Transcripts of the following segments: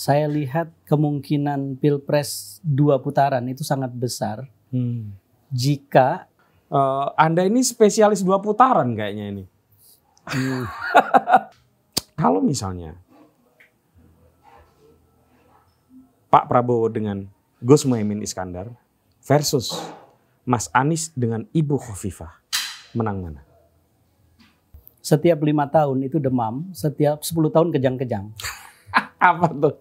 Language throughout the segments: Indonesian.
saya lihat kemungkinan pilpres dua putaran itu sangat besar hmm. jika uh, anda ini spesialis dua putaran kayaknya ini hmm. kalau misalnya Pak Prabowo dengan Gus Muhaymin Iskandar versus Mas Anies dengan Ibu Khofifah menang mana? Setiap lima tahun itu demam, setiap sepuluh tahun kejang-kejang. Apa tuh?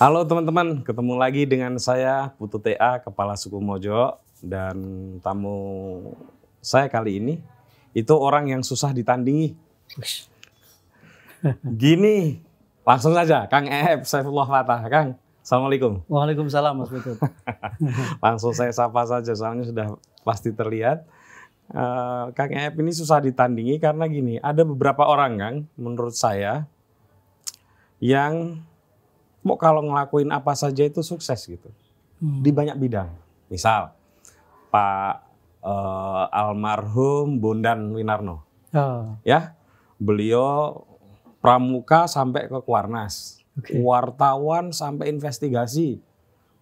Halo teman-teman, ketemu lagi dengan saya Putu TA, Kepala Suku Mojo dan tamu saya kali ini itu orang yang susah ditandingi. Gini, langsung saja Kang Eb Saifullah Fatah, Kang. Assalamualaikum. Waalaikumsalam Mas betul. Langsung saya sapa saja soalnya sudah pasti terlihat. Uh, Kang Ep ini susah ditandingi karena gini, ada beberapa orang Kang menurut saya yang mau kalau ngelakuin apa saja itu sukses gitu. Hmm. Di banyak bidang. Misal Pak uh, almarhum Bondan Winarno. Oh. Ya. Beliau pramuka sampai ke Kuarnas okay. wartawan sampai investigasi,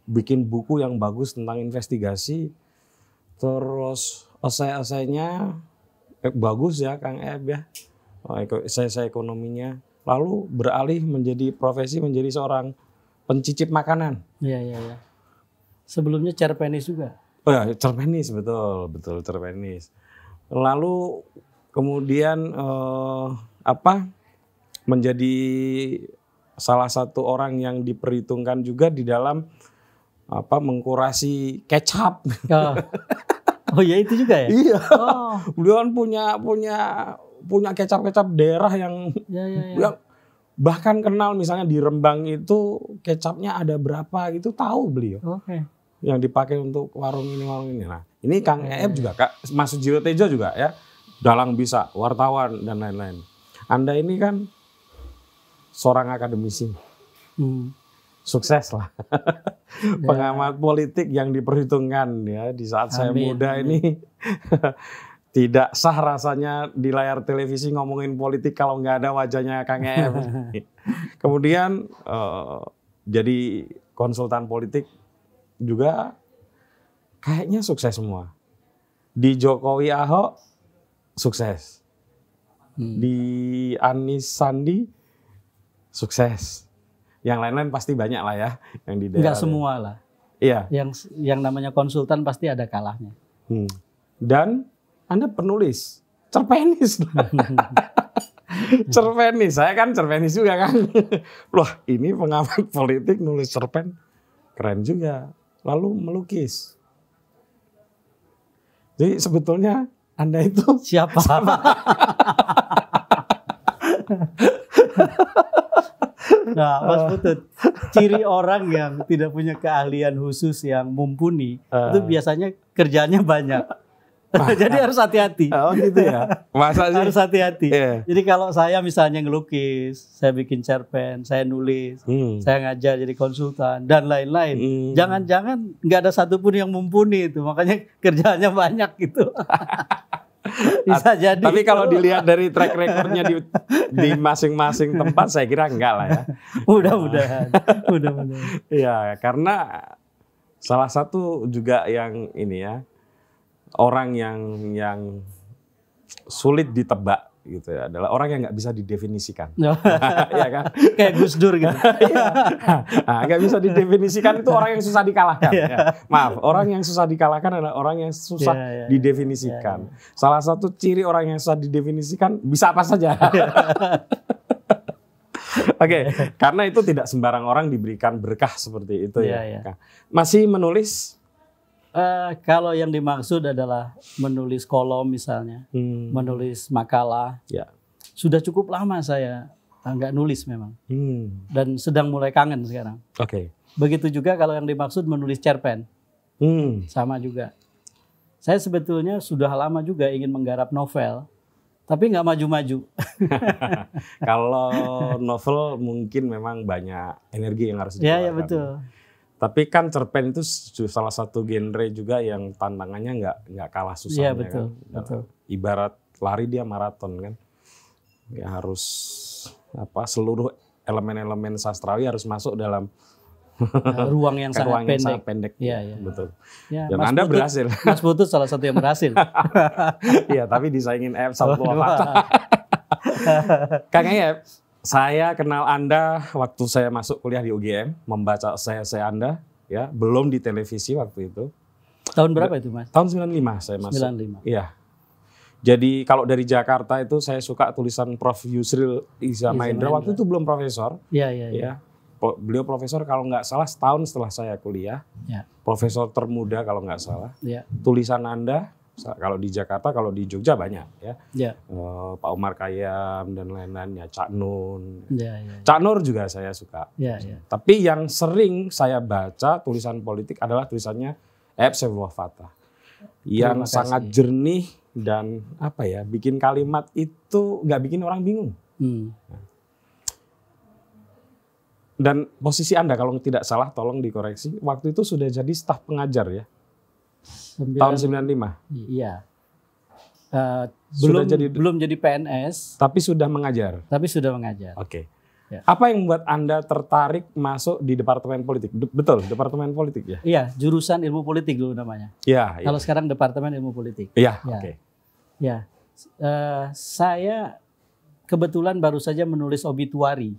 bikin buku yang bagus tentang investigasi, terus esai-esainya eh, bagus ya Kang Eb ya, oh, esai-esai ekonominya. Lalu beralih menjadi profesi menjadi seorang pencicip makanan. Iya iya iya. Sebelumnya cerpenis juga. Oh ya, cerpenis betul betul cerpenis. Lalu kemudian eh, apa menjadi salah satu orang yang diperhitungkan juga di dalam apa mengkurasi kecap. Ya. Oh. oh ya itu juga ya. iya. Oh. Beliau kan punya punya punya kecap-kecap daerah yang ya, ya, ya. bahkan kenal misalnya di Rembang itu kecapnya ada berapa itu tahu beliau. Oke. Okay. Yang dipakai untuk warung ini warung ini. Nah, ini Kang ya. juga Kak, Mas Jiro Tejo juga ya. Dalang bisa, wartawan dan lain-lain. Anda ini kan seorang akademisi. Hmm. Sukses lah. ya. Pengamat politik yang diperhitungkan ya di saat amin, saya muda amin. ini tidak sah rasanya di layar televisi ngomongin politik kalau nggak ada wajahnya Kang em. Kemudian uh, jadi konsultan politik juga kayaknya sukses semua. Di Jokowi Ahok sukses. Hmm. Di anis Sandi sukses. Yang lain-lain pasti banyak lah ya yang di daerah. semua lah. Iya. Yang yang namanya konsultan pasti ada kalahnya. Hmm. Dan Anda penulis, cerpenis. cerpenis, saya kan cerpenis juga kan. Loh, ini pengamat politik nulis cerpen keren juga. Lalu melukis. Jadi sebetulnya Anda itu siapa? siapa? Nah, Mas ah. Putut, ciri orang yang tidak punya keahlian khusus yang mumpuni uh. itu biasanya kerjanya banyak. Ah. Jadi harus hati-hati. Oh gitu ya. Masa sih? harus hati-hati. Yeah. Jadi kalau saya misalnya ngelukis, saya bikin cerpen, saya nulis, hmm. saya ngajar jadi konsultan dan lain-lain. Hmm. Jangan-jangan nggak ada satupun yang mumpuni itu. Makanya kerjanya banyak gitu. Bisa jadi. Tapi kalau dilihat dari track recordnya di masing-masing tempat saya kira enggak lah ya. Mudah-mudahan. Mudah-mudahan. Iya, karena salah satu juga yang ini ya orang yang yang sulit ditebak gitu ya adalah orang yang nggak bisa didefinisikan ya iya kan kayak Gus Dur gitu iya. nah, nggak nah, bisa didefinisikan itu orang yang susah dikalahkan iya. ya. maaf orang yang susah dikalahkan adalah orang yang susah yeah, yeah, didefinisikan yeah, salah satu ciri orang yang susah didefinisikan bisa apa saja Oke, okay, karena itu tidak sembarang orang diberikan berkah seperti itu ya. Nah, masih menulis Uh, kalau yang dimaksud adalah menulis kolom misalnya, hmm. menulis makalah, ya. sudah cukup lama saya ah, nggak nulis memang, hmm. dan sedang mulai kangen sekarang. Oke. Okay. Begitu juga kalau yang dimaksud menulis cerpen, hmm. sama juga. Saya sebetulnya sudah lama juga ingin menggarap novel, tapi nggak maju-maju. kalau novel mungkin memang banyak energi yang harus dikeluarkan. Ya, ya betul. Tapi kan cerpen itu salah satu genre juga yang tantangannya nggak nggak kalah susahnya. Iya kan? betul, kan? betul. Ibarat lari dia maraton kan, ya harus apa seluruh elemen-elemen sastrawi harus masuk dalam Nah, ruang yang sangat ruang pendek. sangat pendek. Ya, ya. Betul. Ya, Dan Mas Anda Butut, berhasil. Mas Butut salah satu yang berhasil. Iya, tapi disaingin F satu Kang Ef, saya kenal Anda waktu saya masuk kuliah di UGM, membaca saya-saya Anda, ya belum di televisi waktu itu. Tahun berapa itu mas? Tahun 95 saya masuk. 95. Iya. Jadi kalau dari Jakarta itu saya suka tulisan Prof. Yusril Iza Mahendra. Waktu itu belum profesor. Iya, iya, iya. Ya. Beliau profesor kalau nggak salah setahun setelah saya kuliah. Ya. Profesor termuda kalau nggak salah. Ya. Tulisan Anda kalau di Jakarta, kalau di Jogja banyak ya. ya. Uh, Pak Umar Kayam dan lain-lainnya, Cak Nun. Ya, ya, ya, Cak Nur juga saya suka. Ya, ya. Tapi yang sering saya baca tulisan politik adalah tulisannya Eb Fatah. Yang sangat jernih dan apa ya, bikin kalimat itu nggak bikin orang bingung. Hmm. Dan posisi Anda kalau tidak salah tolong dikoreksi, waktu itu sudah jadi staf pengajar ya sembilan tahun 95. Iya. Uh, sudah belum jadi, belum jadi PNS. Tapi sudah mengajar. Tapi sudah mengajar. Oke. Okay. Ya. Apa yang membuat anda tertarik masuk di departemen politik? De betul, departemen politik ya. Iya, jurusan ilmu politik dulu namanya. Iya. Ya. Kalau sekarang departemen ilmu politik. Iya. Ya. Oke. Okay. Ya, uh, saya kebetulan baru saja menulis obituari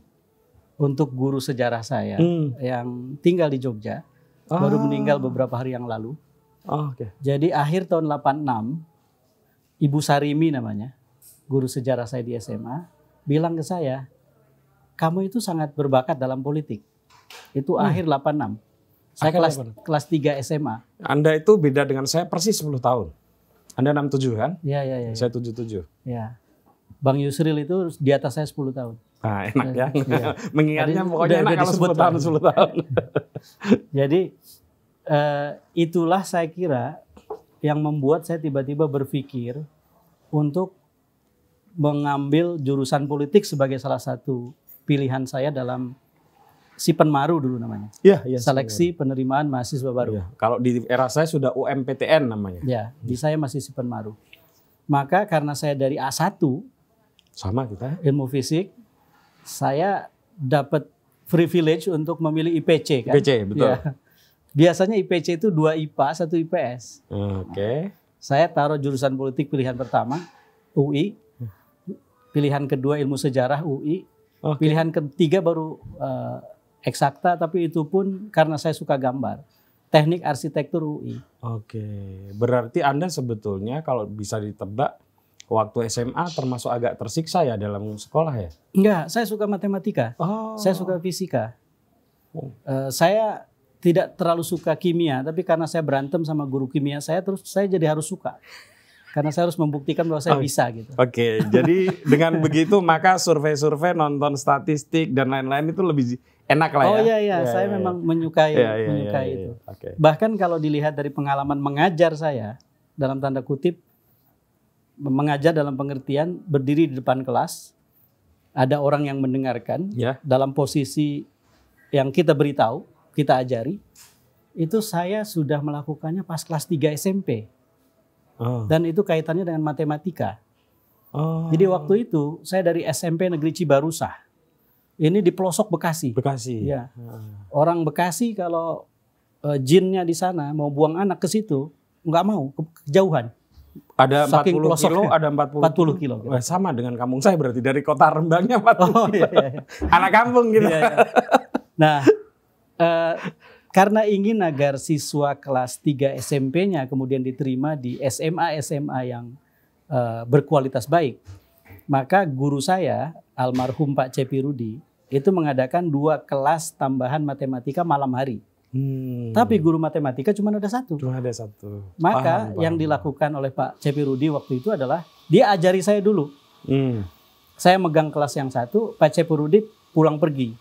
untuk guru sejarah saya hmm. yang tinggal di Jogja, ah. baru meninggal beberapa hari yang lalu. Oh, Oke. Okay. Jadi akhir tahun 86 Ibu Sarimi namanya, guru sejarah saya di SMA, bilang ke saya, "Kamu itu sangat berbakat dalam politik." Itu hmm. akhir 86. Saya akhir kelas kelas 3 SMA. Anda itu beda dengan saya persis 10 tahun. Anda 67 kan? Iya, iya, iya. Saya 77. Iya. Bang Yusril itu di atas saya 10 tahun. Nah, enak ya. ya. Mengingatnya Jadi, pokoknya udah, enak udah kalau 10 tahun, 10 tahun. Jadi uh, itulah saya kira yang membuat saya tiba-tiba berpikir untuk mengambil jurusan politik sebagai salah satu pilihan saya dalam si penmaru dulu namanya. Iya, ya, ya Seleksi ya. penerimaan mahasiswa baru. Ya, kalau di era saya sudah UMPTN namanya. Ya, hmm. di saya masih si penmaru. Maka karena saya dari A1 sama kita ilmu fisik, saya dapat privilege untuk memilih IPC kan. IPC, betul. Ya. Biasanya IPC itu dua IPA, satu IPS. Oke. Okay. Saya taruh jurusan politik pilihan pertama UI, pilihan kedua ilmu sejarah UI, okay. pilihan ketiga baru uh, eksakta, tapi itu pun karena saya suka gambar. Teknik arsitektur UI. Oke, okay. berarti Anda sebetulnya kalau bisa ditebak waktu SMA termasuk agak tersiksa ya dalam sekolah ya? Enggak, saya suka matematika. Oh. Saya suka fisika. Oh. Uh, saya tidak terlalu suka kimia, tapi karena saya berantem sama guru kimia saya, terus saya jadi harus suka. Karena saya harus membuktikan bahwa saya oh, bisa gitu. Oke, okay. jadi dengan begitu maka survei-survei, nonton statistik dan lain-lain itu lebih enak lah ya. Oh iya iya, ya, saya ya, memang ya. menyukai ya, ya, menyukai ya, ya, itu. Iya. okay. Bahkan kalau dilihat dari pengalaman mengajar saya dalam tanda kutip mengajar dalam pengertian berdiri di depan kelas, ada orang yang mendengarkan ya. dalam posisi yang kita beritahu kita ajari itu saya sudah melakukannya pas kelas 3 SMP. Oh. Dan itu kaitannya dengan matematika. Oh. Jadi waktu itu saya dari SMP Negeri Cibarusah. Ini di pelosok Bekasi. Bekasi. Ya. Oh. Orang Bekasi kalau uh, jinnya di sana mau buang anak ke situ nggak mau kejauhan. Ada Saking 40 kilo, ada 40, 40 kilo. Eh, sama dengan kampung saya berarti dari kota Rembangnya 40 oh, Iya, iya. iya. anak kampung gitu. Iya, iya. Nah, Eh, karena ingin agar siswa kelas 3 SMP-nya kemudian diterima di SMA-SMA yang uh, berkualitas baik. Maka guru saya, almarhum Pak Cepi Rudi, itu mengadakan dua kelas tambahan matematika malam hari. Hmm. Tapi guru matematika cuma ada satu. Cuma ada satu. Maka paham, paham. yang dilakukan oleh Pak Cepi Rudi waktu itu adalah dia ajari saya dulu. Hmm. Saya megang kelas yang satu, Pak Cepi Rudi pulang pergi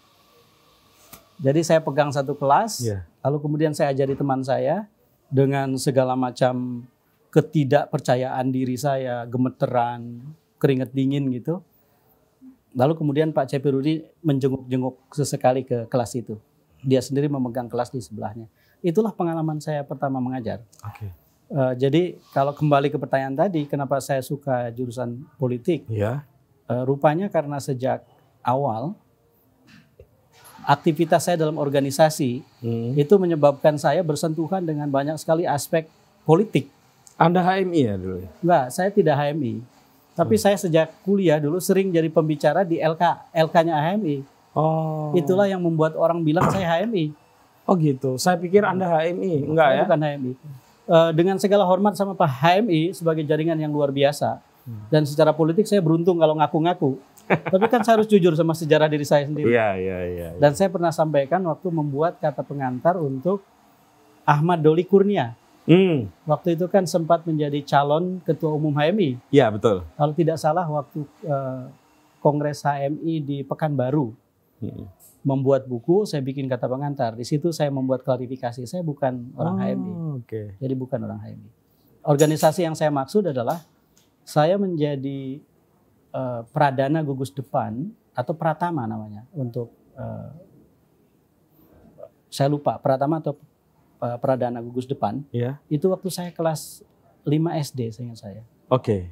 jadi saya pegang satu kelas, yeah. lalu kemudian saya ajari teman saya dengan segala macam ketidakpercayaan diri saya, gemeteran, keringat dingin gitu. Lalu kemudian Pak Cepi Rudi menjenguk-jenguk sesekali ke kelas itu. Dia sendiri memegang kelas di sebelahnya. Itulah pengalaman saya pertama mengajar. Okay. Uh, eh, jadi kalau kembali ke pertanyaan tadi, kenapa saya suka jurusan politik? Yeah. Iya. Uh, rupanya karena sejak awal aktivitas saya dalam organisasi hmm. itu menyebabkan saya bersentuhan dengan banyak sekali aspek politik. Anda HMI ya dulu? Ya? Enggak, saya tidak HMI. Tapi hmm. saya sejak kuliah dulu sering jadi pembicara di LK, LK-nya HMI. Oh. Itulah yang membuat orang bilang saya HMI. Oh gitu. Saya pikir hmm. Anda HMI, enggak saya ya? Bukan HMI. Uh, eh, dengan segala hormat sama Pak HMI sebagai jaringan yang luar biasa. Hmm. Dan secara politik saya beruntung kalau ngaku-ngaku tapi kan saya harus jujur sama sejarah diri saya sendiri. Iya, iya, iya. Ya. Dan saya pernah sampaikan waktu membuat kata pengantar untuk Ahmad Doli Kurnia. Hmm. Waktu itu kan sempat menjadi calon ketua umum HMI. Iya, betul. Kalau tidak salah waktu eh, Kongres HMI di Pekanbaru. Hmm. Membuat buku, saya bikin kata pengantar. Di situ saya membuat klarifikasi, saya bukan orang oh, ah, HMI. Okay. Jadi bukan orang HMI. Organisasi yang saya maksud adalah saya menjadi uh, Pradana gugus depan atau Pratama namanya untuk uh, saya lupa Pratama atau uh, Pradana gugus depan. ya. Itu waktu saya kelas 5 SD seingat saya. Oke.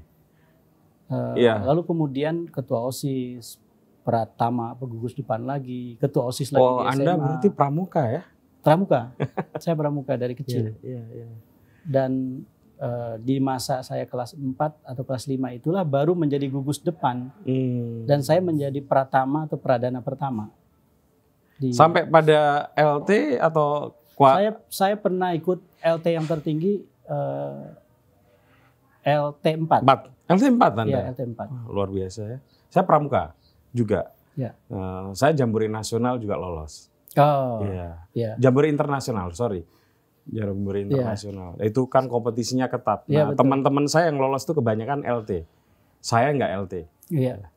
Okay. Uh, ya. Lalu kemudian ketua OSIS, Pratama gugus depan lagi, ketua OSIS lagi Oh, Anda berarti pramuka ya? Pramuka. saya pramuka dari kecil. Ya, ya, ya. Dan Eh, di masa saya kelas 4 atau kelas 5 itulah baru menjadi gugus depan hmm. dan saya menjadi pratama atau pradana pertama. Di, Sampai pada LT atau kuat? Saya saya pernah ikut LT yang tertinggi uh, LT 4. 4. LT 4 Anda? Iya, LT 4. Luar biasa ya. Saya pramuka juga. Ya. Uh, saya jambore nasional juga lolos. Oh. ya Yeah. Jambore internasional, sorry Jarum pemberi iya. internasional. Yeah. Itu kan kompetisinya ketat. Ya, yeah, teman-teman saya yang lolos itu kebanyakan LT. Saya nggak LT. Iya.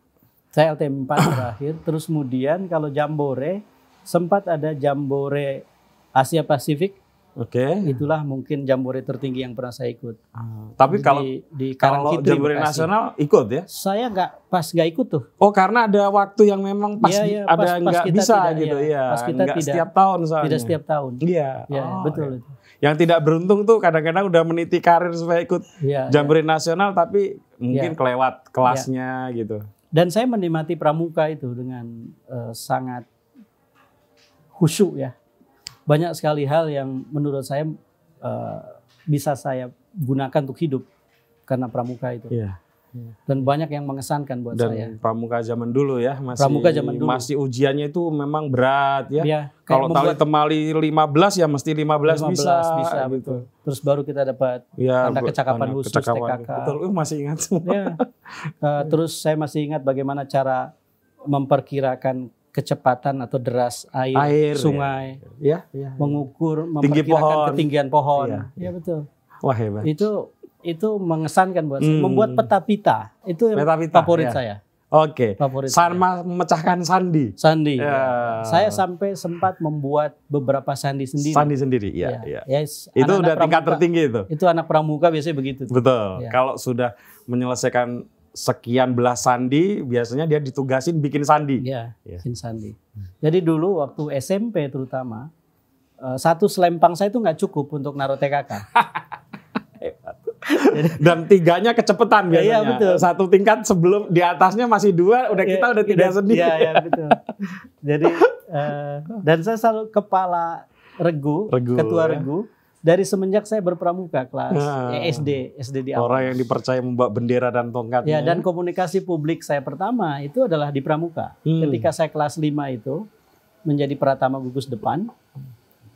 Saya LT 4 terakhir. Terus kemudian kalau jambore sempat ada jambore Asia Pasifik Oke. Okay. Itulah mungkin jambore tertinggi yang pernah saya ikut. Hmm. tapi kalau di, di kalau Kitri, jambore Bekasi. nasional ikut ya? Saya nggak pas nggak ikut tuh. Oh karena ada waktu yang memang pas ya, ya, pas, ada nggak bisa tidak, gitu ya. Pas kita enggak tidak, setiap tahun soalnya. Tidak setiap tahun. Iya. Ya, oh, betul. Ya. Yang tidak beruntung tuh kadang-kadang udah meniti karir supaya ikut iya, ya, jambore ya. nasional tapi mungkin ya. kelewat kelasnya ya. gitu. Dan saya menikmati pramuka itu dengan uh, sangat khusyuk ya banyak sekali hal yang menurut saya uh, bisa saya gunakan untuk hidup karena pramuka itu. Yeah. Dan banyak yang mengesankan buat Dan saya. Dan pramuka zaman dulu ya, masih pramuka zaman dulu. masih ujiannya itu memang berat ya. ya Kalau tali temali 15 ya mesti 15, 15 bisa, bisa gitu. Terus baru kita dapat ya, tanda kecakapan khusus kecakapan. TKK. Betul, uh, masih ingat semua. Ya. Uh, terus saya masih ingat bagaimana cara memperkirakan kecepatan atau deras air, air sungai, ya, ya, ya, ya. mengukur tinggi pohon. ketinggian pohon. Iya ya betul. Wah hebat. Itu itu mengesankan buat hmm. saya. membuat peta pita itu peta -pita, favorit ya. saya. Oke. Okay. Favorit Sama memecahkan sandi. Sandi. Ya. Saya sampai sempat membuat beberapa sandi sendiri. Sandi sendiri, iya. ya. ya. Yes, itu anak -anak udah pramuka, tingkat tertinggi itu. Itu anak pramuka biasanya begitu. Betul. Ya. Kalau sudah menyelesaikan sekian belas sandi, biasanya dia ditugasin bikin sandi. Iya, ya. bikin sandi. Jadi dulu waktu SMP terutama, eh, satu selempang saya itu nggak cukup untuk naruh TKK. Dan tiganya kecepatan iya, biasanya. Iya, betul. Satu tingkat sebelum di atasnya masih dua, udah iya, kita udah tidak sedih. Iya, iya betul. Jadi uh, dan saya selalu kepala regu, regu ketua ya. regu dari semenjak saya berpramuka kelas nah, eh, SD SD di orang yang dipercaya membawa bendera dan tongkat ya dan komunikasi publik saya pertama itu adalah di pramuka hmm. ketika saya kelas 5 itu menjadi pratama gugus depan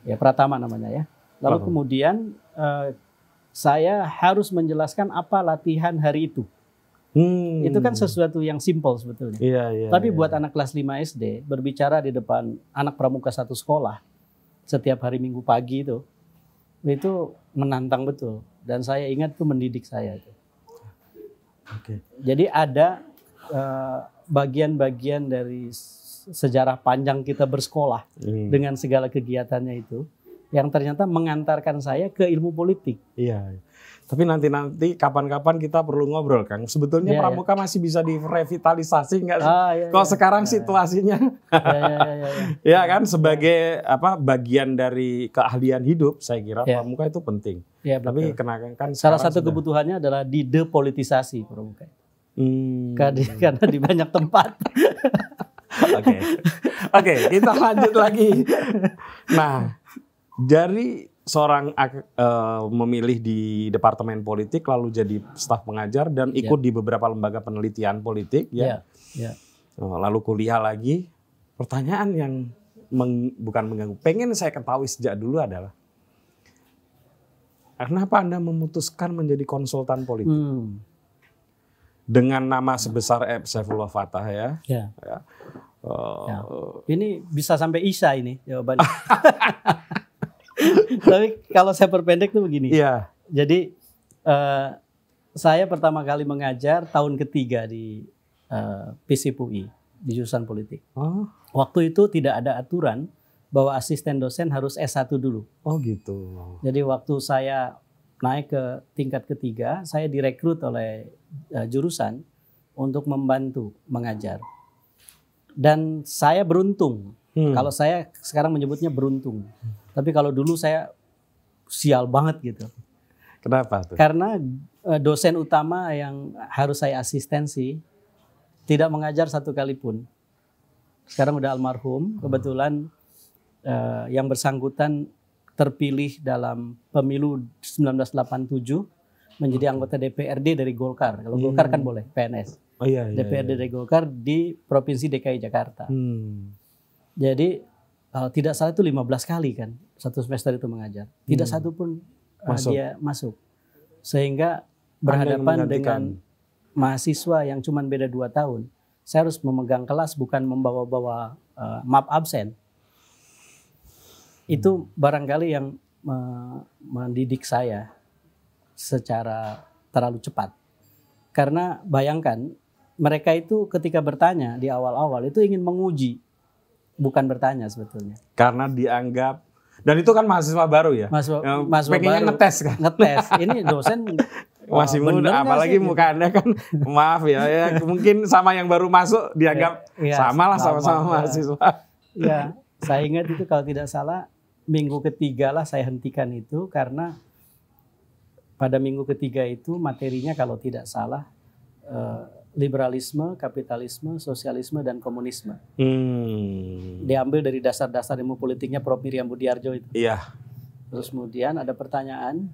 ya pratama namanya ya lalu kemudian eh, saya harus menjelaskan apa latihan hari itu Hmm. Itu kan sesuatu yang simpel sebetulnya. Iya, iya, iya, Tapi buat anak kelas 5 SD berbicara di depan anak pramuka satu sekolah setiap hari Minggu pagi itu itu menantang betul dan saya ingat tuh mendidik saya itu. Jadi ada eh, bagian-bagian uh, dari sejarah panjang kita bersekolah hmm. dengan segala kegiatannya itu yang ternyata mengantarkan saya ke ilmu politik. Iya. Tapi nanti-nanti kapan-kapan kita perlu ngobrol, Kang. Sebetulnya yeah, iya. Pramuka yeah. masih bisa direvitalisasi nggak sih? Oh, yeah, iya, Kalau yeah. sekarang yeah. Iya. situasinya, ya, ya, ya, ya. ya kan sebagai apa bagian dari keahlian hidup, saya kira yeah. Pramuka itu penting. Yeah, Tapi kenakan kan salah satu sudah... kebutuhannya adalah depolitisasi Pramuka. Hmm. Karena, karena di banyak tempat. Oke, oke okay. okay, kita lanjut lagi. Nah, dari seorang uh, memilih di departemen politik lalu jadi staf pengajar dan ya. ikut yeah. di beberapa lembaga penelitian politik ya. Yeah. Ya. Oh, yeah. Lalu kuliah lagi. Pertanyaan yang meng, bukan mengganggu, pengen saya ketahui sejak dulu adalah kenapa Anda memutuskan menjadi konsultan politik? Hmm. Dengan nama sebesar F. Saifullah Fatah ya. Yeah. ya. Uh, ya. Ini bisa sampai Isa ini jawabannya. Tapi kalau saya perpendek tuh begini. Iya. Jadi uh, saya pertama kali mengajar tahun ketiga di uh, eh, PCPUI di jurusan politik. Oh. Waktu itu tidak ada aturan bahwa asisten dosen harus S1 dulu. Oh gitu. Jadi waktu saya naik ke tingkat ketiga, saya direkrut oleh uh, jurusan untuk membantu mengajar. Dan saya beruntung. Hmm. Kalau saya sekarang menyebutnya beruntung. Tapi kalau dulu saya sial banget gitu. Kenapa tuh? Karena eh, dosen utama yang harus saya asistensi tidak mengajar satu kali pun. Sekarang udah almarhum, hmm. kebetulan eh, yang bersangkutan terpilih dalam pemilu 1987 menjadi hmm. anggota DPRD dari Golkar. Kalau hmm. Golkar kan boleh PNS. Oh iya, iya DPRD iya. dari Golkar di Provinsi DKI Jakarta. Hmm. Jadi Eh, tidak salah itu 15 kali kan satu semester itu mengajar. Tidak hmm. satu pun eh, masuk. dia masuk. Sehingga berhadapan dengan mahasiswa yang cuma beda dua tahun, saya harus memegang kelas bukan membawa-bawa uh, map absen. Itu hmm. barangkali yang uh, mendidik saya secara terlalu cepat. Karena bayangkan mereka itu ketika bertanya di awal-awal itu ingin menguji bukan bertanya sebetulnya. Karena dianggap dan itu kan mahasiswa baru ya. Mahasiswa, yang mahasiswa baru. ngetes kan. Ngetes. Ini dosen masih muda apalagi sih? muka Anda kan maaf ya, ya mungkin sama yang baru masuk dianggap iya, ya, samalah sama-sama iya. mahasiswa. Ya, saya ingat itu kalau tidak salah minggu ketiga lah saya hentikan itu karena pada minggu ketiga itu materinya kalau tidak salah eh, liberalisme, kapitalisme, sosialisme, dan komunisme. Hmm. Diambil dari dasar-dasar ilmu politiknya Prof. Miriam Budiarjo itu. Iya. Terus kemudian ada pertanyaan,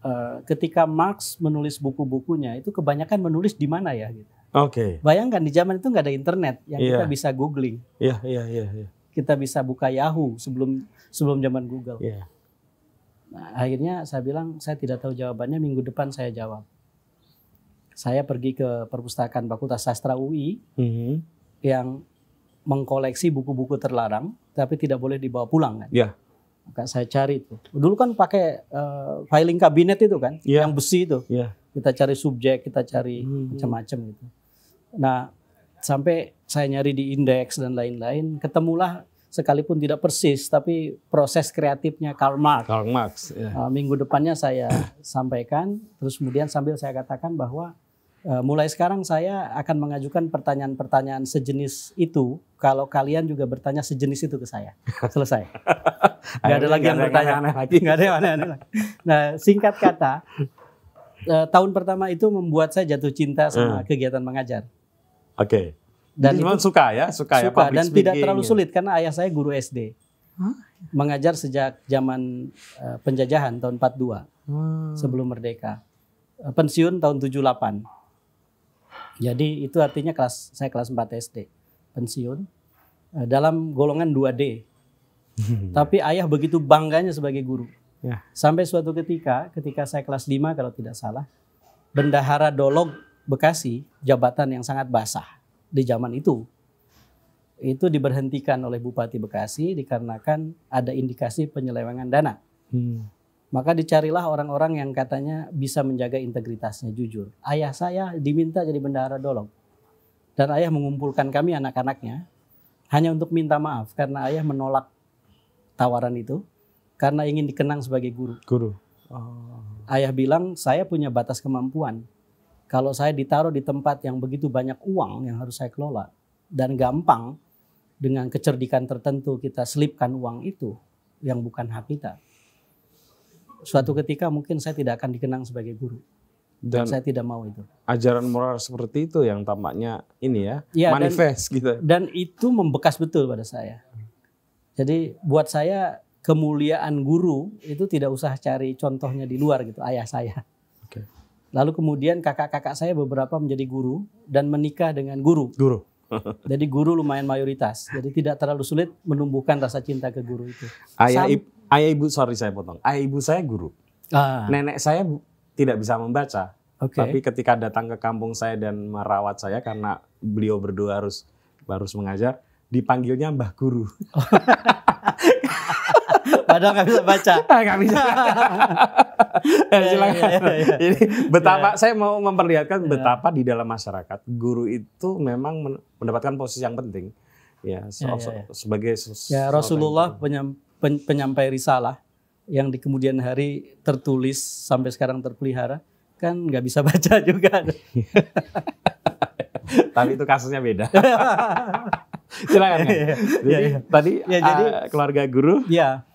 uh, ketika Marx menulis buku-bukunya itu kebanyakan menulis di mana ya? Gitu. Oke. Okay. Bayangkan di zaman itu nggak ada internet yang yeah. kita iya. bisa googling. Iya, yeah, iya, yeah, iya. Yeah, yeah. Kita bisa buka Yahoo sebelum sebelum zaman Google. Yeah. Nah, akhirnya saya bilang saya tidak tahu jawabannya. Minggu depan saya jawab saya pergi ke perpustakaan Fakultas Sastra UI mm-hmm. yang mengkoleksi buku-buku terlarang tapi tidak boleh dibawa pulang kan. Yeah. Maka saya cari itu. Dulu kan pakai uh, filing kabinet itu kan, yeah. yang besi itu. Yeah. Kita cari subjek, kita cari mm-hmm. macam-macam gitu. Nah, sampai saya nyari di indeks dan lain-lain, ketemulah sekalipun tidak persis tapi proses kreatifnya Karl Marx. Karl Marx. Yeah. Ya. Uh, minggu depannya saya sampaikan, terus kemudian sambil saya katakan bahwa Eh, mulai sekarang saya akan mengajukan pertanyaan-pertanyaan sejenis itu kalau kalian juga bertanya sejenis itu ke saya. Selesai. Gak ada lagi yang bertanya. Gak ada yang aneh Nah singkat kata, eh, tahun pertama itu membuat saya jatuh cinta sama hmm. kegiatan mengajar. Oke. Dan itu suka ya, suka, ya dan tidak terlalu ya? sulit karena ayah saya guru SD. Mengajar sejak zaman eh, penjajahan tahun 42 hmm. sebelum merdeka. Pensiun tahun 78. Jadi itu artinya kelas saya kelas 4 SD pensiun eh, dalam golongan 2D. Tapi ayah begitu bangganya sebagai guru. Ya. Sampai suatu ketika, ketika saya kelas 5 kalau tidak salah, bendahara Dolog Bekasi, jabatan yang sangat basah di zaman itu, itu diberhentikan oleh Bupati Bekasi dikarenakan ada indikasi penyelewengan dana. Hmm. Maka dicarilah orang-orang yang katanya bisa menjaga integritasnya jujur. Ayah saya diminta jadi bendahara dolog. Dan ayah mengumpulkan kami anak-anaknya hanya untuk minta maaf karena ayah menolak tawaran itu karena ingin dikenang sebagai guru. Guru. Oh. Ayah bilang saya punya batas kemampuan. Kalau saya ditaruh di tempat yang begitu banyak uang yang harus saya kelola dan gampang dengan kecerdikan tertentu kita selipkan uang itu yang bukan hak kita suatu ketika mungkin saya tidak akan dikenang sebagai guru. Dan, dan saya tidak mau itu. Ajaran moral seperti itu yang tampaknya ini ya, ya manifest dan, gitu. Dan itu membekas betul pada saya. Jadi buat saya kemuliaan guru itu tidak usah cari contohnya di luar gitu, ayah saya. Okay. Lalu kemudian kakak-kakak saya beberapa menjadi guru dan menikah dengan guru. Guru. Jadi guru lumayan mayoritas. Jadi tidak terlalu sulit menumbuhkan rasa cinta ke guru itu. Ayah Sam, ayah ibu sorry saya potong ayah ibu saya guru ah. nenek saya tidak bisa membaca okay. tapi ketika datang ke kampung saya dan merawat saya karena beliau berdua harus harus mengajar dipanggilnya Mbah Guru. Padahal nggak bisa baca. Nggak bisa. ya, ya, eh, ya, Ya, ya, Ini betapa ya. saya mau memperlihatkan ya. betapa di dalam masyarakat guru itu memang mendapatkan posisi yang penting. Ya, so, ya, ya, ya. sebagai ya, Rasulullah penyampai risalah yang di kemudian hari tertulis sampai sekarang terpelihara kan nggak bisa baca juga. Tapi itu kasusnya beda. Silakan. ya. Jadi ya, ya. tadi ya, jadi, ah, keluarga guru. Ya.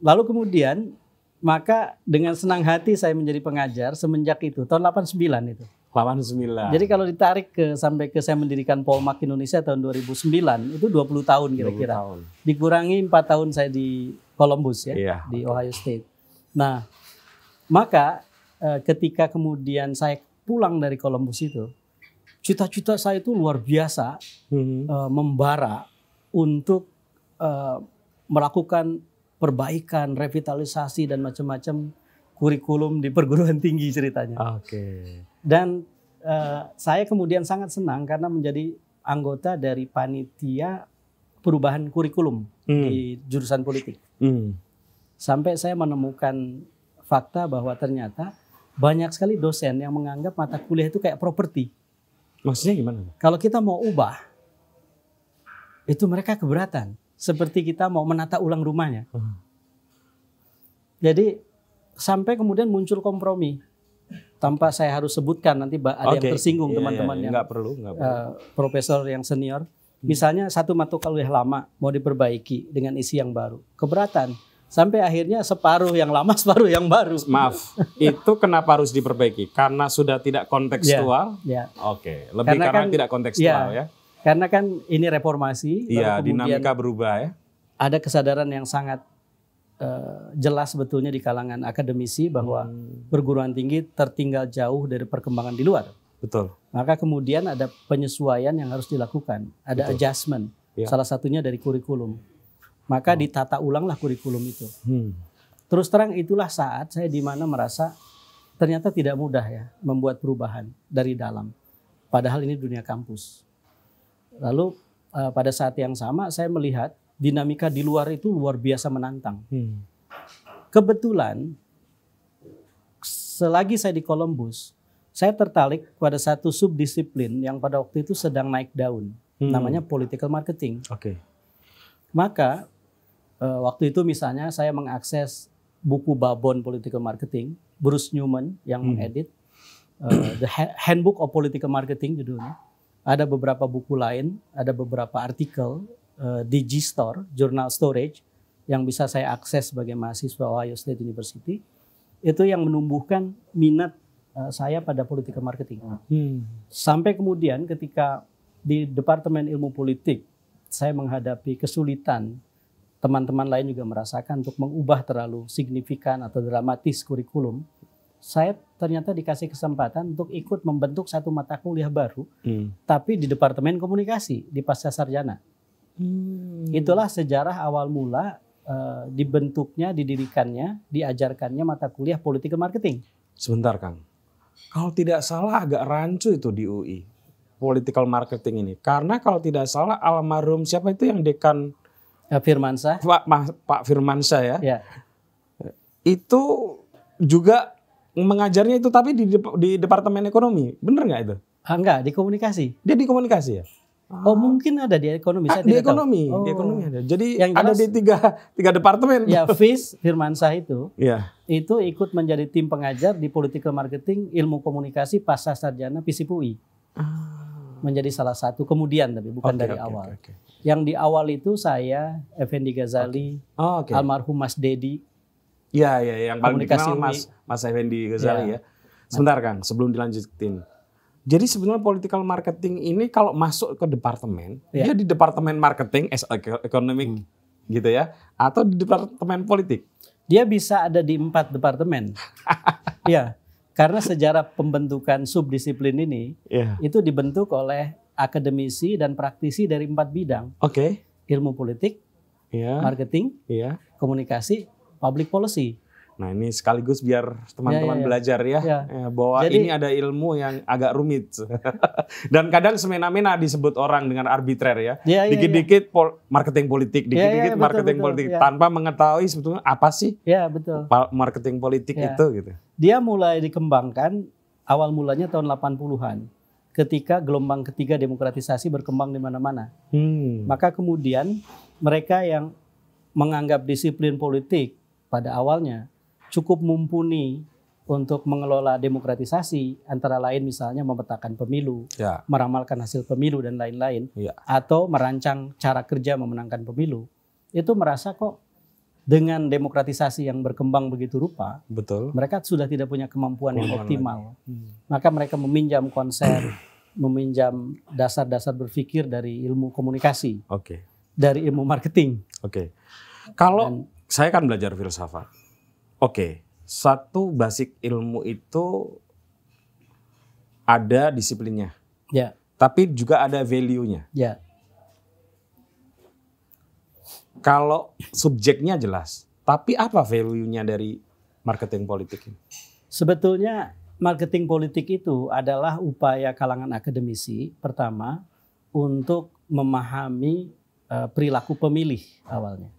Lalu kemudian maka dengan senang hati saya menjadi pengajar semenjak itu tahun 89 itu sembilan. Jadi kalau ditarik ke sampai ke saya mendirikan Polmak Indonesia tahun 2009 itu 20 tahun kira-kira. Dikurangi 4 tahun saya di Columbus ya, yeah, di Ohio State. Nah, maka eh, ketika kemudian saya pulang dari Columbus itu, cita-cita saya itu luar biasa hmm. Eh, membara untuk eh, melakukan perbaikan, revitalisasi dan macam-macam kurikulum di perguruan tinggi ceritanya. Oke. Okay. Dan uh, saya kemudian sangat senang karena menjadi anggota dari panitia perubahan kurikulum hmm. di jurusan politik. Hmm. Sampai saya menemukan fakta bahwa ternyata banyak sekali dosen yang menganggap mata kuliah itu kayak properti. Maksudnya gimana? Kalau kita mau ubah, itu mereka keberatan. Seperti kita mau menata ulang rumahnya. Hmm. Jadi sampai kemudian muncul kompromi tanpa saya harus sebutkan nanti ada okay. yang tersinggung iya, iya, teman-teman yeah, yeah, yang perlu, nggak perlu. Eh, profesor yang senior. Hmm. Misalnya satu mata kuliah lama mau diperbaiki dengan isi yang baru, keberatan sampai akhirnya separuh yang lama separuh yang baru. Maaf, itu kenapa harus diperbaiki? Karena sudah tidak kontekstual. Ya. ya. Oke, lebih karena, karena kan, tidak kontekstual ya, ya. Karena kan ini reformasi. Iya, dinamika berubah ya. Ada kesadaran yang sangat Eh, jelas sebetulnya di kalangan akademisi bahwa hmm. perguruan tinggi tertinggal jauh dari perkembangan di luar. Betul. Maka kemudian ada penyesuaian yang harus dilakukan, ada Betul. adjustment. Ya. Salah satunya dari kurikulum. Maka oh. ditata ulanglah kurikulum itu. Hmm. Terus terang itulah saat saya di mana merasa ternyata tidak mudah ya membuat perubahan dari dalam. Padahal ini dunia kampus. Lalu uh, pada saat yang sama saya melihat dinamika di luar itu luar biasa menantang. Hmm. Kebetulan selagi saya di Columbus, saya tertarik pada satu subdisiplin yang pada waktu itu sedang naik daun, hmm. namanya political marketing. Oke. Okay. Maka eh, waktu itu misalnya saya mengakses buku Babon Political Marketing, Bruce Newman yang hmm. mengedit uh, The Handbook of Political Marketing judulnya. Ada beberapa buku lain, ada beberapa artikel uh, eh, Digistore, jurnal storage yang bisa saya akses sebagai mahasiswa Ohio State University, itu yang menumbuhkan minat uh, saya pada political marketing. Hmm. hmm. Sampai kemudian ketika di Departemen Ilmu Politik saya menghadapi kesulitan teman-teman lain juga merasakan untuk mengubah terlalu signifikan atau dramatis kurikulum. Saya ternyata dikasih kesempatan untuk ikut membentuk satu mata kuliah baru, hmm. tapi di Departemen Komunikasi di Pasca Sarjana. Hmm. Itulah sejarah awal mula uh, dibentuknya, didirikannya, diajarkannya mata kuliah politik marketing. Sebentar Kang, kalau tidak salah agak rancu itu di UI political marketing ini. Karena kalau tidak salah almarhum siapa itu yang dekan eh, Firmansyah. Pak, Pak Firmansyah ya. ya. Itu juga mengajarnya itu tapi di, di departemen ekonomi, bener nggak itu? Ah, enggak, di komunikasi. Dia di komunikasi ya? Oh mungkin ada di ekonomi. Ah, saya ah, di ekonomi, tahu. Oh. di ekonomi ada. Jadi yang jelas, ada di tiga tiga departemen. Ya, Fis Firmansyah itu, Iya. itu ikut menjadi tim pengajar di political marketing, ilmu komunikasi, pasca sarjana PSIPUI. Ah. Menjadi salah satu kemudian tapi bukan okay, dari okay, awal. Okay, okay. Yang di awal itu saya Effendi Ghazali, okay. Oh, okay. almarhum Mas Dedi. Iya iya, iya yang paling dikenal Mas Mas Effendi Ghazali ya. ya. Sebentar Kang, sebelum dilanjutin jadi sebenarnya political marketing ini kalau masuk ke departemen, yeah. dia di departemen marketing as e- economic hmm. gitu ya, atau di departemen politik. Dia bisa ada di empat departemen. ya, karena sejarah pembentukan subdisiplin ini yeah. itu dibentuk oleh akademisi dan praktisi dari empat bidang. Oke. Okay. Ilmu politik, yeah. marketing, yeah. komunikasi, public policy. Nah ini sekaligus biar teman-teman ya, ya, ya. belajar ya, ya. ya bahwa Jadi, ini ada ilmu yang agak rumit dan kadang semena-mena disebut orang dengan arbitrer ya. Dikit-dikit ya, ya, ya. dikit pol marketing politik, dikit-dikit ya, ya, marketing betul, politik betul, ya. tanpa mengetahui sebetulnya apa sih ya, betul. marketing politik ya. itu gitu. Dia mulai dikembangkan awal mulanya tahun 80-an ketika gelombang ketiga demokratisasi berkembang di mana-mana. Hmm. Maka kemudian mereka yang menganggap disiplin politik pada awalnya cukup mumpuni untuk mengelola demokratisasi antara lain misalnya memetakan pemilu, ya. meramalkan hasil pemilu dan lain-lain ya. atau merancang cara kerja memenangkan pemilu. Itu merasa kok dengan demokratisasi yang berkembang begitu rupa, betul. Mereka sudah tidak punya kemampuan yang optimal. Hmm. Maka mereka meminjam konsep, meminjam dasar-dasar berpikir dari ilmu komunikasi. Okay. Dari ilmu marketing. Oke. Okay. Kalau dan, saya kan belajar filsafat Oke, satu basic ilmu itu ada disiplinnya. Ya. Yeah. Tapi juga ada value-nya. Ya. Yeah. Kalau subjeknya jelas, tapi apa value-nya dari marketing politik ini? Sebetulnya marketing politik itu adalah upaya kalangan akademisi pertama untuk memahami eh, perilaku pemilih awalnya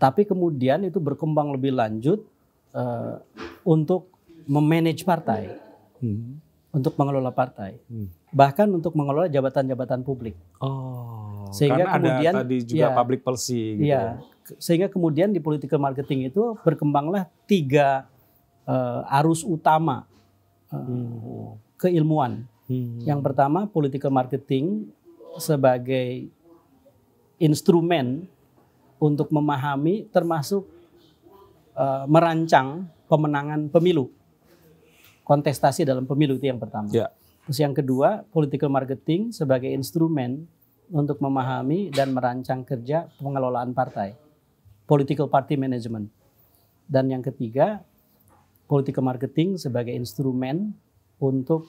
tapi kemudian itu berkembang lebih lanjut uh, untuk memanage partai, hmm. untuk mengelola partai, hmm. bahkan untuk mengelola jabatan-jabatan publik. Oh, sehingga karena kemudian ada tadi juga ya, public policy. Gitu. Iya. Ya, sehingga kemudian di political marketing itu berkembanglah tiga uh, arus utama uh, hmm. keilmuan. Hmm. Yang pertama political marketing sebagai instrumen untuk memahami termasuk uh, merancang pemenangan pemilu. Kontestasi dalam pemilu itu yang pertama. Ya. Terus yang kedua, political marketing sebagai instrumen untuk memahami dan merancang kerja pengelolaan partai. Political party management. Dan yang ketiga, political marketing sebagai instrumen untuk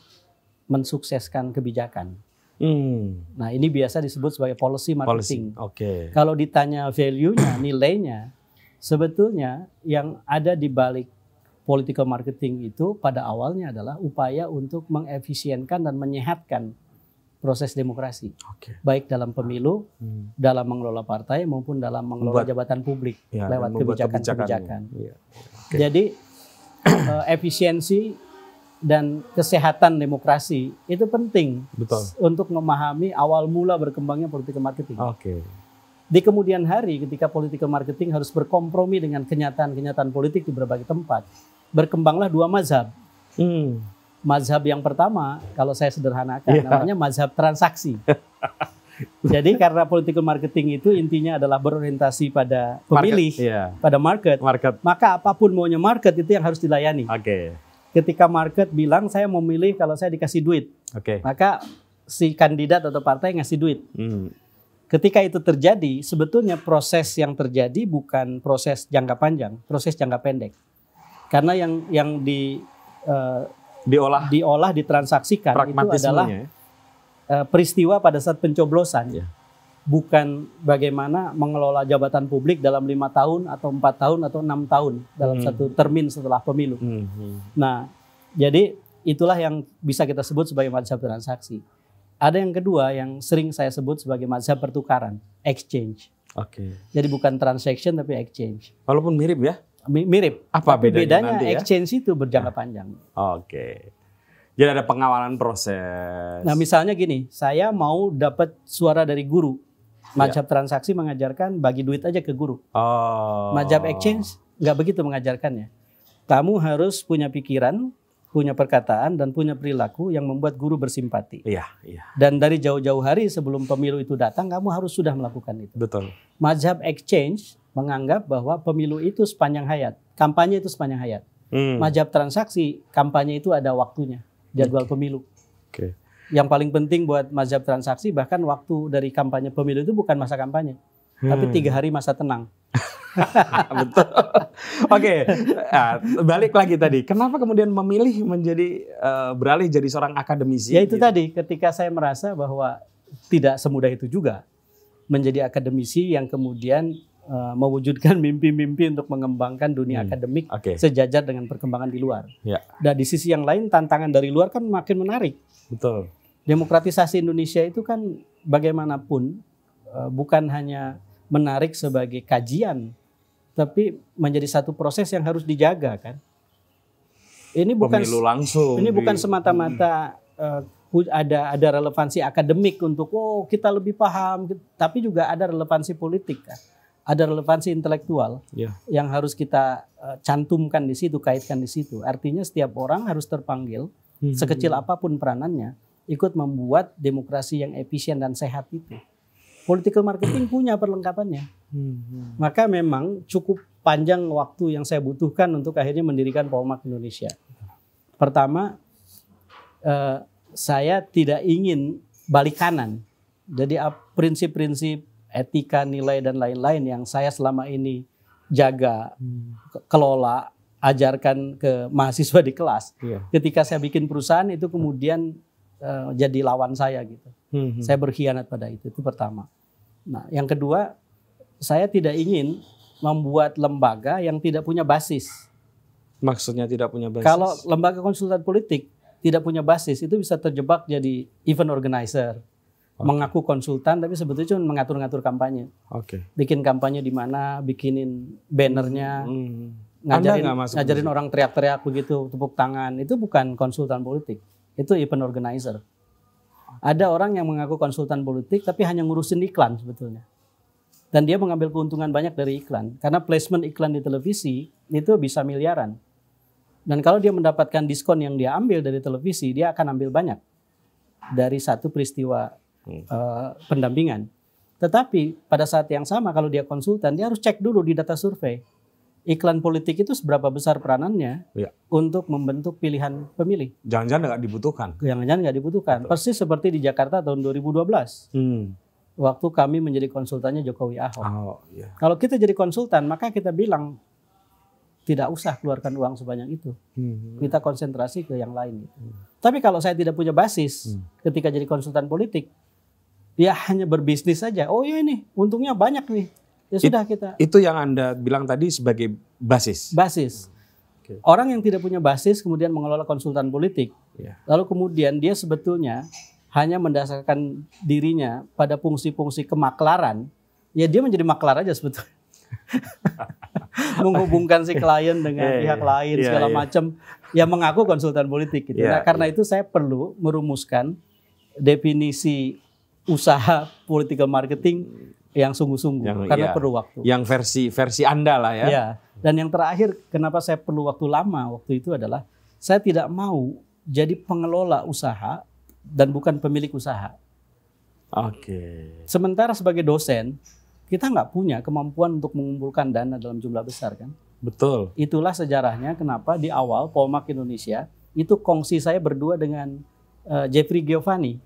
mensukseskan kebijakan. Hmm. Nah ini biasa disebut sebagai policy marketing. Policy. Okay. Kalau ditanya value-nya, nilainya, sebetulnya yang ada di balik political marketing itu pada awalnya adalah upaya untuk mengefisienkan dan menyehatkan proses demokrasi, okay. baik dalam pemilu, hmm. dalam mengelola partai maupun dalam mengelola membuat, jabatan publik ya, lewat kebijakan-kebijakan. Ya. Okay. Jadi eh, efisiensi dan kesehatan demokrasi itu penting Betul. untuk memahami awal mula berkembangnya politik marketing. Oke. Okay. Di kemudian hari ketika politik marketing harus berkompromi dengan kenyataan-kenyataan politik di berbagai tempat, berkembanglah dua mazhab. Hmm. Mazhab yang pertama, kalau saya sederhanakan, yeah. namanya mazhab transaksi. Jadi karena political marketing itu intinya adalah berorientasi pada pemilih, market, iya. yeah. pada market, market, maka apapun maunya market itu yang harus dilayani. Oke. Okay ketika market bilang saya memilih kalau saya dikasih duit, okay. maka si kandidat atau partai ngasih duit. Hmm. Ketika itu terjadi, sebetulnya proses yang terjadi bukan proses jangka panjang, proses jangka pendek. Karena yang yang di uh, diolah diolah ditransaksikan itu adalah uh, peristiwa pada saat pencoblosan. Yeah bukan bagaimana mengelola jabatan publik dalam lima tahun atau empat tahun atau enam tahun dalam hmm. satu termin setelah pemilu. Hmm. hmm. Nah, jadi itulah yang bisa kita sebut sebagai mazhab transaksi. Ada yang kedua yang sering saya sebut sebagai mazhab pertukaran, exchange. Oke. Okay. Jadi bukan transaction tapi exchange. Walaupun mirip ya? Mi mirip. Apa tapi bedanya? Bedanya nanti ya? exchange itu berjangka nah. panjang. Oke. Okay. Jadi ada pengawalan proses. Nah misalnya gini, saya mau dapat suara dari guru Iya. Majap yeah. transaksi mengajarkan bagi duit aja ke guru. Oh. Majab exchange nggak begitu mengajarkannya. Kamu harus punya pikiran, punya perkataan dan punya perilaku yang membuat guru bersimpati. Iya, iya. Dan dari jauh-jauh hari sebelum pemilu itu datang, kamu harus sudah melakukan itu. Betul. Majap exchange menganggap bahwa pemilu itu sepanjang hayat, kampanye itu sepanjang hayat. Hmm. Majab transaksi, kampanye itu ada waktunya, jadwal okay. pemilu. Oke. Okay yang paling penting buat mazhab transaksi bahkan waktu dari kampanye pemilu itu bukan masa kampanye hmm. tapi tiga hari masa tenang betul oke okay. nah, balik lagi tadi kenapa kemudian memilih menjadi uh, beralih jadi seorang akademisi ya itu gitu? tadi ketika saya merasa bahwa tidak semudah itu juga menjadi akademisi yang kemudian uh, mewujudkan mimpi-mimpi untuk mengembangkan dunia hmm. akademik okay. sejajar dengan perkembangan di luar. Ya. Dan nah, di sisi yang lain tantangan dari luar kan makin menarik. Betul demokratisasi Indonesia itu kan bagaimanapun eh, bukan hanya menarik sebagai kajian tapi menjadi satu proses yang harus dijaga kan. Ini bukan Pemilu langsung. Ini di... bukan semata-mata hmm. ada ada relevansi akademik untuk oh kita lebih paham tapi juga ada relevansi politik kan. Ada relevansi intelektual yeah. yang harus kita eh, cantumkan di situ, kaitkan di situ. Artinya setiap orang harus terpanggil hmm. sekecil apapun peranannya ikut membuat demokrasi yang efisien dan sehat itu. Political marketing punya perlengkapannya. Hmm. Maka memang cukup panjang waktu yang saya butuhkan untuk akhirnya mendirikan Polmark Indonesia. Pertama, eh, saya tidak ingin balik kanan. Jadi prinsip-prinsip etika, nilai dan lain-lain yang saya selama ini jaga, hmm. kelola, ajarkan ke mahasiswa di kelas. Iya. Ketika saya bikin perusahaan itu kemudian Eh, jadi lawan saya gitu. Hmm, hmm. Saya berkhianat pada itu itu pertama. Nah, yang kedua, saya tidak ingin membuat lembaga yang tidak punya basis. Maksudnya tidak punya basis. Kalau lembaga konsultan politik tidak punya basis itu bisa terjebak jadi event organizer. Okay. Mengaku konsultan tapi sebetulnya cuma mengatur-ngatur kampanye. Oke. Okay. Bikin kampanye di mana, bikinin bannernya, hmm. hmm, hmm. ngajarin ngajarin orang teriak-teriak begitu, tepuk tangan. Itu bukan konsultan politik itu event organizer. Ada orang yang mengaku konsultan politik tapi hanya ngurusin iklan sebetulnya. Dan dia mengambil keuntungan banyak dari iklan karena placement iklan di televisi itu bisa miliaran. Dan kalau dia mendapatkan diskon yang dia ambil dari televisi, dia akan ambil banyak dari satu peristiwa uh, pendampingan. Tetapi pada saat yang sama kalau dia konsultan, dia harus cek dulu di data survei iklan politik itu seberapa besar peranannya ya. untuk membentuk pilihan pemilih. Jangan-jangan nggak dibutuhkan. Jangan-jangan nggak dibutuhkan. Betul. Persis seperti di Jakarta tahun 2012. Hmm. Waktu kami menjadi konsultannya Jokowi Ahok. Oh, yeah. Iya. Kalau kita jadi konsultan, maka kita bilang tidak usah keluarkan uang sebanyak itu. Hmm. Kita konsentrasi ke yang lain. Hmm. Tapi kalau saya tidak punya basis hmm. ketika jadi konsultan politik, ya hanya berbisnis saja. Oh iya ini untungnya banyak nih. Ya sudah It, kita. Itu yang Anda bilang tadi sebagai basis. Basis. Okay. Orang yang tidak punya basis kemudian mengelola konsultan politik. Yeah. Lalu kemudian dia sebetulnya hanya mendasarkan dirinya pada fungsi-fungsi kemaklaran. Ya dia menjadi maklar aja sebetulnya. menghubungkan si klien dengan yeah, pihak yeah, lain yeah, segala yeah. macam yang mengaku konsultan politik gitu. Yeah, nah, karena yeah. itu saya perlu merumuskan definisi usaha political marketing yang sungguh-sungguh karena iya, perlu waktu. Yang versi versi Anda lah ya. ya. Dan yang terakhir kenapa saya perlu waktu lama waktu itu adalah saya tidak mau jadi pengelola usaha dan bukan pemilik usaha. Oke. Okay. Sementara sebagai dosen kita nggak punya kemampuan untuk mengumpulkan dana dalam jumlah besar kan. Betul. Itulah sejarahnya kenapa di awal Polmak Indonesia itu kongsi saya berdua dengan uh, Jeffrey Giovanni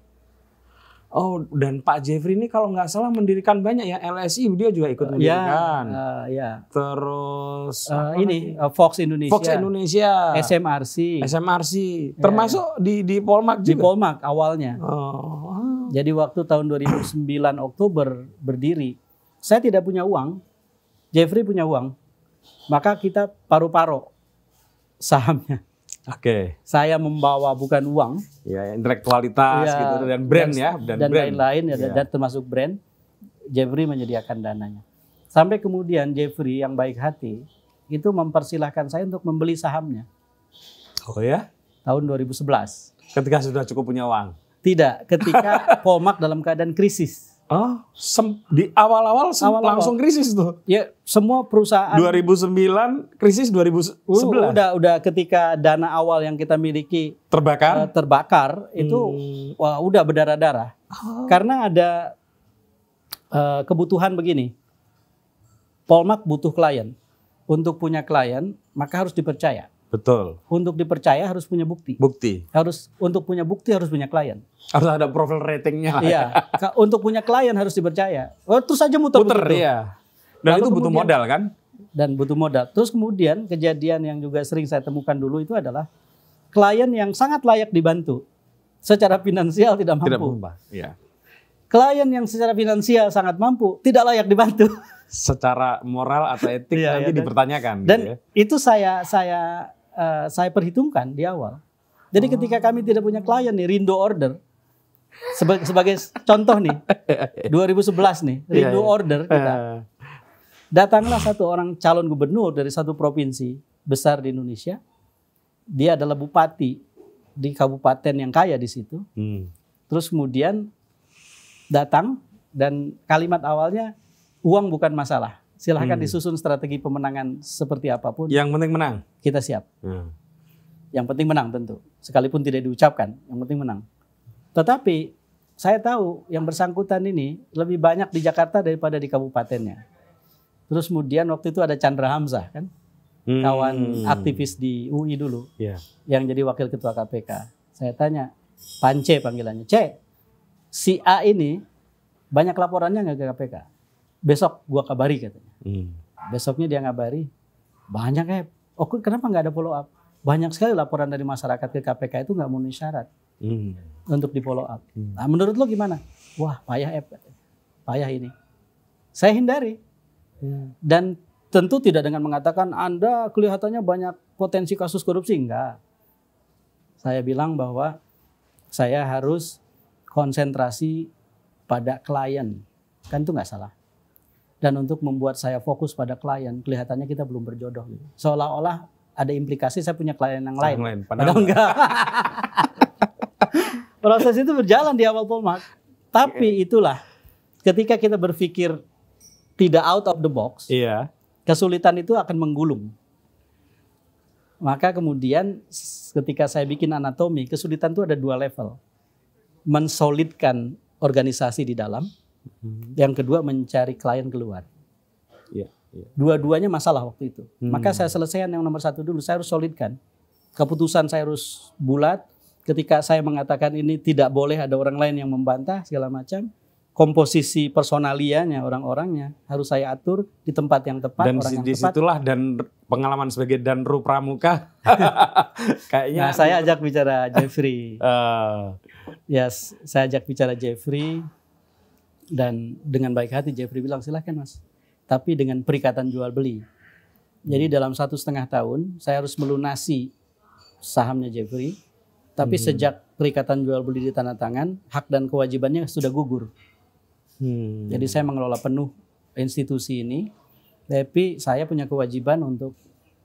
Oh, dan Pak Jeffrey ini kalau nggak salah mendirikan banyak ya LSI, dia juga ikut ya, mendirikan. Ya, uh, ya. Terus uh, ini uh, Fox Indonesia. Fox Indonesia. SMRC. SMRC. Ya. Termasuk ya. di di Polmak juga. Di Polmak awalnya. Oh. Jadi waktu tahun 2009 Oktober berdiri, saya tidak punya uang, Jeffrey punya uang, maka kita paru paru sahamnya. Oke. Okay. Saya membawa bukan uang. Ya, intelektualitas ya, gitu dan brand ya dan, dan lain-lain ya, ya. dan termasuk brand. Jeffrey menyediakan dananya. Sampai kemudian Jeffrey yang baik hati itu mempersilahkan saya untuk membeli sahamnya. Oh ya? Tahun 2011. Ketika sudah cukup punya uang. Tidak, ketika Pomak dalam keadaan krisis. Oh, sem di awal-awal langsung krisis tuh. Ya, semua perusahaan 2009 krisis 2011. Uh, udah udah ketika dana awal yang kita miliki terbakar uh, terbakar itu hmm. wah udah berdarah-darah. Oh. Karena ada uh, kebutuhan begini. Polmak butuh klien. Untuk punya klien, maka harus dipercaya. Betul. Untuk dipercaya harus punya bukti. Bukti. Harus untuk punya bukti harus punya klien. Harus ada profil ratingnya. Iya. untuk punya klien harus dipercaya. Oh, terus aja muter. Muter, iya. Dan Lalu itu butuh modal kan? Dan butuh modal. Terus kemudian kejadian yang juga sering saya temukan dulu itu adalah klien yang sangat layak dibantu secara finansial tidak mampu. Tidak mampu. Iya. Klien yang secara finansial sangat mampu tidak layak dibantu. Secara moral atau etik iya, nanti iya, dipertanyakan. Dan gitu ya. itu saya saya Eh, saya perhitungkan di awal. Jadi oh. ketika kami tidak punya klien nih, Rindo order, sebagai, sebagai contoh nih 2011 nih iya, rindu yeah, order kita ah. datanglah satu orang calon gubernur dari satu provinsi besar di Indonesia dia adalah bupati di kabupaten yang kaya di situ hmm. terus kemudian datang dan kalimat awalnya uang bukan masalah Silahkan hmm. disusun strategi pemenangan seperti apapun. Yang penting menang. Kita siap. Hmm. Yang penting menang tentu. Sekalipun tidak diucapkan, yang penting menang. Tetapi saya tahu yang bersangkutan ini lebih banyak di Jakarta daripada di kabupatennya. Terus kemudian waktu itu ada Chandra Hamzah kan, hmm. kawan aktivis di UI dulu, yeah. yang jadi wakil ketua KPK. Saya tanya, Pance panggilannya, C, si A ini banyak laporannya nggak ke KPK? Besok gua kabari katanya. Hmm. Besoknya dia ngabari, banyak ya. Oh kenapa nggak ada follow up? Banyak sekali laporan dari masyarakat ke KPK itu nggak memenuhi syarat hmm. untuk di follow up. Hmm. Nah, menurut lo gimana? Wah payah ya, payah ini. Saya hindari. Hmm. Dan tentu tidak dengan mengatakan Anda kelihatannya banyak potensi kasus korupsi. Enggak. Saya bilang bahwa saya harus konsentrasi pada klien. Kan itu nggak salah dan untuk membuat saya fokus pada klien kelihatannya kita belum berjodoh gitu. Seolah-olah ada implikasi saya punya klien yang lain. lain padahal, padahal enggak. Proses itu berjalan di awal Polmark. Tapi iya. itulah ketika kita berpikir tidak out of the box, iya. kesulitan itu akan menggulung. Maka kemudian ketika saya bikin anatomi, kesulitan itu ada dua level. Mensolidkan organisasi di dalam, Hmm. Yang kedua mencari klien keluar. Yeah, yeah. Dua-duanya masalah waktu itu. Hmm. Maka saya selesaikan yang nomor satu dulu. Saya harus solidkan. Keputusan saya harus bulat. Ketika saya mengatakan ini tidak boleh ada orang lain yang membantah segala macam. Komposisi personalianya orang-orangnya harus saya atur di tempat yang tepat. Dan orang yang disitulah tepat. dan pengalaman sebagai Danru Pramuka. Kayaknya. Nah, saya ajak bicara Jeffrey. uh. Yes, saya ajak bicara Jeffrey dan dengan baik hati Jeffrey bilang silahkan mas. Tapi dengan perikatan jual beli. Jadi hmm. dalam satu setengah tahun saya harus melunasi sahamnya Jeffrey. Tapi hmm. sejak perikatan jual beli di tanda tangan, hak dan kewajibannya sudah gugur. Hmm. Jadi saya mengelola penuh institusi ini. Tapi saya punya kewajiban untuk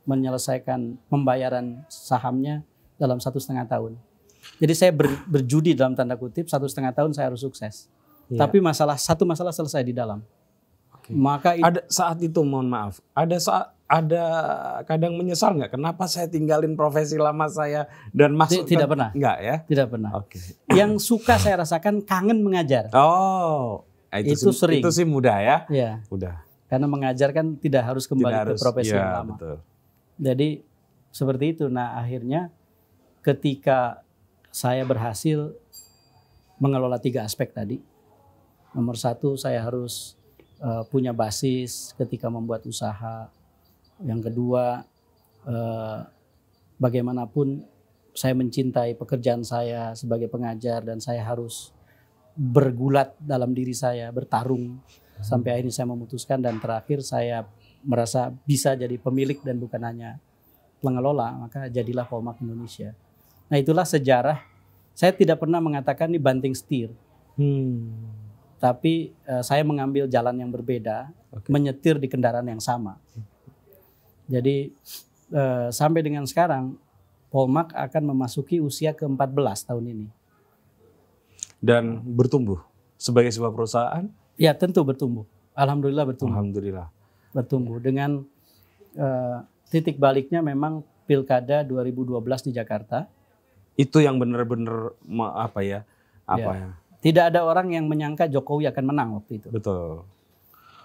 menyelesaikan pembayaran sahamnya dalam satu setengah tahun. Jadi saya ber, berjudi dalam tanda kutip satu setengah tahun saya harus sukses yeah. tapi masalah satu masalah selesai di dalam. Okay. Maka ada saat itu mohon maaf, ada saat ada kadang menyesal nggak kenapa saya tinggalin profesi lama saya dan masuk tidak ke, pernah nggak ya tidak pernah okay. yang suka saya rasakan kangen mengajar oh nah itu, itu sering itu sih mudah ya ya udah karena mengajar kan tidak harus kembali tidak ke harus, profesi ya, lama betul. jadi seperti itu nah akhirnya ketika saya berhasil mengelola tiga aspek tadi Nomor satu saya harus uh, punya basis ketika membuat usaha. Yang kedua, uh, bagaimanapun saya mencintai pekerjaan saya sebagai pengajar dan saya harus bergulat dalam diri saya, bertarung sampai akhirnya saya memutuskan dan terakhir saya merasa bisa jadi pemilik dan bukan hanya pengelola, maka jadilah Polmark Indonesia. Nah, itulah sejarah. Saya tidak pernah mengatakan ini banting setir. Hmm tapi uh, saya mengambil jalan yang berbeda, okay. menyetir di kendaraan yang sama. Jadi uh, sampai dengan sekarang Polmak akan memasuki usia ke-14 tahun ini. Dan bertumbuh sebagai sebuah perusahaan? Ya, tentu bertumbuh. Alhamdulillah bertumbuh. Alhamdulillah. Bertumbuh dengan uh, titik baliknya memang Pilkada 2012 di Jakarta. Itu yang benar-benar apa ya? Apa ya? ya tidak ada orang yang menyangka Jokowi akan menang waktu itu. Betul.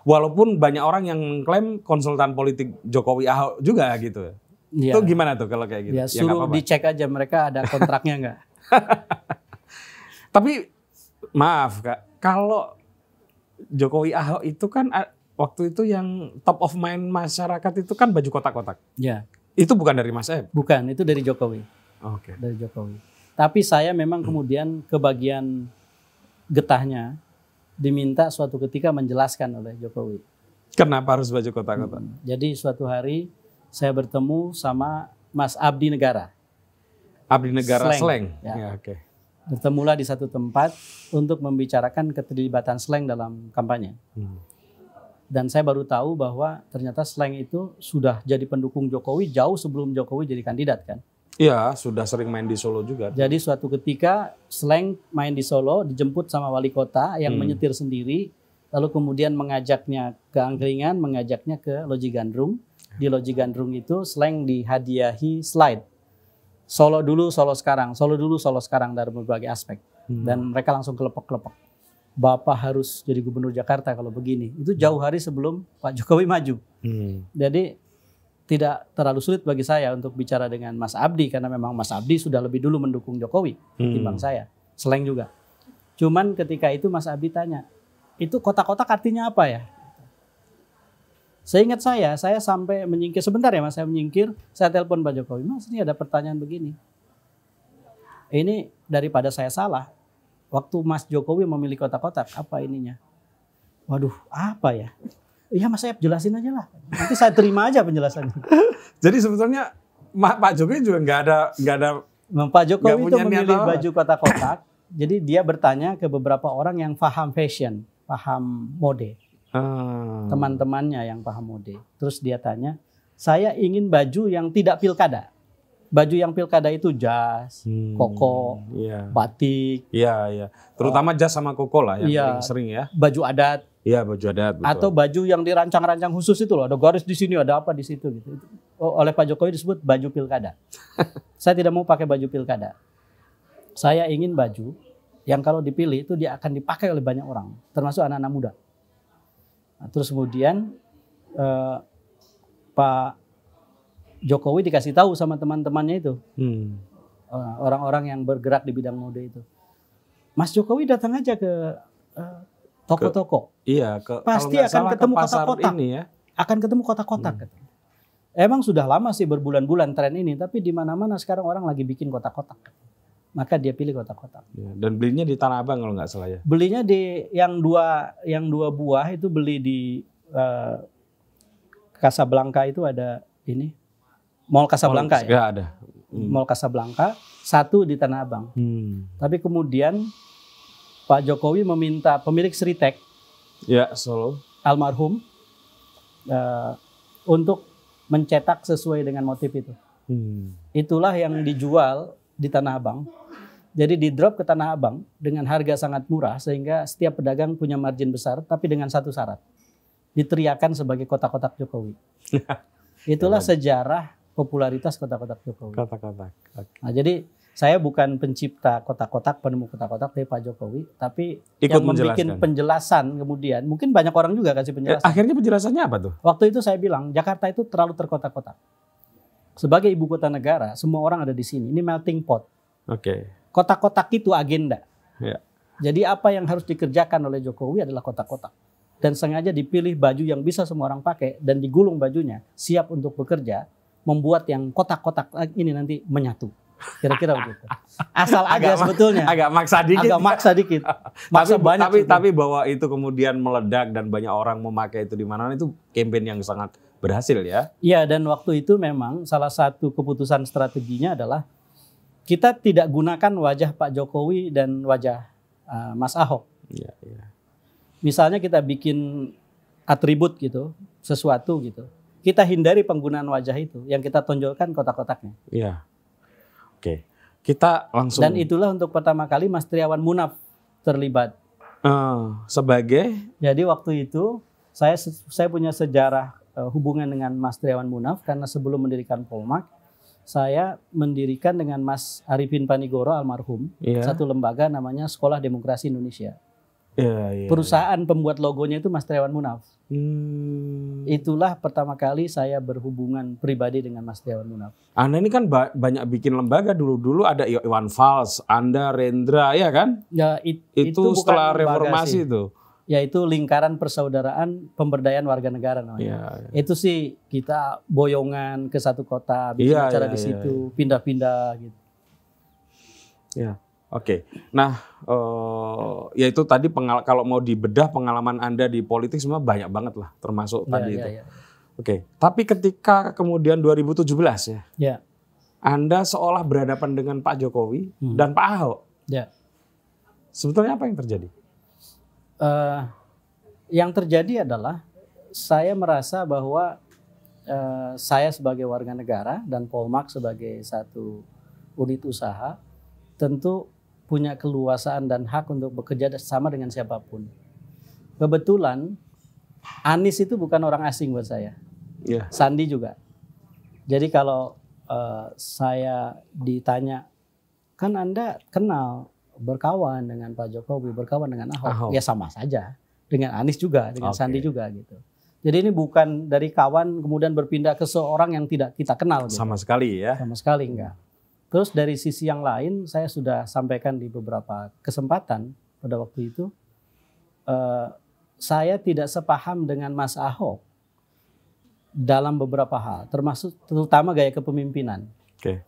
Walaupun banyak orang yang mengklaim konsultan politik Jokowi Ahok juga gitu. Ya. Itu gimana tuh kalau kayak gitu? Ya, ya suruh ya, apa -apa. dicek aja mereka ada kontraknya nggak. Tapi maaf kak, kalau Jokowi Ahok itu kan eh, waktu itu yang top of mind masyarakat itu kan baju kotak-kotak. Ya. Itu bukan dari Mas Eb? Bukan, itu dari Jokowi. Oke. Okay. Dari Jokowi. Tapi saya memang hmm. kemudian kebagian getahnya diminta suatu ketika menjelaskan oleh Jokowi. Kenapa harus baju kota-kota? Hmm. Jadi suatu hari saya bertemu sama Mas Abdi Negara. Abdi Negara Sleng. Sleng. Ya. Ya, okay. Bertemulah di satu tempat untuk membicarakan keterlibatan Sleng dalam kampanye. Hmm. Dan saya baru tahu bahwa ternyata Sleng itu sudah jadi pendukung Jokowi jauh sebelum Jokowi jadi kandidat kan. Iya, sudah sering main di Solo juga. Jadi suatu ketika Sleng main di Solo, dijemput sama wali kota yang hmm. menyetir sendiri, lalu kemudian mengajaknya ke Angkringan, mengajaknya ke Loji Gandrung. Di Loji Gandrung itu Sleng dihadiahi slide. Solo dulu, Solo sekarang, Solo dulu, Solo sekarang dari berbagai aspek. Hmm. Dan mereka langsung kelepek-kelepek. Bapak harus jadi gubernur Jakarta kalau begini. Itu jauh hari sebelum Pak Jokowi maju. Hmm. Jadi tidak terlalu sulit bagi saya untuk bicara dengan Mas Abdi karena memang Mas Abdi sudah lebih dulu mendukung Jokowi ketimbang hmm. saya. Seleng juga. Cuman ketika itu Mas Abdi tanya, itu kota-kota artinya apa ya? Seingat saya, saya sampai menyingkir sebentar ya Mas, saya menyingkir, saya telepon Pak Jokowi, Mas ini ada pertanyaan begini. Ini daripada saya salah, waktu Mas Jokowi memilih kota-kota apa ininya? Waduh, apa ya? Iya Mas saya jelasin aja lah. Nanti saya terima aja penjelasannya. Jadi sebetulnya Pak Jokowi juga nggak ada nggak ada. Pak Jokowi itu memilih baju kotak-kotak. jadi dia bertanya ke beberapa orang yang paham fashion, paham mode. Hmm. Teman-temannya yang paham mode. Terus dia tanya, saya ingin baju yang tidak pilkada. Baju yang pilkada itu jas, hmm, koko, yeah. batik. Iya, yeah, iya. Yeah. Terutama jas sama koko lah yang yeah, sering ya. Baju adat Iya baju adat. Betul. Atau baju yang dirancang-rancang khusus itu loh, ada garis di sini, ada apa di situ gitu. Oh, oleh Pak Jokowi disebut baju pilkada. saya tidak mau pakai baju pilkada. Saya ingin baju yang kalau dipilih itu dia akan dipakai oleh banyak orang, termasuk anak-anak muda. Nah, terus kemudian eh, Pak Jokowi dikasih tahu sama teman-temannya itu, orang hmm. eh, orang-orang yang bergerak di bidang mode itu. Mas Jokowi datang aja ke eh, toko-toko. Iya, ke, pasti akan salah, ketemu kota-kota Ini ya. Akan ketemu kota kotak Hmm. Emang sudah lama sih berbulan-bulan tren ini, tapi di mana-mana sekarang orang lagi bikin kota-kota. Maka dia pilih kota-kota. Iya, dan belinya di Tanah Abang kalau nggak salah ya. Belinya di yang dua yang dua buah itu beli di uh, eh, Kasablanka itu ada ini Mall Kasablanka. Mall, ya. ada. Hmm. Mall Kasablanka. satu di Tanah Abang. Hmm. Tapi kemudian Pak Jokowi meminta pemilik Sritek, ya Solo, almarhum, uh, untuk mencetak sesuai dengan motif itu. Hmm. Itulah yang dijual di Tanah Abang. Jadi di drop ke Tanah Abang dengan harga sangat murah sehingga setiap pedagang punya margin besar, tapi dengan satu syarat, diteriakan sebagai kotak-kotak Jokowi. Itulah sejarah popularitas kotak-kotak Jokowi. Kotak-kotak. Okay. Nah, jadi saya bukan pencipta kotak-kotak, penemu kotak-kotak dari Pak Jokowi, tapi Ikut yang membuat penjelasan kemudian, mungkin banyak orang juga kasih eh, penjelasan. Akhirnya penjelasannya apa tuh? Waktu itu saya bilang Jakarta itu terlalu terkotak-kotak. Sebagai ibu kota negara, semua orang ada di sini. Ini melting pot. Oke. Okay. Kotak-kotak itu agenda. Ya. Jadi apa yang harus dikerjakan oleh Jokowi adalah kotak-kotak. Dan sengaja dipilih baju yang bisa semua orang pakai dan digulung bajunya, siap untuk bekerja, membuat yang kotak-kotak eh, ini nanti menyatu. Kira-kira begitu. Asal agak, aja sebetulnya. Agak maksa dikit. Agak maksa dikit. Maksa tapi, banyak. Tapi tapi bahwa itu kemudian meledak dan banyak orang memakai itu di mana itu campaign yang sangat berhasil ya. Iya dan waktu itu memang salah satu keputusan strateginya adalah kita tidak gunakan wajah Pak Jokowi dan wajah uh, Mas Ahok. Ya, ya. Misalnya kita bikin atribut gitu, sesuatu gitu. Kita hindari penggunaan wajah itu, yang kita tonjolkan kotak-kotaknya. Iya. Oke. Kita langsung Dan itulah untuk pertama kali Mas Triawan Munaf terlibat. Uh, sebagai Jadi waktu itu saya saya punya sejarah eh, hubungan dengan Mas Triawan Munaf karena sebelum mendirikan Polmak saya mendirikan dengan Mas Arifin Panigoro almarhum yeah. satu lembaga namanya Sekolah Demokrasi Indonesia. Yeah, yeah, iya. Perusahaan yeah. pembuat logonya itu Mas Triawan Munaf. Hmm. Itulah pertama kali saya berhubungan pribadi dengan Mas Dewan Munaf. Anda ini kan banyak bikin lembaga dulu-dulu ada Iwan Fals, Anda Rendra ya kan? Ya it, itu, itu setelah reformasi sih. itu. Yaitu lingkaran persaudaraan pemberdayaan warga negara namanya. Ya, ya. Itu sih kita boyongan ke satu kota, bikin ya, acara ya, di iya, situ, iya. pindah-pindah ya, ya. gitu. Ya. Oke, nah uh, ya itu tadi pengal kalau mau dibedah pengalaman anda di politik semua banyak banget lah, termasuk ya, tadi yeah, itu. yeah. Oke, tapi ketika kemudian 2017 ya, ya. anda seolah berhadapan dengan Pak Jokowi hmm. dan Pak Ahok. Ya. Sebetulnya apa yang terjadi? Uh, yang terjadi adalah saya merasa bahwa uh, saya sebagai warga negara dan Polmark sebagai satu unit usaha tentu punya keluasaan dan hak untuk bekerja sama dengan siapapun. Kebetulan Anies itu bukan orang asing buat saya. Yeah. Sandi juga. Jadi kalau uh, saya ditanya, kan Anda kenal berkawan dengan Pak Jokowi, berkawan dengan Ahok, Ahok. ya sama saja. Dengan Anies juga, dengan okay. Sandi juga gitu. Jadi ini bukan dari kawan kemudian berpindah ke seorang yang tidak kita kenal. Gitu. Sama sekali ya. Sama sekali enggak. Terus dari sisi yang lain, saya sudah sampaikan di beberapa kesempatan pada waktu itu, eh, saya tidak sepaham dengan Mas Ahok dalam beberapa hal, termasuk terutama gaya kepemimpinan. Okay.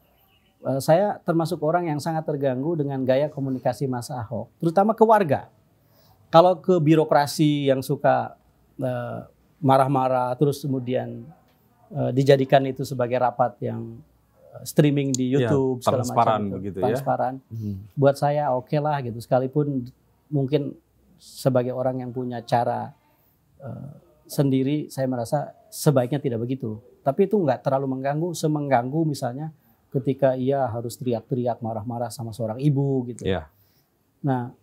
Eh, saya termasuk orang yang sangat terganggu dengan gaya komunikasi Mas Ahok, terutama ke warga. Kalau ke birokrasi yang suka eh, marah-marah, terus kemudian eh, dijadikan itu sebagai rapat yang streaming di iya, YouTube ya, segala transparan macam begitu gitu, ya. transparan. Ya? Hmm. Buat saya oke okay lah gitu sekalipun mungkin sebagai orang yang punya cara uh, sendiri saya merasa sebaiknya tidak begitu. Tapi itu nggak terlalu mengganggu, semengganggu misalnya ketika ia harus teriak-teriak marah-marah sama seorang ibu gitu. Ya. Nah,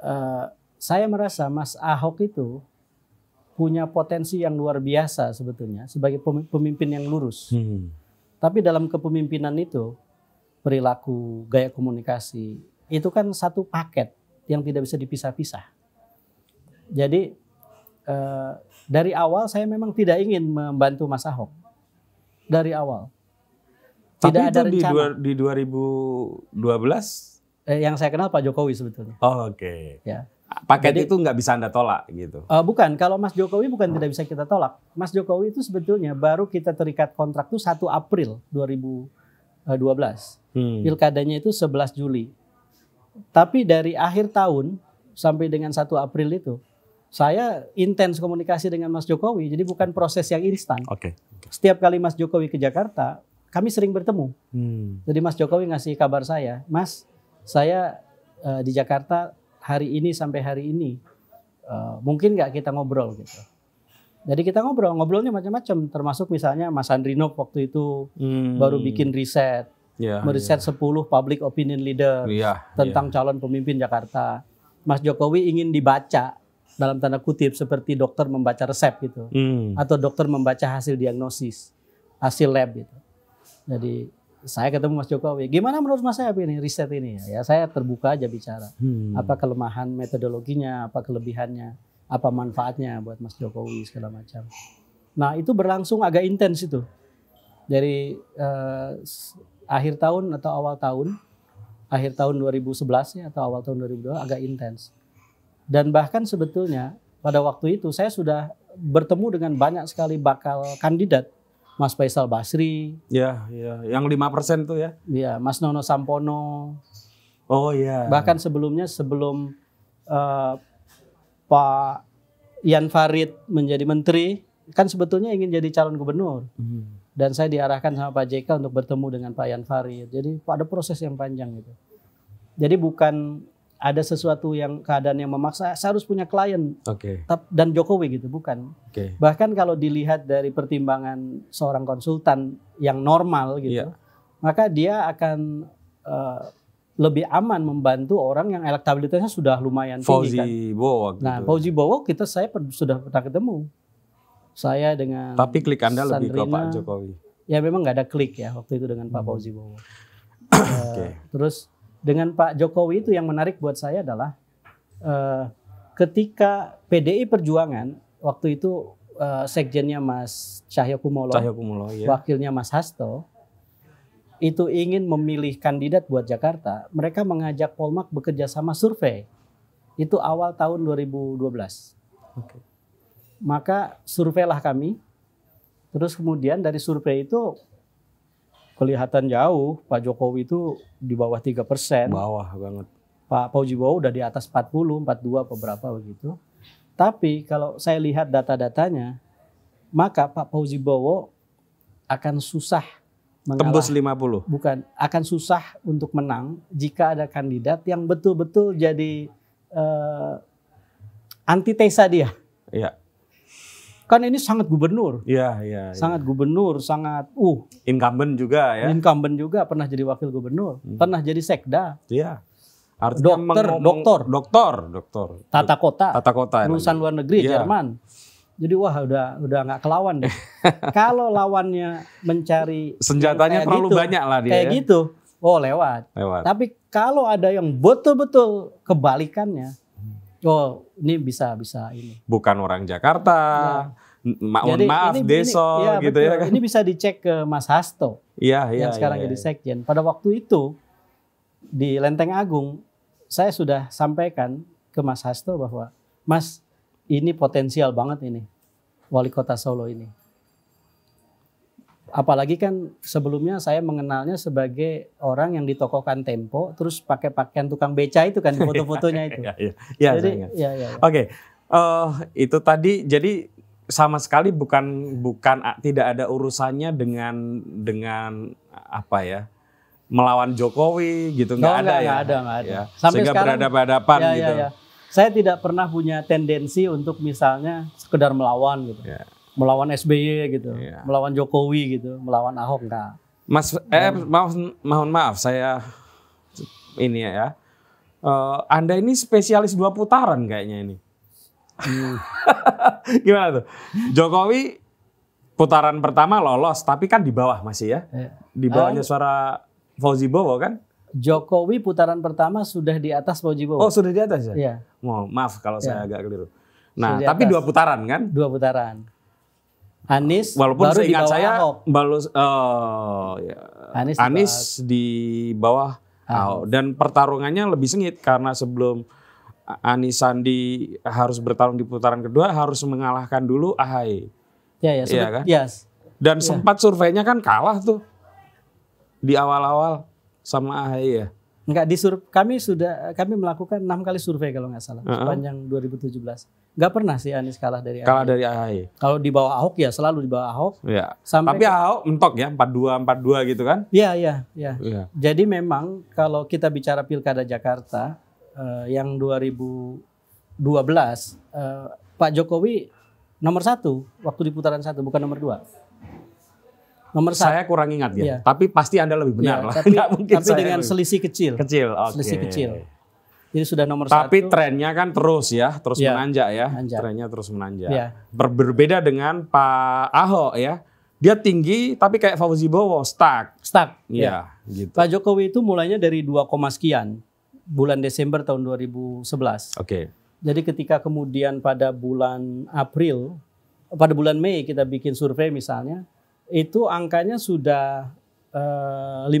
uh, saya merasa Mas Ahok itu punya potensi yang luar biasa sebetulnya sebagai pemimpin yang lurus. Hmm tapi dalam kepemimpinan itu perilaku, gaya komunikasi itu kan satu paket yang tidak bisa dipisah-pisah. Jadi eh, dari awal saya memang tidak ingin membantu Mas Ahok. Dari awal. tidak itu ada itu di, dua, di 2012 eh, yang saya kenal Pak Jokowi sebetulnya. Oh, Oke. Okay. Ya paket Jadi, itu nggak bisa anda tolak gitu. Uh, bukan, kalau Mas Jokowi bukan oh. tidak bisa kita tolak. Mas Jokowi itu sebetulnya baru kita terikat kontrak itu 1 April 2012. Eh, hmm. Pilkadanya itu 11 Juli. Tapi dari akhir tahun sampai dengan 1 April itu, saya intens komunikasi dengan Mas Jokowi. Jadi bukan proses yang instan. Oke. Okay. Setiap kali Mas Jokowi ke Jakarta, kami sering bertemu. Hmm. Jadi Mas Jokowi ngasih kabar saya, Mas, saya uh, di Jakarta hari ini sampai hari ini uh, mungkin nggak kita ngobrol gitu. Jadi kita ngobrol, ngobrolnya macam-macam, termasuk misalnya Mas Andrino waktu itu hmm. baru bikin riset, yeah, ya. meriset yeah. 10 public opinion leader yeah, tentang yeah. calon pemimpin Jakarta. Mas Jokowi ingin dibaca dalam tanda kutip seperti dokter membaca resep gitu, hmm. atau dokter membaca hasil diagnosis, hasil lab gitu. Jadi saya ketemu Mas Jokowi. Gimana menurut Mas saya ini riset ini? Ya, saya terbuka aja bicara. Hmm. Apa kelemahan metodologinya, apa kelebihannya, apa manfaatnya buat Mas Jokowi segala macam. Nah itu berlangsung agak intens itu dari eh, akhir tahun atau awal tahun, akhir tahun 2011 ya atau awal tahun 2002 agak intens. Dan bahkan sebetulnya pada waktu itu saya sudah bertemu dengan banyak sekali bakal kandidat Mas Faisal Basri. Ya, ya, yang lima persen tuh ya. Iya, Mas Nono Sampono. Oh iya. Bahkan sebelumnya sebelum uh, Pak Ian Farid menjadi menteri, kan sebetulnya ingin jadi calon gubernur. Hmm. Dan saya diarahkan sama Pak JK untuk bertemu dengan Pak Ian Farid. Jadi ada proses yang panjang itu. Jadi bukan ada sesuatu yang keadaan yang memaksa, saya harus punya klien. Oke. Okay. Dan Jokowi gitu bukan. Okay. Bahkan kalau dilihat dari pertimbangan seorang konsultan yang normal gitu, yeah. maka dia akan uh, lebih aman membantu orang yang elektabilitasnya sudah lumayan Fauzi tinggi kan. Bowo. Gitu. Nah, Fauzi Bowo kita saya sudah pernah ketemu. Saya dengan Tapi klik Anda Sandrina, lebih ke Pak Jokowi. Ya memang nggak ada klik ya waktu itu dengan hmm. Pak Fauzi Bowo. Eh, Oke. Okay. terus dengan Pak Jokowi itu yang menarik buat saya adalah uh, ketika PDI Perjuangan waktu itu uh, sekjennya Mas Cahyokumolo, Cahyokumolo ya. wakilnya Mas Hasto itu ingin memilih kandidat buat Jakarta, mereka mengajak Polmak bekerja sama survei. Itu awal tahun 2012. Oke. Maka surveilah kami. Terus kemudian dari survei itu kelihatan jauh Pak Jokowi itu di bawah tiga persen. Bawah banget. Pak Fauji Bowo udah di atas 40, 42 beberapa begitu. Tapi kalau saya lihat data-datanya, maka Pak Fauzi Bowo akan susah mengalah. Tembus 50. Bukan, akan susah untuk menang jika ada kandidat yang betul-betul jadi uh, antitesa dia. Iya kan ini sangat gubernur. Iya, iya. iya. Sangat yeah. gubernur, sangat uh incumbent juga ya. Incumbent juga pernah jadi wakil gubernur, hmm. pernah jadi sekda. Iya. Artinya dokter, dokter, dokter, dokter. Tata kota. Tata kota. Lulusan luar negeri yeah. Jerman. Jadi wah udah udah nggak kelawan deh. Kalau lawannya mencari senjatanya terlalu gitu, banyak lah dia. Kayak ya. gitu. Oh lewat. Lewat. Tapi kalau ada yang betul-betul kebalikannya, hmm. oh ini bisa bisa ini. Bukan orang Jakarta. Iya mohon ma maaf ini, Deso ini, iya, gitu ya, gitu betul. ya Ini bisa dicek ke Mas Hasto. ya, ya, Yang iya, sekarang ya, ya. jadi iya. sekjen. Pada waktu itu di Lenteng Agung saya sudah sampaikan ke Mas Hasto bahwa Mas ini potensial banget ini wali kota Solo ini. Apalagi kan sebelumnya saya mengenalnya sebagai orang yang ditokokan Tempo, terus pakai pakaian tukang beca itu kan foto-fotonya itu. Iya, iya. Ya, jadi, ya, Oke, eh, itu tadi. Jadi sama sekali bukan bukan tidak ada urusannya dengan dengan apa ya melawan Jokowi gitu nggak oh, ada ya nggak ada nggak ya, ada ya. Sampai sehingga sekarang, berhadapan-hadapan ya, ya gitu ya, ya. saya tidak pernah punya tendensi untuk misalnya sekedar melawan gitu ya. melawan SBY gitu ya. melawan Jokowi gitu melawan Ahok enggak Mas eh mohon mohon maaf saya ini ya uh, Anda ini spesialis dua putaran kayaknya ini Hmm. Gimana tuh? Jokowi putaran pertama lolos, tapi kan di bawah masih ya. Iya. Di bawahnya suara Fauzi Bowo kan? Jokowi putaran pertama sudah di atas Fauzi Bowo. Oh, sudah di atas ya? Iya. Oh, maaf kalau ya. saya iya. agak keliru. Nah, sudah tapi dua putaran kan? Dua putaran. Anies walaupun baru seingat di bawah saya Ahok. Balus, oh, ya. Anies, Anies di bawah Ahok. Ah. Ahok. Dan pertarungannya lebih sengit karena sebelum Ani Sandi harus bertarung di putaran kedua harus mengalahkan dulu Ahy. Ya ya, iya kan? Yes. Ya. Dan ya. sempat surveinya kan kalah tuh di awal-awal sama Ahy ya. Enggak di sur kami sudah kami melakukan enam kali survei kalau nggak salah uh -huh. sepanjang 2017. Enggak pernah sih Anies kalah dari kalah dari Ahy. Kalau di bawah Ahok ya selalu di bawah Ahok. Ya. Tapi Ahok mentok ya 42 42 gitu kan? Iya iya iya. Ya. Jadi memang kalau kita bicara Pilkada Jakarta uh, yang 2012 uh, eh, Pak Jokowi nomor satu waktu di putaran satu bukan nomor dua. Nomor saya satu. kurang ingat ya, ya, tapi pasti anda lebih benar ya, lah. Tapi, mungkin tapi dengan lebih. selisih kecil. Kecil, okay. selisih kecil. Jadi sudah nomor tapi satu. Tapi trennya kan terus ya, terus ya, menanjak ya, menanjak. trennya terus menanjak. Ya. Ber Berbeda dengan Pak Ahok ya, dia tinggi tapi kayak Fauzi Bowo stuck. Stuck. Ya, Ya, gitu. Pak Jokowi itu mulainya dari 2, sekian bulan Desember tahun 2011. Oke. Okay. Jadi ketika kemudian pada bulan April, pada bulan Mei kita bikin survei misalnya, itu angkanya sudah uh, eh, 15.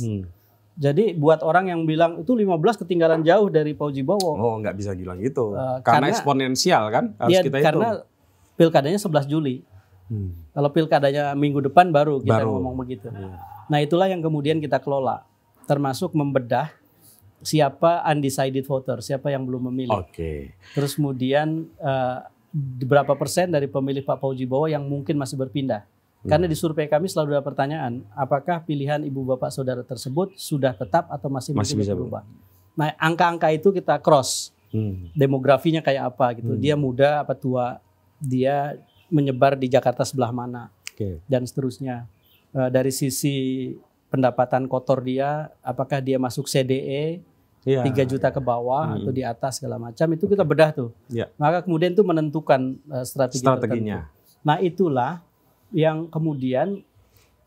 Hmm. Jadi buat orang yang bilang itu 15 ketinggalan jauh dari Pauji Bowo. Oh, nggak bisa bilang gitu. Uh, karena, karena eksponensial kan harus ya, kita itu. Karena pilkadanya 11 Juli. Hmm. Kalau pilkadanya minggu depan baru kita baru. ngomong begitu. Hmm. Nah, itulah yang kemudian kita kelola. Termasuk membedah siapa undecided voter, siapa yang belum memilih. Oke. Okay. Terus kemudian uh, berapa persen dari pemilih Pak Fauji Bowo yang mungkin masih berpindah? Hmm. Karena di survei kami selalu ada pertanyaan, apakah pilihan ibu bapak saudara tersebut sudah tetap atau masih, masih bisa berubah? Nah, angka-angka itu kita cross. Hmm. Demografinya kayak apa gitu. Hmm. Dia muda apa tua? Dia menyebar di Jakarta sebelah mana? Okay. Dan seterusnya. Eh, dari sisi pendapatan kotor dia, apakah dia masuk CDE yeah. 3 juta ke bawah hmm. atau di atas segala macam itu kita bedah tuh. Yeah. Maka kemudian itu menentukan uh, strategi strateginya. Tertentu. Nah, itulah yang kemudian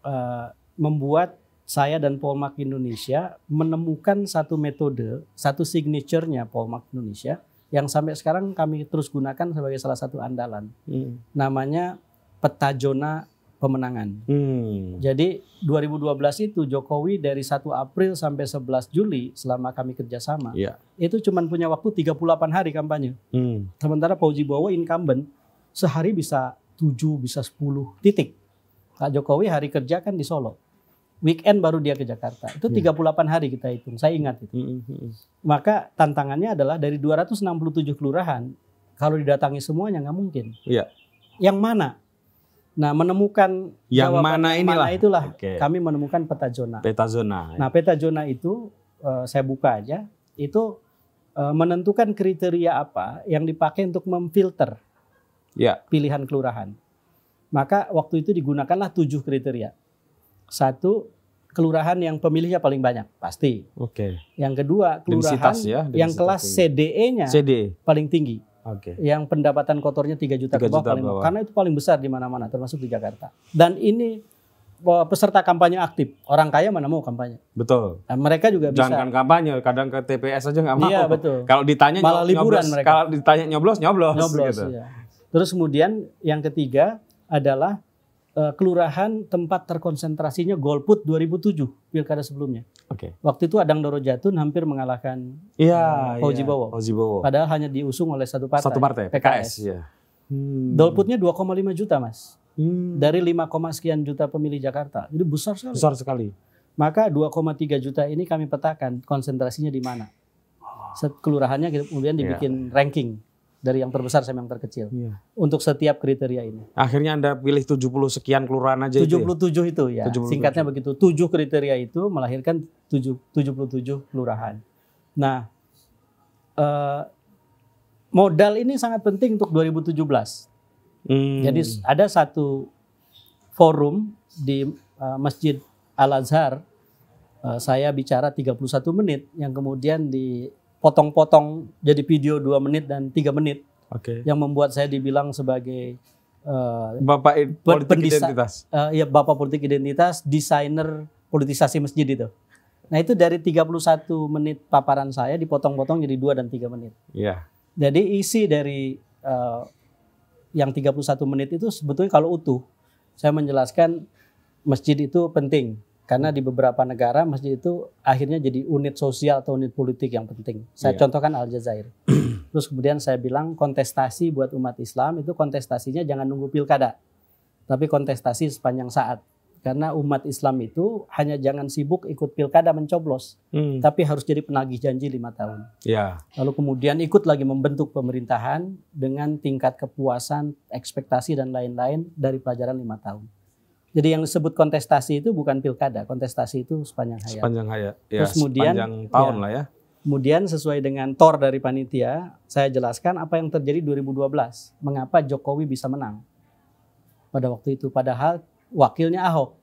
uh, membuat saya dan Polmark Indonesia menemukan satu metode, satu signaturenya Polmark Indonesia yang sampai sekarang kami terus gunakan sebagai salah satu andalan. Hmm. Namanya peta zona pemenangan. Hmm. Jadi 2012 itu Jokowi dari 1 April sampai 11 Juli selama kami kerjasama, yeah. itu cuma punya waktu 38 hari kampanye. Hmm. Sementara Pak Bowo incumbent sehari bisa 7, bisa 10 titik. Pak Jokowi hari kerja kan di Solo. Weekend baru dia ke Jakarta. Itu 38 iya. hari kita hitung. Saya ingat itu. Hmm, hmm, hmm. Maka tantangannya adalah dari 267 kelurahan, kalau didatangi semuanya nggak mungkin. Iya. Yang mana Nah, menemukan yang mana inilah. Mana itulah okay. kami menemukan peta zona. Peta zona. Ya. Nah, peta zona itu uh, saya buka aja, itu uh, menentukan kriteria apa yang dipakai untuk memfilter ya. pilihan kelurahan. Maka waktu itu digunakanlah tujuh kriteria. Satu, kelurahan yang pemilihnya paling banyak, pasti. Oke. Okay. Yang kedua, kelurahan ya, yang kelas CDE-nya CD. E. paling tinggi. Okay. Yang pendapatan kotornya 3 juta 3 ke bawah, paling, karena itu paling besar di mana-mana termasuk di Jakarta. Dan ini eh, peserta kampanye aktif. Orang kaya mana mau kampanye? Betul. Nah, mereka juga bisa. Jangan kampanye, kadang ke TPS aja nggak iya, mau. Iya betul. Kalau ditanya malah nyoblos, liburan mereka. Kalau ditanya nyoblos, nyoblos. Nyoblos. Gitu. Iya. Terus kemudian yang ketiga adalah Eh, kelurahan tempat terkonsentrasinya golput 2007 pilkada sebelumnya. Oke. Okay. Waktu itu Adang Doro Jatun hampir mengalahkan Iya, yeah, uh, iya. Bowo. Yeah, Bowo. Padahal hanya diusung oleh satu partai. Satu partai PKS, PKS ya. Hmm. Golputnya 2,5 juta, Mas. Hmm. Dari 5, sekian juta pemilih Jakarta. Jadi besar sekali. Besar sekali. Maka 2,3 juta ini kami petakan konsentrasinya di mana. Ah. Kelurahannya gitu, kemudian iya. dibikin yeah. ranking dari yang terbesar sampai yang terkecil. Iya. Untuk setiap kriteria ini. Akhirnya Anda pilih 70 sekian kelurahan aja 77 itu. Ya? itu ya. 77. Singkatnya begitu. 7 kriteria itu melahirkan 7, 77 kelurahan. Nah, eh, modal ini sangat penting untuk 2017. Hmm. Jadi ada satu forum di uh, Masjid Al Azhar uh, eh, saya bicara 31 menit yang kemudian di potong-potong jadi video dua menit dan tiga menit. Okay. Yang membuat saya dibilang sebagai uh, bapak politik identitas. Uh, ya bapak politik identitas, desainer politisasi masjid itu. Nah itu dari 31 menit paparan saya dipotong-potong jadi dua dan tiga menit. Iya. Yeah. Jadi isi dari uh, yang 31 menit itu sebetulnya kalau utuh saya menjelaskan masjid itu penting karena di beberapa negara masjid itu akhirnya jadi unit sosial atau unit politik yang penting. Saya yeah. contohkan Aljazair. Terus kemudian saya bilang kontestasi buat umat Islam itu kontestasinya jangan nunggu pilkada. Tapi kontestasi sepanjang saat. Karena umat Islam itu hanya jangan sibuk ikut pilkada mencoblos. Hmm. Tapi harus jadi penagih janji lima tahun. Yeah. Lalu kemudian ikut lagi membentuk pemerintahan dengan tingkat kepuasan, ekspektasi dan lain-lain dari pelajaran lima tahun. Jadi yang disebut kontestasi itu bukan pilkada, kontestasi itu sepanjang hayat. Sepanjang hayat. Ya, Terus kemudian sepanjang tahun ya, lah ya. Kemudian sesuai dengan tor dari panitia, saya jelaskan apa yang terjadi 2012, mengapa Jokowi bisa menang pada waktu itu padahal wakilnya Ahok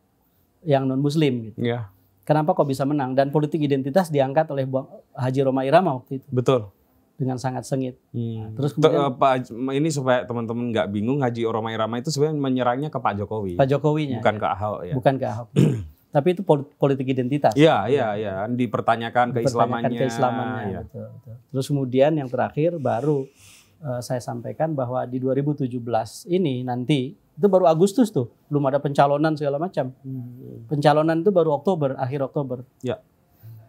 yang non muslim gitu. Ya. Kenapa kok bisa menang dan politik identitas diangkat oleh Haji Roma Irama waktu itu. Betul dengan sangat sengit. Hmm. Nah, terus kemudian, eh, Pak ini supaya teman-teman nggak bingung Haji Roma Irama itu sebenarnya menyerangnya ke Pak Jokowi. Pak Jokowinya. Bukan ya. ke Ahok ya. Bukan ke Ahok. Tapi itu politik identitas. Iya, iya, iya. Dipertanyakan, Dipertanyakan keislamannya. keislamannya ya. Terus kemudian yang terakhir baru uh, saya sampaikan bahwa di 2017 ini nanti itu baru Agustus tuh, belum ada pencalonan segala macam. Hmm. Pencalonan itu baru Oktober, akhir Oktober. Ya.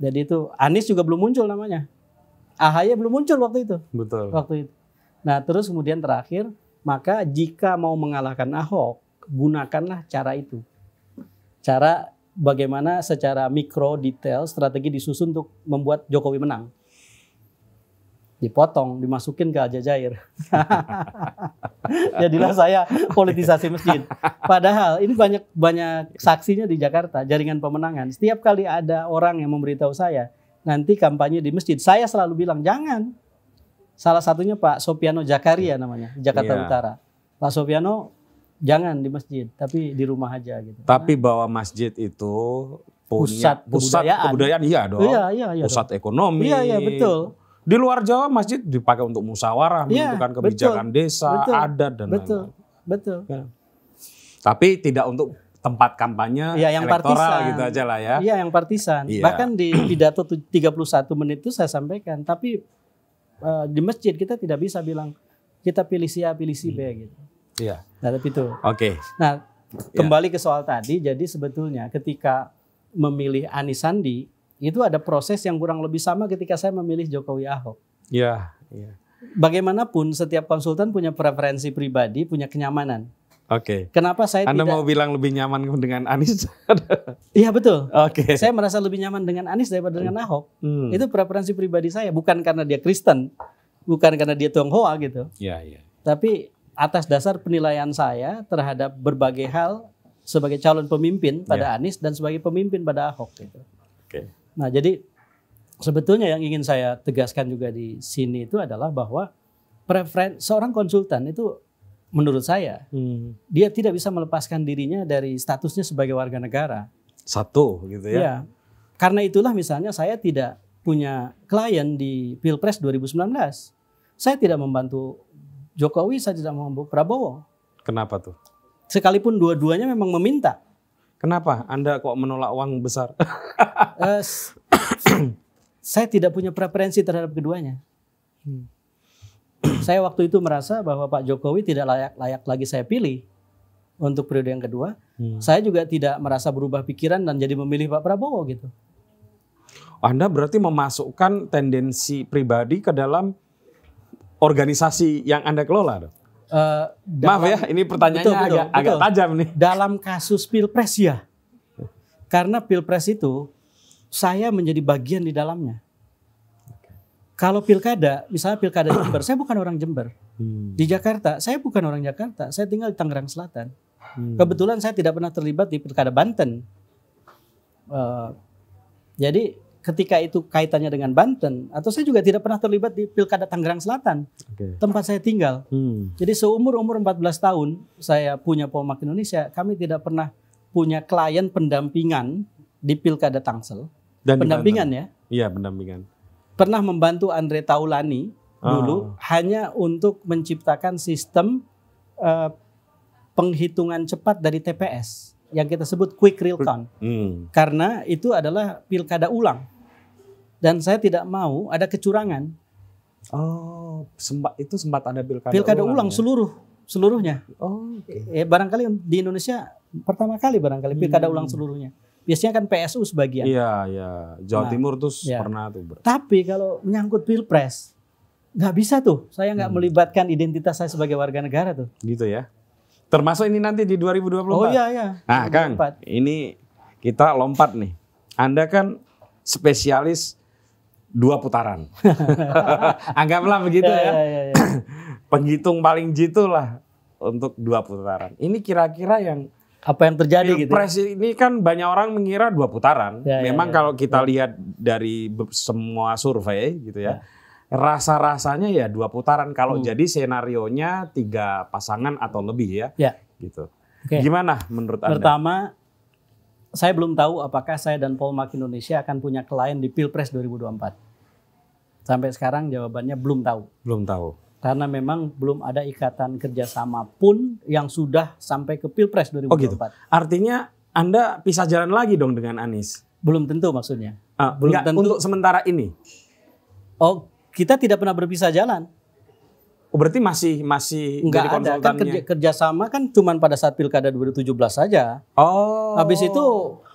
Jadi itu Anies juga belum muncul namanya. AHY belum muncul waktu itu. Betul. Waktu itu. Nah, terus kemudian terakhir, maka jika mau mengalahkan Ahok, gunakanlah cara itu. Cara bagaimana secara mikro detail strategi disusun untuk membuat Jokowi menang. Dipotong, dimasukin ke Aljazair. Jadilah saya politisasi masjid. Padahal ini banyak banyak saksinya di Jakarta, jaringan pemenangan. Setiap kali ada orang yang memberitahu saya, nanti kampanye di masjid. Saya selalu bilang jangan. Salah satunya Pak Sopiano Jakaria iya. namanya, Jakarta iya. Utara. Pak Sopiano jangan di masjid, tapi di rumah aja gitu. Tapi nah. bahwa masjid itu punya pusat pusat kebudayaan iya dong. Iya, iya, iya pusat dong. ekonomi. Iya, iya, betul. Di luar Jawa masjid dipakai untuk musyawarah, iya, menentukan kebijakan betul, desa, betul, adat dan betul, lain-lain. betul. Ya. Tapi tidak untuk tempat kampanye ya, yang elektoral partisan. gitu aja lah ya. Iya, yang partisan. Ya. Bahkan di pidato 31 menit itu saya sampaikan, tapi uh, di masjid kita tidak bisa bilang kita pilih si A, pilih si B hmm. gitu. Iya. Nah, tapi itu. Oke. Okay. Nah, iya. kembali ya. ke soal tadi, jadi sebetulnya ketika memilih Anies Sandi itu ada proses yang kurang lebih sama ketika saya memilih Jokowi Ahok. Iya, iya. Bagaimanapun setiap konsultan punya preferensi pribadi, punya kenyamanan. Oke. Okay. Kenapa saya Anda tidak... mau bilang lebih nyaman dengan Anies? Iya betul. Oke. Okay. Saya merasa lebih nyaman dengan Anies daripada dengan hmm. Ahok. Hmm. Itu preferensi pribadi saya, bukan karena dia Kristen, bukan karena dia Tionghoa gitu. Iya iya. Tapi atas dasar penilaian saya terhadap berbagai hal sebagai calon pemimpin iya. pada yeah. Anies dan sebagai pemimpin pada Ahok gitu. Oke. Okay. Nah jadi sebetulnya yang ingin saya tegaskan juga di sini itu adalah bahwa preferensi seorang konsultan itu menurut saya hmm. dia tidak bisa melepaskan dirinya dari statusnya sebagai warga negara. Satu gitu ya. ya. Karena itulah misalnya saya tidak punya klien di Pilpres 2019. Saya tidak membantu Jokowi, saya tidak membantu Prabowo. Kenapa tuh? Sekalipun dua-duanya memang meminta. Kenapa Anda kok menolak uang besar? uh, saya tidak punya preferensi terhadap keduanya. Hmm. saya waktu itu merasa bahwa Pak Jokowi tidak layak layak lagi saya pilih untuk periode yang kedua. Hmm. Saya juga tidak merasa berubah pikiran dan jadi memilih Pak Prabowo gitu. Anda berarti memasukkan tendensi pribadi ke dalam organisasi yang Anda kelola Uh, eh, dalam, Maaf ya, ini pertanyaannya betul, agak, betul. agak tajam nih. Dalam kasus Pilpres ya. Karena Pilpres itu saya menjadi bagian di dalamnya. Kalau pilkada, misalnya pilkada Jember, saya bukan orang Jember. Hmm. Di Jakarta, saya bukan orang Jakarta. Saya tinggal di Tangerang Selatan. Hmm. Kebetulan saya tidak pernah terlibat di pilkada Banten. Uh, jadi ketika itu kaitannya dengan Banten, atau saya juga tidak pernah terlibat di pilkada Tangerang Selatan, okay. tempat saya tinggal. Hmm. Jadi seumur umur 14 tahun saya punya Pomak Indonesia, kami tidak pernah punya klien pendampingan di pilkada Tangsel. Dan pendampingan ya? Iya pendampingan pernah membantu Andre Taulani dulu ah. hanya untuk menciptakan sistem uh, penghitungan cepat dari TPS yang kita sebut quick real count. Hmm. Karena itu adalah pilkada ulang. Dan saya tidak mau ada kecurangan. Oh, sempat itu sempat ada pilkada, pilkada ulang, ulang ya? seluruh seluruhnya. Oh, okay. ya, eh, barangkali di Indonesia pertama kali barangkali hmm. pilkada hmm. ulang seluruhnya biasanya kan PSU sebagian. Iya, iya. Jawa nah, Timur tuh ya. pernah tuh. Bro. Tapi kalau menyangkut pilpres, nggak bisa tuh. Saya nggak hmm. melibatkan identitas saya sebagai warga negara tuh. Gitu ya. Termasuk ini nanti di 2024. Oh iya, iya. Nah 2024. Kang, ini kita lompat nih. Anda kan spesialis dua putaran. Anggaplah begitu iya, ya. ya. ya, ya, ya. Penghitung paling jitu lah untuk dua putaran. Ini kira-kira yang apa yang terjadi gitu ya? Pilpres gitu. ini kan banyak orang mengira dua putaran. Ya, ya Memang ya, ya. kalau kita ya. lihat dari semua survei gitu ya. ya. Rasa-rasanya ya dua putaran kalau hmm. jadi senarionya tiga pasangan atau lebih ya. Ya. Gitu. Okay. Gimana menurut Anda? Pertama saya belum tahu apakah saya dan Polmark Indonesia akan punya klien di Pilpres 2024. Sampai sekarang jawabannya belum tahu. Belum tahu karena memang belum ada ikatan kerjasama pun yang sudah sampai ke pilpres 2024. Oh gitu. Artinya Anda pisah jalan lagi dong dengan Anies? Belum tentu maksudnya. Uh, belum enggak, tentu. Untuk sementara ini. Oh, kita tidak pernah berpisah jalan. Oh, berarti masih masih Enggak jadi konsultannya. Ada. Kan kerja, kerjasama kan cuma pada saat pilkada 2017 saja. Oh. Habis itu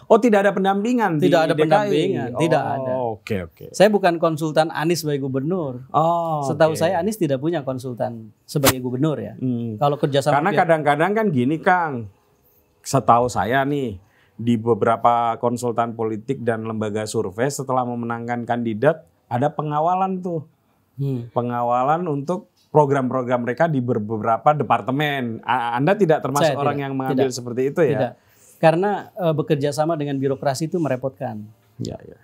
Oh, tidak ada pendampingan. Tidak ada DKI. pendampingan, oh, tidak ada. Oke, okay, oke. Okay. Saya bukan konsultan Anies sebagai gubernur. Oh. Setahu okay. saya Anies tidak punya konsultan sebagai gubernur ya. Hmm. Kalau kerjasama Karena kadang-kadang kan gini, Kang. Setahu saya nih di beberapa konsultan politik dan lembaga survei setelah memenangkan kandidat ada pengawalan tuh. Hmm. Pengawalan untuk program-program mereka di beberapa departemen. Anda tidak termasuk Saya orang tidak, yang mengambil tidak, seperti itu ya? Tidak. Karena e, bekerja sama dengan birokrasi itu merepotkan. Ya, ya.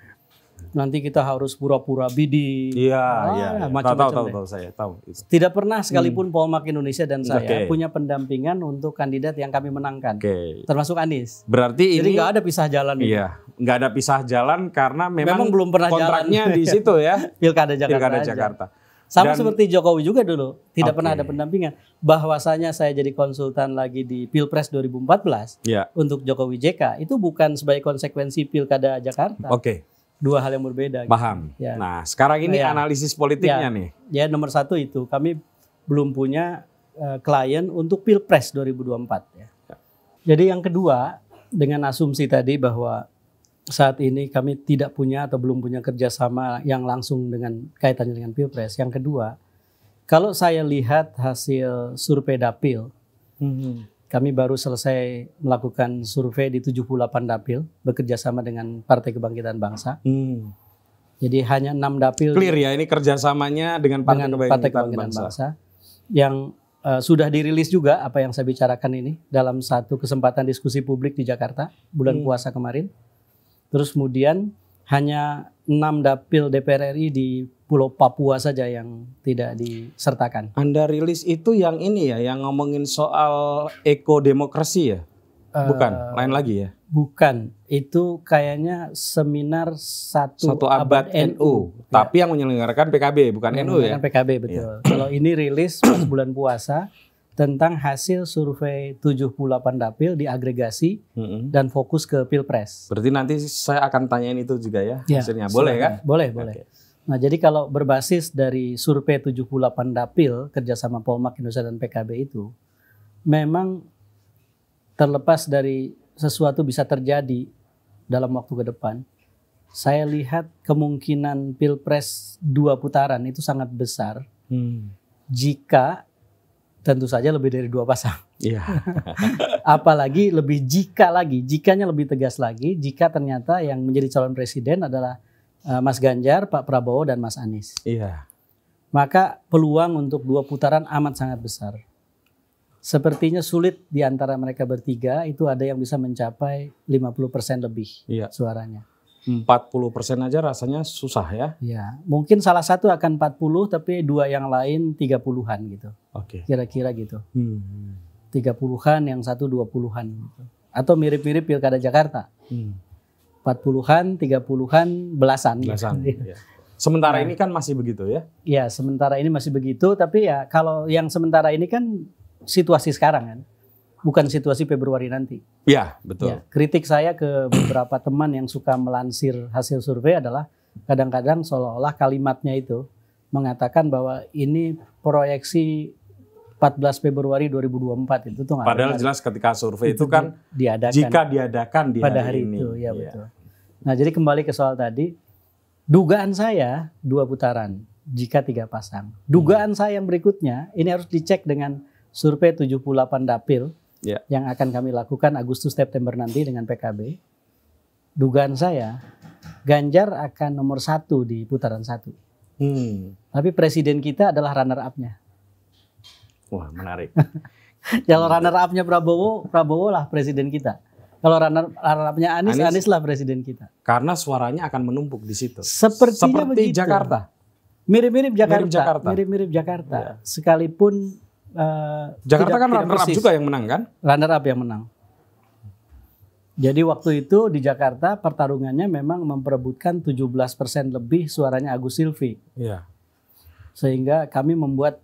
Nanti kita harus pura-pura bidding. Iya, ah, iya. Ya. tahu, tahu, tahu, saya tahu. Itu. Tidak pernah sekalipun hmm. Polmark Indonesia dan saya okay. punya pendampingan untuk kandidat yang kami menangkan, okay. termasuk Anies. Berarti Jadi ini nggak ada pisah jalan. Iya, nggak ada pisah jalan karena memang, memang belum pernah kontraknya jalan. di situ ya. Pilkada Jakarta. Pilkada Jakarta. Aja. Sama Dan, seperti Jokowi juga dulu, tidak okay. pernah ada pendampingan. Bahwasanya saya jadi konsultan lagi di Pilpres 2014 ya. untuk Jokowi JK itu bukan sebagai konsekuensi Pilkada Jakarta. Oke. Okay. Dua hal yang berbeda. Gitu. Paham. Gitu. Ya. Nah, sekarang ini ya. analisis ya. politiknya ya. nih. Ya, nomor satu itu kami belum punya uh, klien untuk Pilpres 2024 ya. ya. Jadi yang kedua dengan asumsi tadi bahwa saat ini kami tidak punya atau belum punya kerjasama yang langsung dengan kaitannya dengan pilpres. Yang kedua, kalau saya lihat hasil survei dapil, hmm. kami baru selesai melakukan survei di 78 dapil bekerjasama dengan Partai Kebangkitan Bangsa. Hmm. Jadi hanya enam dapil. Clear ya, ini kerjasamanya dengan Partai, dengan Kebangkitan, Partai Kebangkitan Bangsa. Bangsa yang uh, sudah dirilis juga apa yang saya bicarakan ini dalam satu kesempatan diskusi publik di Jakarta bulan hmm. puasa kemarin Terus kemudian hanya enam dapil DPR RI di Pulau Papua saja yang tidak disertakan. Anda rilis itu yang ini ya, yang ngomongin soal ekodemokrasi ya? Eh, bukan, uh, lain lagi ya? Bukan, itu kayaknya seminar satu, satu abad, abad NU, NU. Ya. Tapi yang menyelenggarakan PKB, bukan NU ya? PKB betul. Ya. Kalau ini rilis pas bulan puasa, tentang hasil survei 78 dapil diagregasi mm-hmm. dan fokus ke pilpres. Berarti nanti saya akan tanyain itu juga ya, ya hasilnya. Boleh silakan. kan? Boleh, boleh. Okay. Nah, jadi kalau berbasis dari survei 78 dapil kerjasama Polmak Indonesia dan PKB itu, memang terlepas dari sesuatu bisa terjadi dalam waktu ke depan, saya lihat kemungkinan pilpres dua putaran itu sangat besar. Hmm. Jika tentu saja lebih dari dua pasang. Iya. Apalagi lebih jika lagi, jikanya lebih tegas lagi, jika ternyata yang menjadi calon presiden adalah uh, Mas Ganjar, Pak Prabowo dan Mas Anies. Iya. Maka peluang untuk dua putaran amat sangat besar. Sepertinya sulit di antara mereka bertiga itu ada yang bisa mencapai 50% lebih iya. suaranya. 40 hmm. persen aja rasanya susah ya. Ya, mungkin salah satu akan 40 tapi dua yang lain 30-an gitu. Oke. Okay. Kira-kira gitu. Hmm. 30-an yang satu 20-an gitu. Atau mirip-mirip Pilkada Jakarta. Hmm. 40-an, 30-an, belasan. Belasan. Gitu. Ya. Sementara nah, ini kan masih begitu ya? Iya, sementara ini masih begitu tapi ya kalau yang sementara ini kan situasi sekarang kan bukan situasi Februari nanti. Ya, betul. Ya, kritik saya ke beberapa teman yang suka melansir hasil survei adalah kadang-kadang seolah-olah kalimatnya itu mengatakan bahwa ini proyeksi 14 Februari 2024 itu tuh Padahal benar. jelas ketika survei itu, itu kan diadakan, jika diadakan di pada hari, hari ini. itu, ya, ya betul. Nah, jadi kembali ke soal tadi, dugaan saya dua putaran jika tiga pasang. Dugaan hmm. saya yang berikutnya ini harus dicek dengan survei 78 dapil yeah. yang akan kami lakukan Agustus September nanti dengan PKB. Dugaan saya Ganjar akan nomor satu di putaran satu. Hmm. Tapi presiden kita adalah runner up-nya. Wah menarik. Kalau runner up-nya Prabowo, Prabowo lah presiden kita. Kalau runner, runner up-nya Anies, Anies, Anies lah presiden kita. Karena suaranya akan menumpuk di situ. Sepertinya Seperti begitu. Jakarta. Mirip-mirip Jakarta. Mirip-mirip Jakarta. Mirip -mirip Jakarta. Ya. Sekalipun Eh, Jakarta tidak, kan runner up juga yang menang kan? Runner up yang menang. Jadi waktu itu di Jakarta pertarungannya memang memperebutkan 17% lebih suaranya Agus Silvi. Iya. Sehingga kami membuat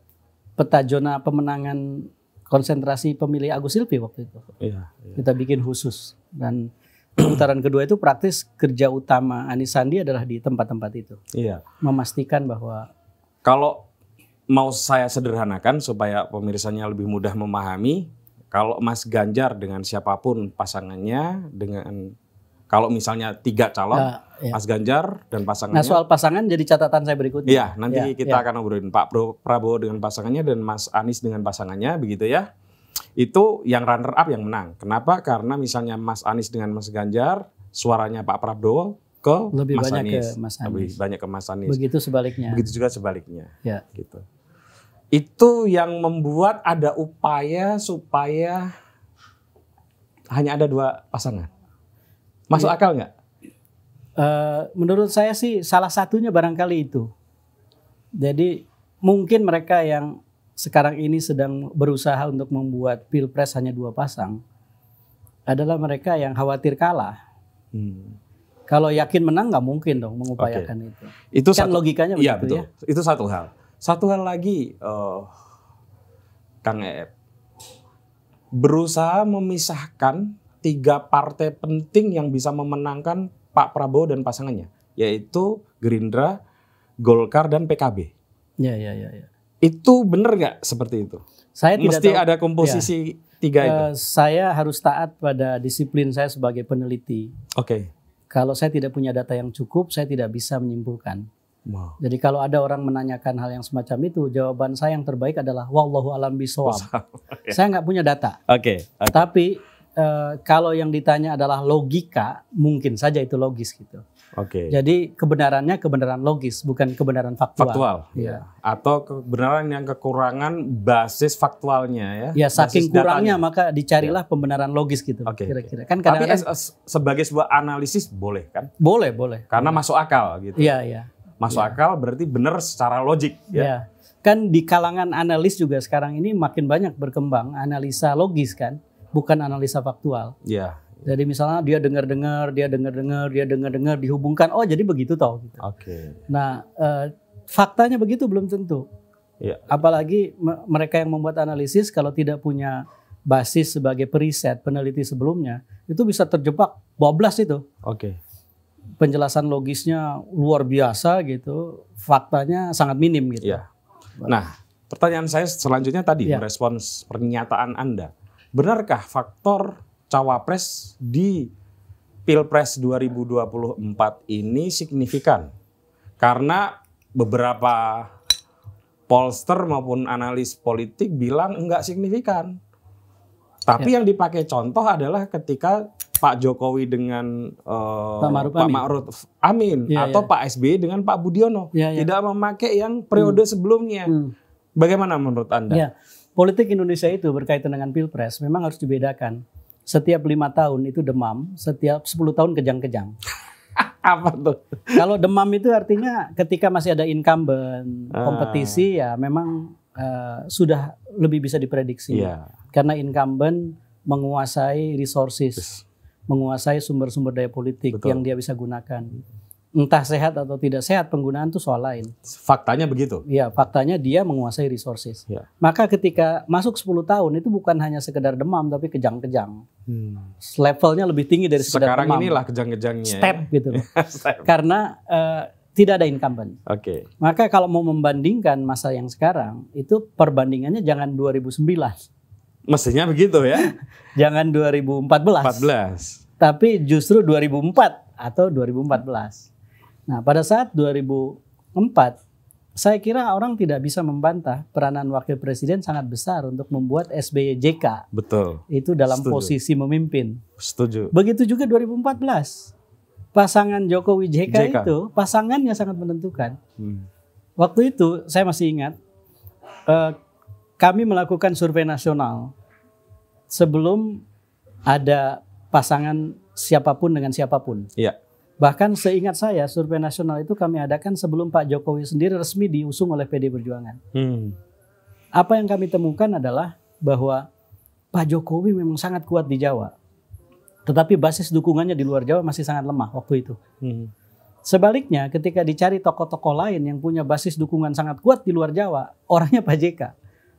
peta zona pemenangan konsentrasi pemilih Agus Silvi waktu itu. Iya, iya. Kita bikin khusus dan putaran kedua itu praktis kerja utama Anies Sandi adalah di tempat-tempat itu. Iya. Memastikan bahwa kalau mau saya sederhanakan supaya pemirsanya lebih mudah memahami, kalau Mas Ganjar dengan siapapun pasangannya dengan kalau misalnya tiga calon, nah, iya. Mas Ganjar dan nah, pasangannya. Nah soal pasangan jadi catatan saya berikutnya. Iya, nanti ya, kita ya. akan ngobrolin Pak Prabowo dengan pasangannya dan Mas Anies dengan pasangannya, begitu ya. Itu yang runner up yang menang. Kenapa? Karena misalnya Mas Anies dengan Mas Ganjar, suaranya Pak Prabowo ke lebih Mas banyak Anies. ke Mas Anies. Lebih banyak ke Mas Anies. Begitu sebaliknya. Begitu juga sebaliknya. Ya. Gitu itu yang membuat ada upaya supaya hanya ada dua pasangan. Masuk ya. akal nggak? Uh, menurut saya sih salah satunya barangkali itu. Jadi mungkin mereka yang sekarang ini sedang berusaha untuk membuat pilpres hanya dua pasang adalah mereka yang khawatir kalah. Hmm. Kalau yakin menang nggak mungkin dong mengupayakan okay. itu. Itu kan satu, logikanya iya, begitu ya, betul. ya. Itu satu hal. Satu hal lagi, uh, Kang Eep, berusaha memisahkan tiga partai penting yang bisa memenangkan Pak Prabowo dan pasangannya, yaitu Gerindra, Golkar, dan PKB. Ya, ya, ya. ya. Itu benar nggak seperti itu? Saya tidak Mesti tahu, ada komposisi ya. tiga itu. Uh, saya harus taat pada disiplin saya sebagai peneliti. Oke. Okay. Kalau saya tidak punya data yang cukup, saya tidak bisa menyimpulkan. Wow. Jadi kalau ada orang menanyakan hal yang semacam itu, jawaban saya yang terbaik adalah wallahu alam bisawab. ya. Saya nggak punya data. Oke. Okay, okay. Tapi e, kalau yang ditanya adalah logika, mungkin saja itu logis gitu. Oke. Okay. Jadi kebenarannya kebenaran logis, bukan kebenaran faktual. Faktual. Ya. Atau kebenaran yang kekurangan basis faktualnya ya. Ya saking basis kurangnya datanya. maka dicarilah ya. pembenaran logis gitu. Oke. Okay, Kira-kira kan -kadang Tapi sebagai sebuah analisis boleh kan? Boleh boleh. Karena boleh. masuk akal gitu. Iya iya. Masuk yeah. akal berarti benar secara logik ya. Yeah. Kan di kalangan analis juga sekarang ini makin banyak berkembang analisa logis kan, bukan analisa faktual. Iya. Yeah. Jadi misalnya dia dengar-dengar, dia dengar-dengar, dia dengar-dengar dihubungkan, oh jadi begitu tau. gitu. Oke. Okay. Nah, e, faktanya begitu belum tentu. yeah. Apalagi me mereka yang membuat analisis kalau tidak punya basis sebagai periset peneliti sebelumnya itu bisa terjebak bablas itu. Oke. Okay penjelasan logisnya luar biasa gitu, faktanya sangat minim gitu. Ya. Nah, pertanyaan saya selanjutnya tadi ya. merespons pernyataan Anda. Benarkah faktor cawapres di Pilpres 2024 ini signifikan? Karena beberapa polster maupun analis politik bilang enggak signifikan. Tapi ya. yang dipakai contoh adalah ketika Pak Jokowi dengan uh, Pak Ma'ruf Pak Amin, Amin ya, atau ya. Pak SBY dengan Pak Budiono ya, ya. tidak memakai yang periode hmm. sebelumnya. Hmm. Bagaimana menurut Anda? Ya. Politik Indonesia itu berkaitan dengan Pilpres memang harus dibedakan. Setiap lima tahun itu demam, setiap sepuluh tahun kejang-kejang. Apa tuh? Kalau demam itu artinya ketika masih ada incumbent, ah. kompetisi ya memang uh, sudah lebih bisa diprediksi. Yeah. Karena incumbent menguasai resources menguasai sumber-sumber daya politik Betul. yang dia bisa gunakan. Entah sehat atau tidak sehat penggunaan itu soal lain. Faktanya begitu. Iya, faktanya dia menguasai resources. Ya. Maka ketika masuk 10 tahun itu bukan hanya sekedar demam tapi kejang-kejang. Hmm. Levelnya lebih tinggi dari sekedar Sekarang demam. Sekarang inilah kejang-kejangnya. Ya. Step ya. gitu. Step. Karena uh, tidak ada incumbent. Oke. Okay. Maka kalau mau membandingkan masa yang sekarang itu perbandingannya jangan 2009. Mestinya begitu ya. jangan 2014. 14 tapi justru 2004 atau 2014. Nah, pada saat 2004 saya kira orang tidak bisa membantah peranan wakil presiden sangat besar untuk membuat SBY JK. Betul. Itu dalam Setuju. posisi memimpin. Setuju. Begitu juga 2014. Pasangan Jokowi JK, JK. itu pasangannya sangat menentukan. Hmm. Waktu itu saya masih ingat eh, kami melakukan survei nasional sebelum ada pasangan siapapun dengan siapapun. Iya. Bahkan seingat saya survei nasional itu kami adakan sebelum Pak Jokowi sendiri resmi diusung oleh PD Perjuangan. Hmm. Apa yang kami temukan adalah bahwa Pak Jokowi memang sangat kuat di Jawa. Tetapi basis dukungannya di luar Jawa masih sangat lemah waktu itu. Hmm. Sebaliknya ketika dicari tokoh-tokoh lain yang punya basis dukungan sangat kuat di luar Jawa, orangnya Pak JK.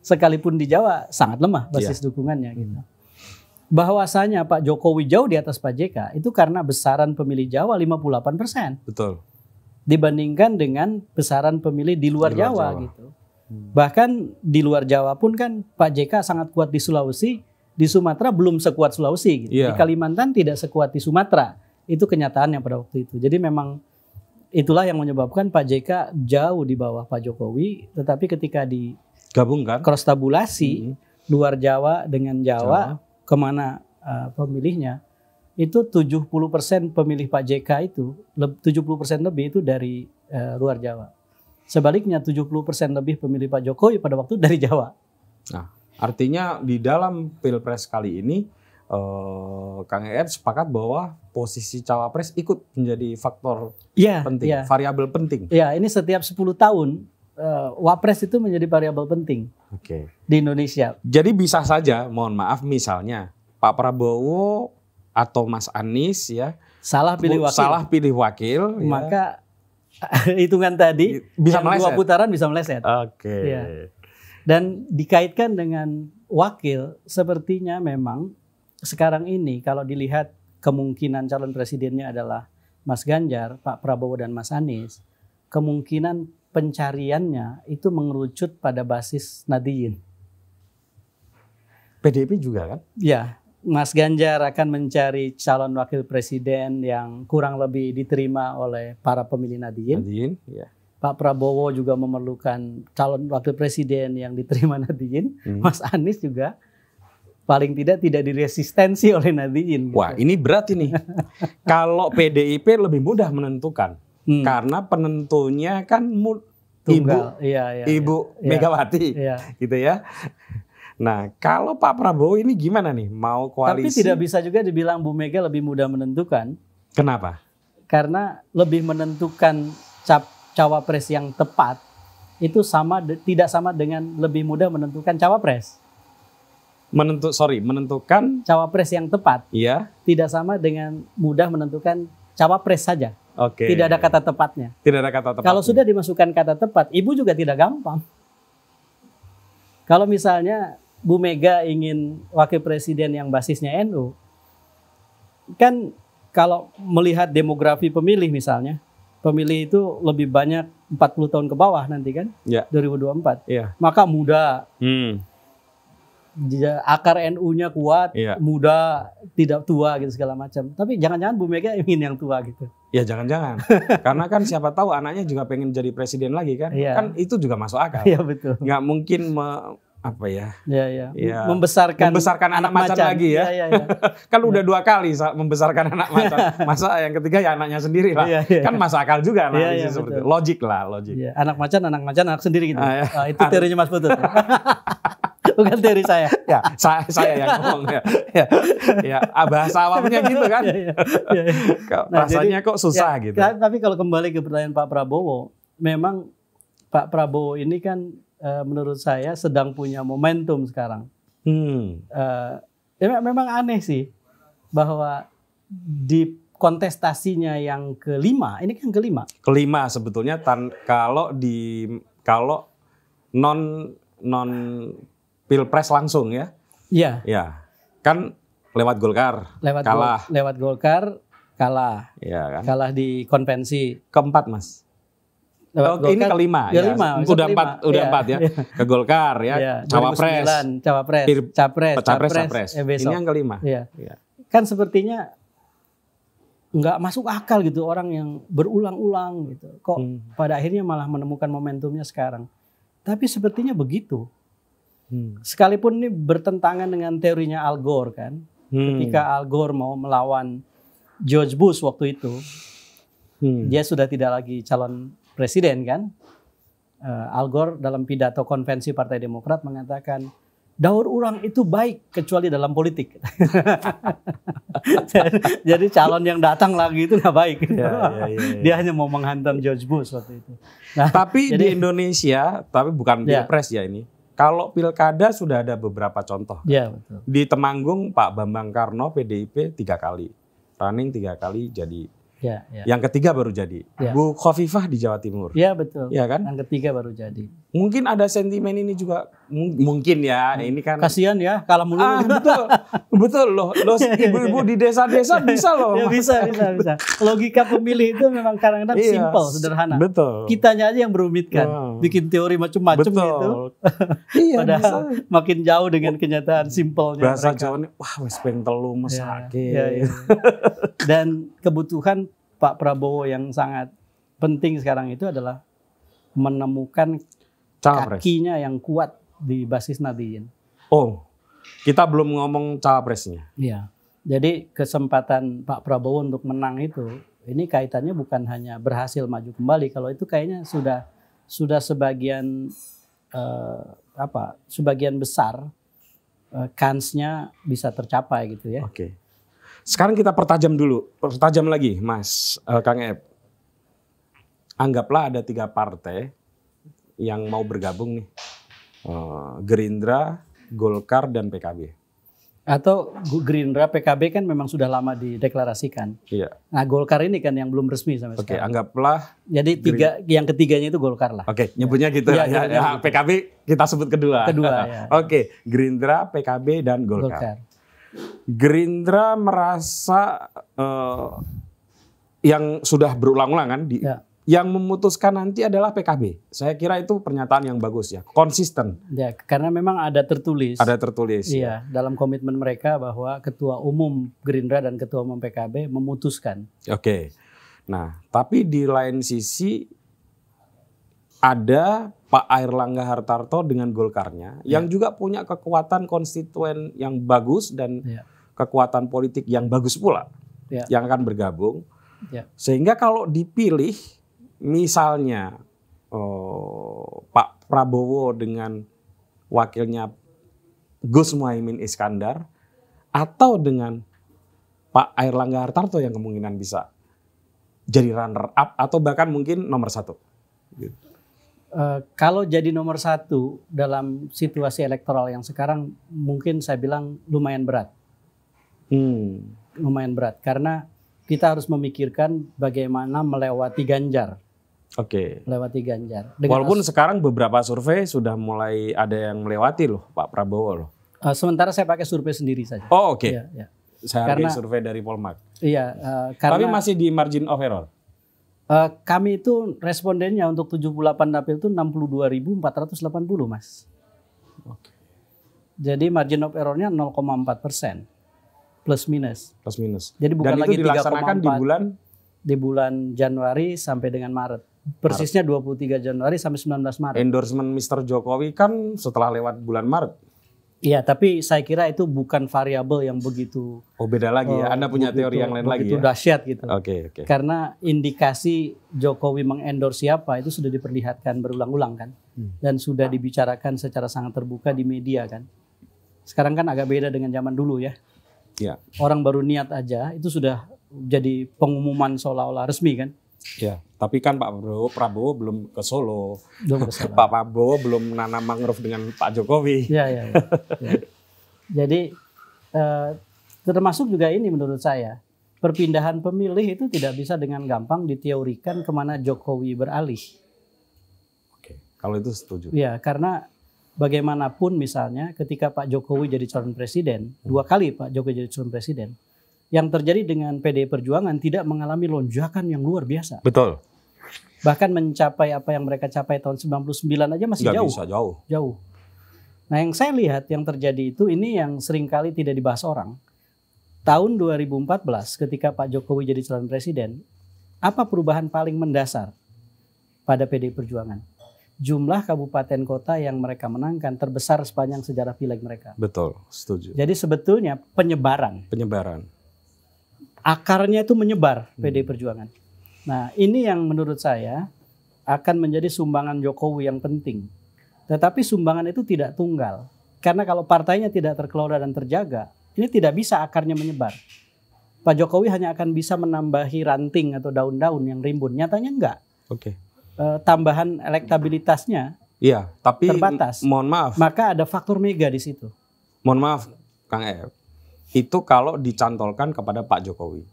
Sekalipun di Jawa sangat lemah iya. basis yeah. dukungannya gitu bahwasanya Pak Jokowi jauh di atas Pak JK itu karena besaran pemilih Jawa 58 persen. Betul. Dibandingkan dengan besaran pemilih di luar, di luar Jawa, Jawa gitu. Hmm. Bahkan di luar Jawa pun kan Pak JK sangat kuat di Sulawesi, di Sumatera belum sekuat Sulawesi. Gitu. Yeah. Di Kalimantan tidak sekuat di Sumatera. Itu kenyataan yang pada waktu itu. Jadi memang itulah yang menyebabkan Pak JK jauh di bawah Pak Jokowi. Tetapi ketika di cross tabulasi -hmm. luar Jawa dengan Jawa, Jawa kemana uh, pemilihnya, itu 70% pemilih Pak JK itu, 70% lebih itu dari uh, luar Jawa. Sebaliknya 70% lebih pemilih Pak Jokowi pada waktu dari Jawa. Nah, artinya di dalam Pilpres kali ini uh, Kang Er sepakat bahwa posisi cawapres ikut menjadi faktor ya, penting, ya. variabel penting. Ya, ini setiap 10 tahun uh, wapres itu menjadi variabel penting okay. di Indonesia. Jadi bisa saja, mohon maaf misalnya Pak Prabowo atau Mas Anies ya salah pilih wakil, salah pilih wakil, ya. maka ya. hitungan tadi bisa meleset. dua putaran bisa meleset. Oke. Okay. Ya. Dan dikaitkan dengan wakil, sepertinya memang sekarang ini kalau dilihat kemungkinan calon presidennya adalah Mas Ganjar, Pak Prabowo dan Mas Anies, kemungkinan pencariannya itu mengerucut pada basis Nadiyin. PDIP juga kan? Ya, Mas Ganjar akan mencari calon wakil presiden yang kurang lebih diterima oleh para pemilih Nadiyin. Nadiyin, ya. Pak Prabowo juga memerlukan calon wakil presiden yang diterima Nadiyin. Hmm. Mas Anies juga paling tidak tidak diresistensi oleh Nadiyin. Gitu. Wah, ini berat ini. Kalau PDIP lebih mudah menentukan hmm. karena penentunya kan Tunggal. ibu iya, iya, ibu iya. iya, Megawati iya. gitu ya. Nah, kalau Pak Prabowo ini gimana nih? Mau koalisi? Tapi tidak bisa juga dibilang Bu Mega lebih mudah menentukan. Kenapa? Karena lebih menentukan cap cawapres yang tepat itu sama tidak sama dengan lebih mudah menentukan cawapres. Menentu sorry, menentukan cawapres yang tepat. Iya. Tidak sama dengan mudah menentukan cawapres saja. Oke. Tidak ada kata tepatnya. Tidak ada kata tepat. Kalau sudah dimasukkan kata tepat, ibu juga tidak gampang. Kalau misalnya Bu Mega ingin wakil presiden yang basisnya NU, kan kalau melihat demografi pemilih misalnya, pemilih itu lebih banyak 40 tahun ke bawah nanti kan, ya. 2024. Ya. Maka muda, hmm. akar NU-nya kuat, iya. muda, tidak tua gitu segala macam. Tapi jangan-jangan Bu Mega ingin yang tua gitu. Ya jangan-jangan. Karena kan siapa tahu anaknya juga pengen jadi presiden lagi kan. Ya. Kan itu juga masuk akal. Iya betul. Gak mungkin me, apa ya? Iya iya. ya. Membesarkan, membesarkan anak, macan, macan lagi ya. ya, ya, ya. kan ya. udah iya. dua kali membesarkan anak macan. Masa yang ketiga ya anaknya sendiri lah. Iya. ya. Kan masuk akal juga iya, analisis ya, ya, seperti Logik lah, logik. Iya. anak macan, anak macan, anak sendiri gitu. Ah, ya. oh, itu teorinya Mas Putut bukan dari saya. ya, saya, saya yang ngomong ya. Ya, ya ah, bahasa awamnya iya, gitu kan. ya, ya, ya. nah, Rasanya jadi, kok susah ya, gitu. Tapi kalau kembali ke pertanyaan Pak Prabowo, memang Pak Prabowo ini kan uh, menurut saya sedang punya momentum sekarang. Hmm. Uh, ya memang aneh sih bahwa di kontestasinya yang kelima, ini kan kelima. Kelima sebetulnya tan kalau di kalau non non pilpres langsung ya? Iya. Iya. Kan lewat Golkar. Lewat kalah. Gol, lewat Golkar kalah. Iya kan? Kalah di konvensi. Keempat mas. Lewat oh, Golkar, ini kelima, ya, ya. Lima, udah empat, udah ya, empat ya. ya, ke Golkar ya, ya. cawapres, cawapres, Pir, capres, capres, capres, capres. Eh, ini yang kelima. Iya. Ya. Kan sepertinya nggak masuk akal gitu orang yang berulang-ulang gitu, kok hmm. pada akhirnya malah menemukan momentumnya sekarang. Tapi sepertinya begitu. Hmm. Sekalipun ini bertentangan dengan teorinya Al Gore kan. Hmm. Ketika Al Gore mau melawan George Bush waktu itu, hmm. dia sudah tidak lagi calon presiden kan. Uh, Al Gore dalam pidato konvensi Partai Demokrat mengatakan daur ulang itu baik kecuali dalam politik. Jadi calon yang datang lagi itu nggak baik. Ya, ya, ya, ya. Dia hanya mau menghantam George Bush waktu itu. Nah, tapi jadi, di Indonesia, tapi bukan di ya. pres ya ini. Kalau pilkada sudah ada beberapa contoh. Ya, kan? betul. Di Temanggung Pak Bambang Karno PDIP tiga kali, running tiga kali jadi. Ya, ya. Yang ketiga baru jadi. Ya. Bu Khofifah di Jawa Timur. Iya betul. ya kan? Yang ketiga baru jadi. Mungkin ada sentimen ini juga mungkin ya. Ini kan kasihan ya kalau mulu. Ah, betul. betul loh. Lo ibu-ibu di desa-desa bisa loh. ya, bisa, bisa, bisa. Logika pemilih itu memang kadang-kadang iya, simple, sederhana. Betul. Kitanya aja yang berumitkan. Wow. Iya. Bikin teori macam-macam gitu. iya, Padahal bisa. makin jauh dengan kenyataan simpelnya. Bahasa Jawa ini wah wes telu mesake. Ya, ya, ya. Dan kebutuhan Pak Prabowo yang sangat penting sekarang itu adalah menemukan cawapres. kakinya yang kuat di basis Nadiyin. Oh, kita belum ngomong cawapresnya. Iya. Jadi kesempatan Pak Prabowo untuk menang itu ini kaitannya bukan hanya berhasil maju kembali kalau itu kayaknya sudah sudah sebagian eh, apa sebagian besar eh, kansnya bisa tercapai gitu ya. Oke. Sekarang kita pertajam dulu, pertajam lagi Mas eh, Kang Ep. Anggaplah ada tiga partai yang mau bergabung nih? Eh, Gerindra, Golkar dan PKB. Atau Gerindra, PKB kan memang sudah lama dideklarasikan. Iya. Nah Golkar ini kan yang belum resmi sampai Oke, sekarang. Oke, anggaplah. Jadi tiga, Gerindra. yang ketiganya itu Golkar lah. Oke, nyebutnya ya. gitu. Iya, ya, ya, ya, gitu. PKB kita sebut kedua. Kedua ya. Oke, Gerindra, PKB dan Golkar. Golkar. Gerindra merasa uh, yang sudah berulang-ulang kan di ya yang memutuskan nanti adalah PKB. Saya kira itu pernyataan yang bagus ya, konsisten. Ya, karena memang ada tertulis. Ada tertulis. Iya, ya. dalam komitmen mereka bahwa ketua umum Gerindra dan ketua umum PKB memutuskan. Oke. Nah, tapi di lain sisi ada Pak Airlangga Hartarto dengan Golkarnya ya. yang juga punya kekuatan konstituen yang bagus dan ya. kekuatan politik yang bagus pula. Ya. Yang akan bergabung. Ya. Sehingga kalau dipilih misalnya oh, Pak Prabowo dengan wakilnya Gus Muhaimin Iskandar atau dengan Pak Airlangga Hartarto yang kemungkinan bisa jadi runner up atau bahkan mungkin nomor satu. Uh, kalau jadi nomor satu dalam situasi elektoral yang sekarang mungkin saya bilang lumayan berat. Hmm. Lumayan berat karena kita harus memikirkan bagaimana melewati Ganjar Oke. Okay. Lewati Ganjar. Dengan Walaupun sekarang beberapa survei sudah mulai ada yang melewati loh Pak Prabowo loh. Uh, sementara saya pakai survei sendiri saja. Oh oke. Okay. Ya, ya. Saya karena, pakai survei dari Polmark. Iya. Uh, karena, Tapi masih di margin of error. Uh, kami itu respondennya untuk 78 dapil itu 62.480 mas. Oke. Okay. Jadi margin of errornya 0,4 persen plus minus. Plus minus. Jadi bukan Dan lagi itu dilaksanakan 3, 4, di bulan di bulan Januari sampai dengan Maret. Persisnya 23 Januari sampai 19 Maret. Endorsement Mr. Jokowi kan setelah lewat bulan Maret. Iya, tapi saya kira itu bukan variabel yang begitu. Oh, beda lagi ya. Eh, Anda punya begitu, teori yang lain lagi ya. Itu dahsyat gitu. Oke, okay, oke. Okay. Karena indikasi Jokowi mengendorse siapa itu sudah diperlihatkan berulang-ulang kan. Hmm. Dan sudah dibicarakan secara sangat terbuka di media kan. Sekarang kan agak beda dengan zaman dulu ya. Iya. Orang baru niat aja itu sudah jadi pengumuman seolah-olah resmi kan. Iya. Tapi kan Pak Prabowo, Prabowo belum ke Solo. Belum ke Pak Prabowo belum menanam mangrove dengan Pak Jokowi. Ya, ya, Ya. ya. Jadi eh, termasuk juga ini menurut saya perpindahan pemilih itu tidak bisa dengan gampang diteorikan kemana Jokowi beralih. Oke, kalau itu setuju. Ya, karena bagaimanapun misalnya ketika Pak Jokowi jadi calon presiden, hmm. dua kali Pak Jokowi jadi calon presiden, yang terjadi dengan PD Perjuangan tidak mengalami lonjakan yang luar biasa. Betul. Bahkan mencapai apa yang mereka capai tahun 99 aja masih Gak jauh. Bisa jauh. Jauh. Nah, yang saya lihat yang terjadi itu ini yang seringkali tidak dibahas orang. Tahun 2014 ketika Pak Jokowi jadi calon presiden, apa perubahan paling mendasar pada pd Perjuangan? jumlah kabupaten kota yang mereka menangkan terbesar sepanjang sejarah pileg mereka. Betul, setuju. Jadi sebetulnya penyebaran. Penyebaran. Akarnya itu menyebar hmm. PDI Perjuangan. Nah, ini yang menurut saya akan menjadi sumbangan Jokowi yang penting. Tetapi sumbangan itu tidak tunggal. Karena kalau partainya tidak terkelola dan terjaga, ini tidak bisa akarnya menyebar. Pak Jokowi hanya akan bisa menambahi ranting atau daun-daun yang rimbun. Nyatanya enggak. Oke. E, tambahan elektabilitasnya Iya, tapi terbatas. Mohon maaf. Maka ada faktor mega di situ. Mohon maaf, Kang E Itu kalau dicantolkan kepada Pak Jokowi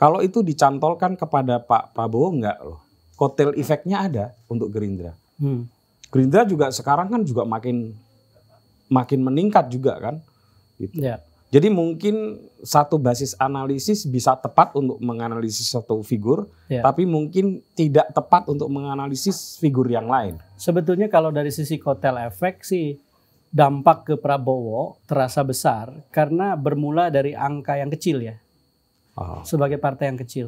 kalau itu dicantolkan kepada Pak Prabowo enggak loh. Kotel efeknya ada untuk Gerindra. Hmm. Gerindra juga sekarang kan juga makin makin meningkat juga kan. Gitu. Ya. Jadi mungkin satu basis analisis bisa tepat untuk menganalisis satu figur, ya. tapi mungkin tidak tepat untuk menganalisis figur yang lain. Sebetulnya kalau dari sisi kotel efek sih dampak ke Prabowo terasa besar karena bermula dari angka yang kecil ya sebagai partai yang kecil.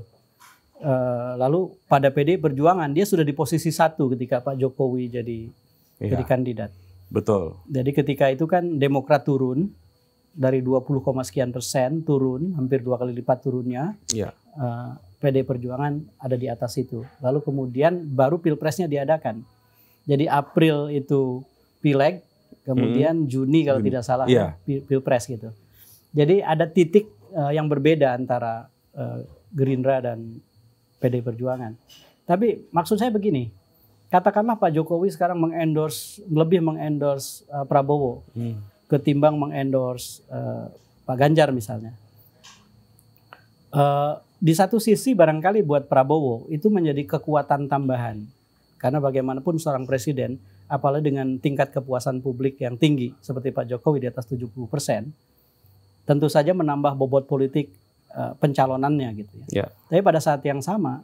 Uh, lalu pada PD Perjuangan dia sudah di posisi satu ketika Pak Jokowi jadi iya. jadi kandidat. Betul. Jadi ketika itu kan Demokrat turun dari 20, sekian persen turun hampir dua kali lipat turunnya. Iya. Uh, eh, PD Perjuangan ada di atas itu. Lalu kemudian baru pilpresnya diadakan. Jadi April itu pileg, kemudian hmm. Juni kalau Juni. tidak salah yeah. pilpres gitu. Jadi ada titik uh, yang berbeda antara uh, Gerindra dan PD Perjuangan. Tapi maksud saya begini, katakanlah Pak Jokowi sekarang mengendorse lebih mengendorse uh, Prabowo hmm. ketimbang mengendorse uh, Pak Ganjar misalnya. Uh, di satu sisi barangkali buat Prabowo itu menjadi kekuatan tambahan karena bagaimanapun seorang presiden apalagi dengan tingkat kepuasan publik yang tinggi seperti Pak Jokowi di atas 70 persen tentu saja menambah bobot politik uh, pencalonannya gitu ya. Yeah. Tapi pada saat yang sama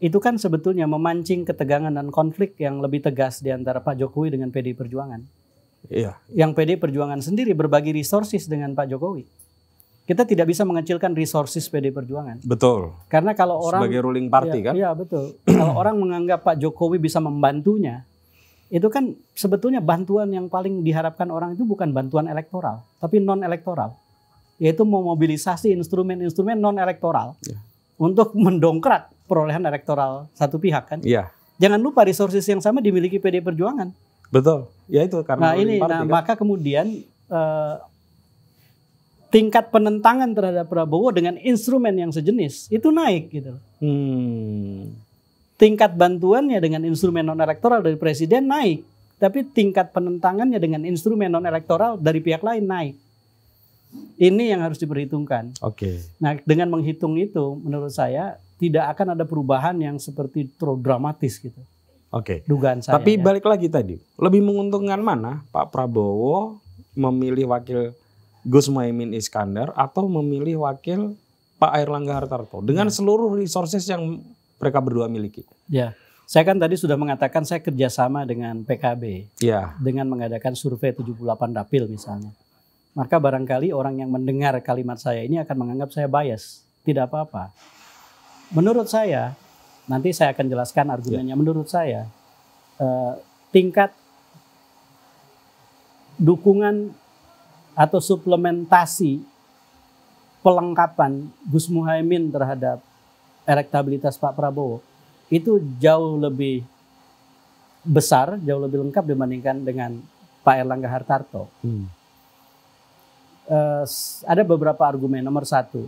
itu kan sebetulnya memancing ketegangan dan konflik yang lebih tegas di antara Pak Jokowi dengan PD Perjuangan. Iya. Yang PD Perjuangan sendiri berbagi resources dengan Pak Jokowi. Kita tidak bisa mengecilkan resources PD Perjuangan. Betul. Karena kalau orang sebagai ruling party ya, kan? Iya, betul. kalau orang menganggap Pak Jokowi bisa membantunya, itu kan sebetulnya bantuan yang paling diharapkan orang itu bukan bantuan elektoral, tapi non elektoral yaitu memobilisasi instrumen-instrumen non elektoral yeah. untuk mendongkrak perolehan elektoral satu pihak kan. Yeah. Jangan lupa resources yang sama dimiliki PD Perjuangan. Betul. Ya itu karena Nah, ini nah maka kemudian uh, tingkat penentangan terhadap Prabowo dengan instrumen yang sejenis itu naik gitu. Hmm. Tingkat bantuannya dengan instrumen non elektoral dari presiden naik, tapi tingkat penentangannya dengan instrumen non elektoral dari pihak lain naik. Ini yang harus diperhitungkan. Oke. Okay. Nah, dengan menghitung itu menurut saya tidak akan ada perubahan yang seperti terlalu dramatis gitu. Oke. Okay. Dugaan saya. Tapi ya. balik lagi tadi, lebih menguntungkan mana Pak Prabowo memilih wakil Gus Muhaimin Iskandar atau memilih wakil Pak Air Airlangga Hartarto dengan ya. seluruh resources yang mereka berdua miliki? Ya. Saya kan tadi sudah mengatakan saya kerjasama dengan PKB, ya. dengan mengadakan survei 78 dapil misalnya maka barangkali orang yang mendengar kalimat saya ini akan menganggap saya bias. Tidak apa-apa. Menurut saya, nanti saya akan jelaskan argumennya. Yeah. Menurut saya, eh, tingkat dukungan atau suplementasi pelengkapan Gus Muhaymin terhadap elektabilitas Pak Prabowo itu jauh lebih besar, jauh lebih lengkap dibandingkan dengan Pak Erlangga Hartarto. Hmm Eh, ada beberapa argumen. Nomor satu,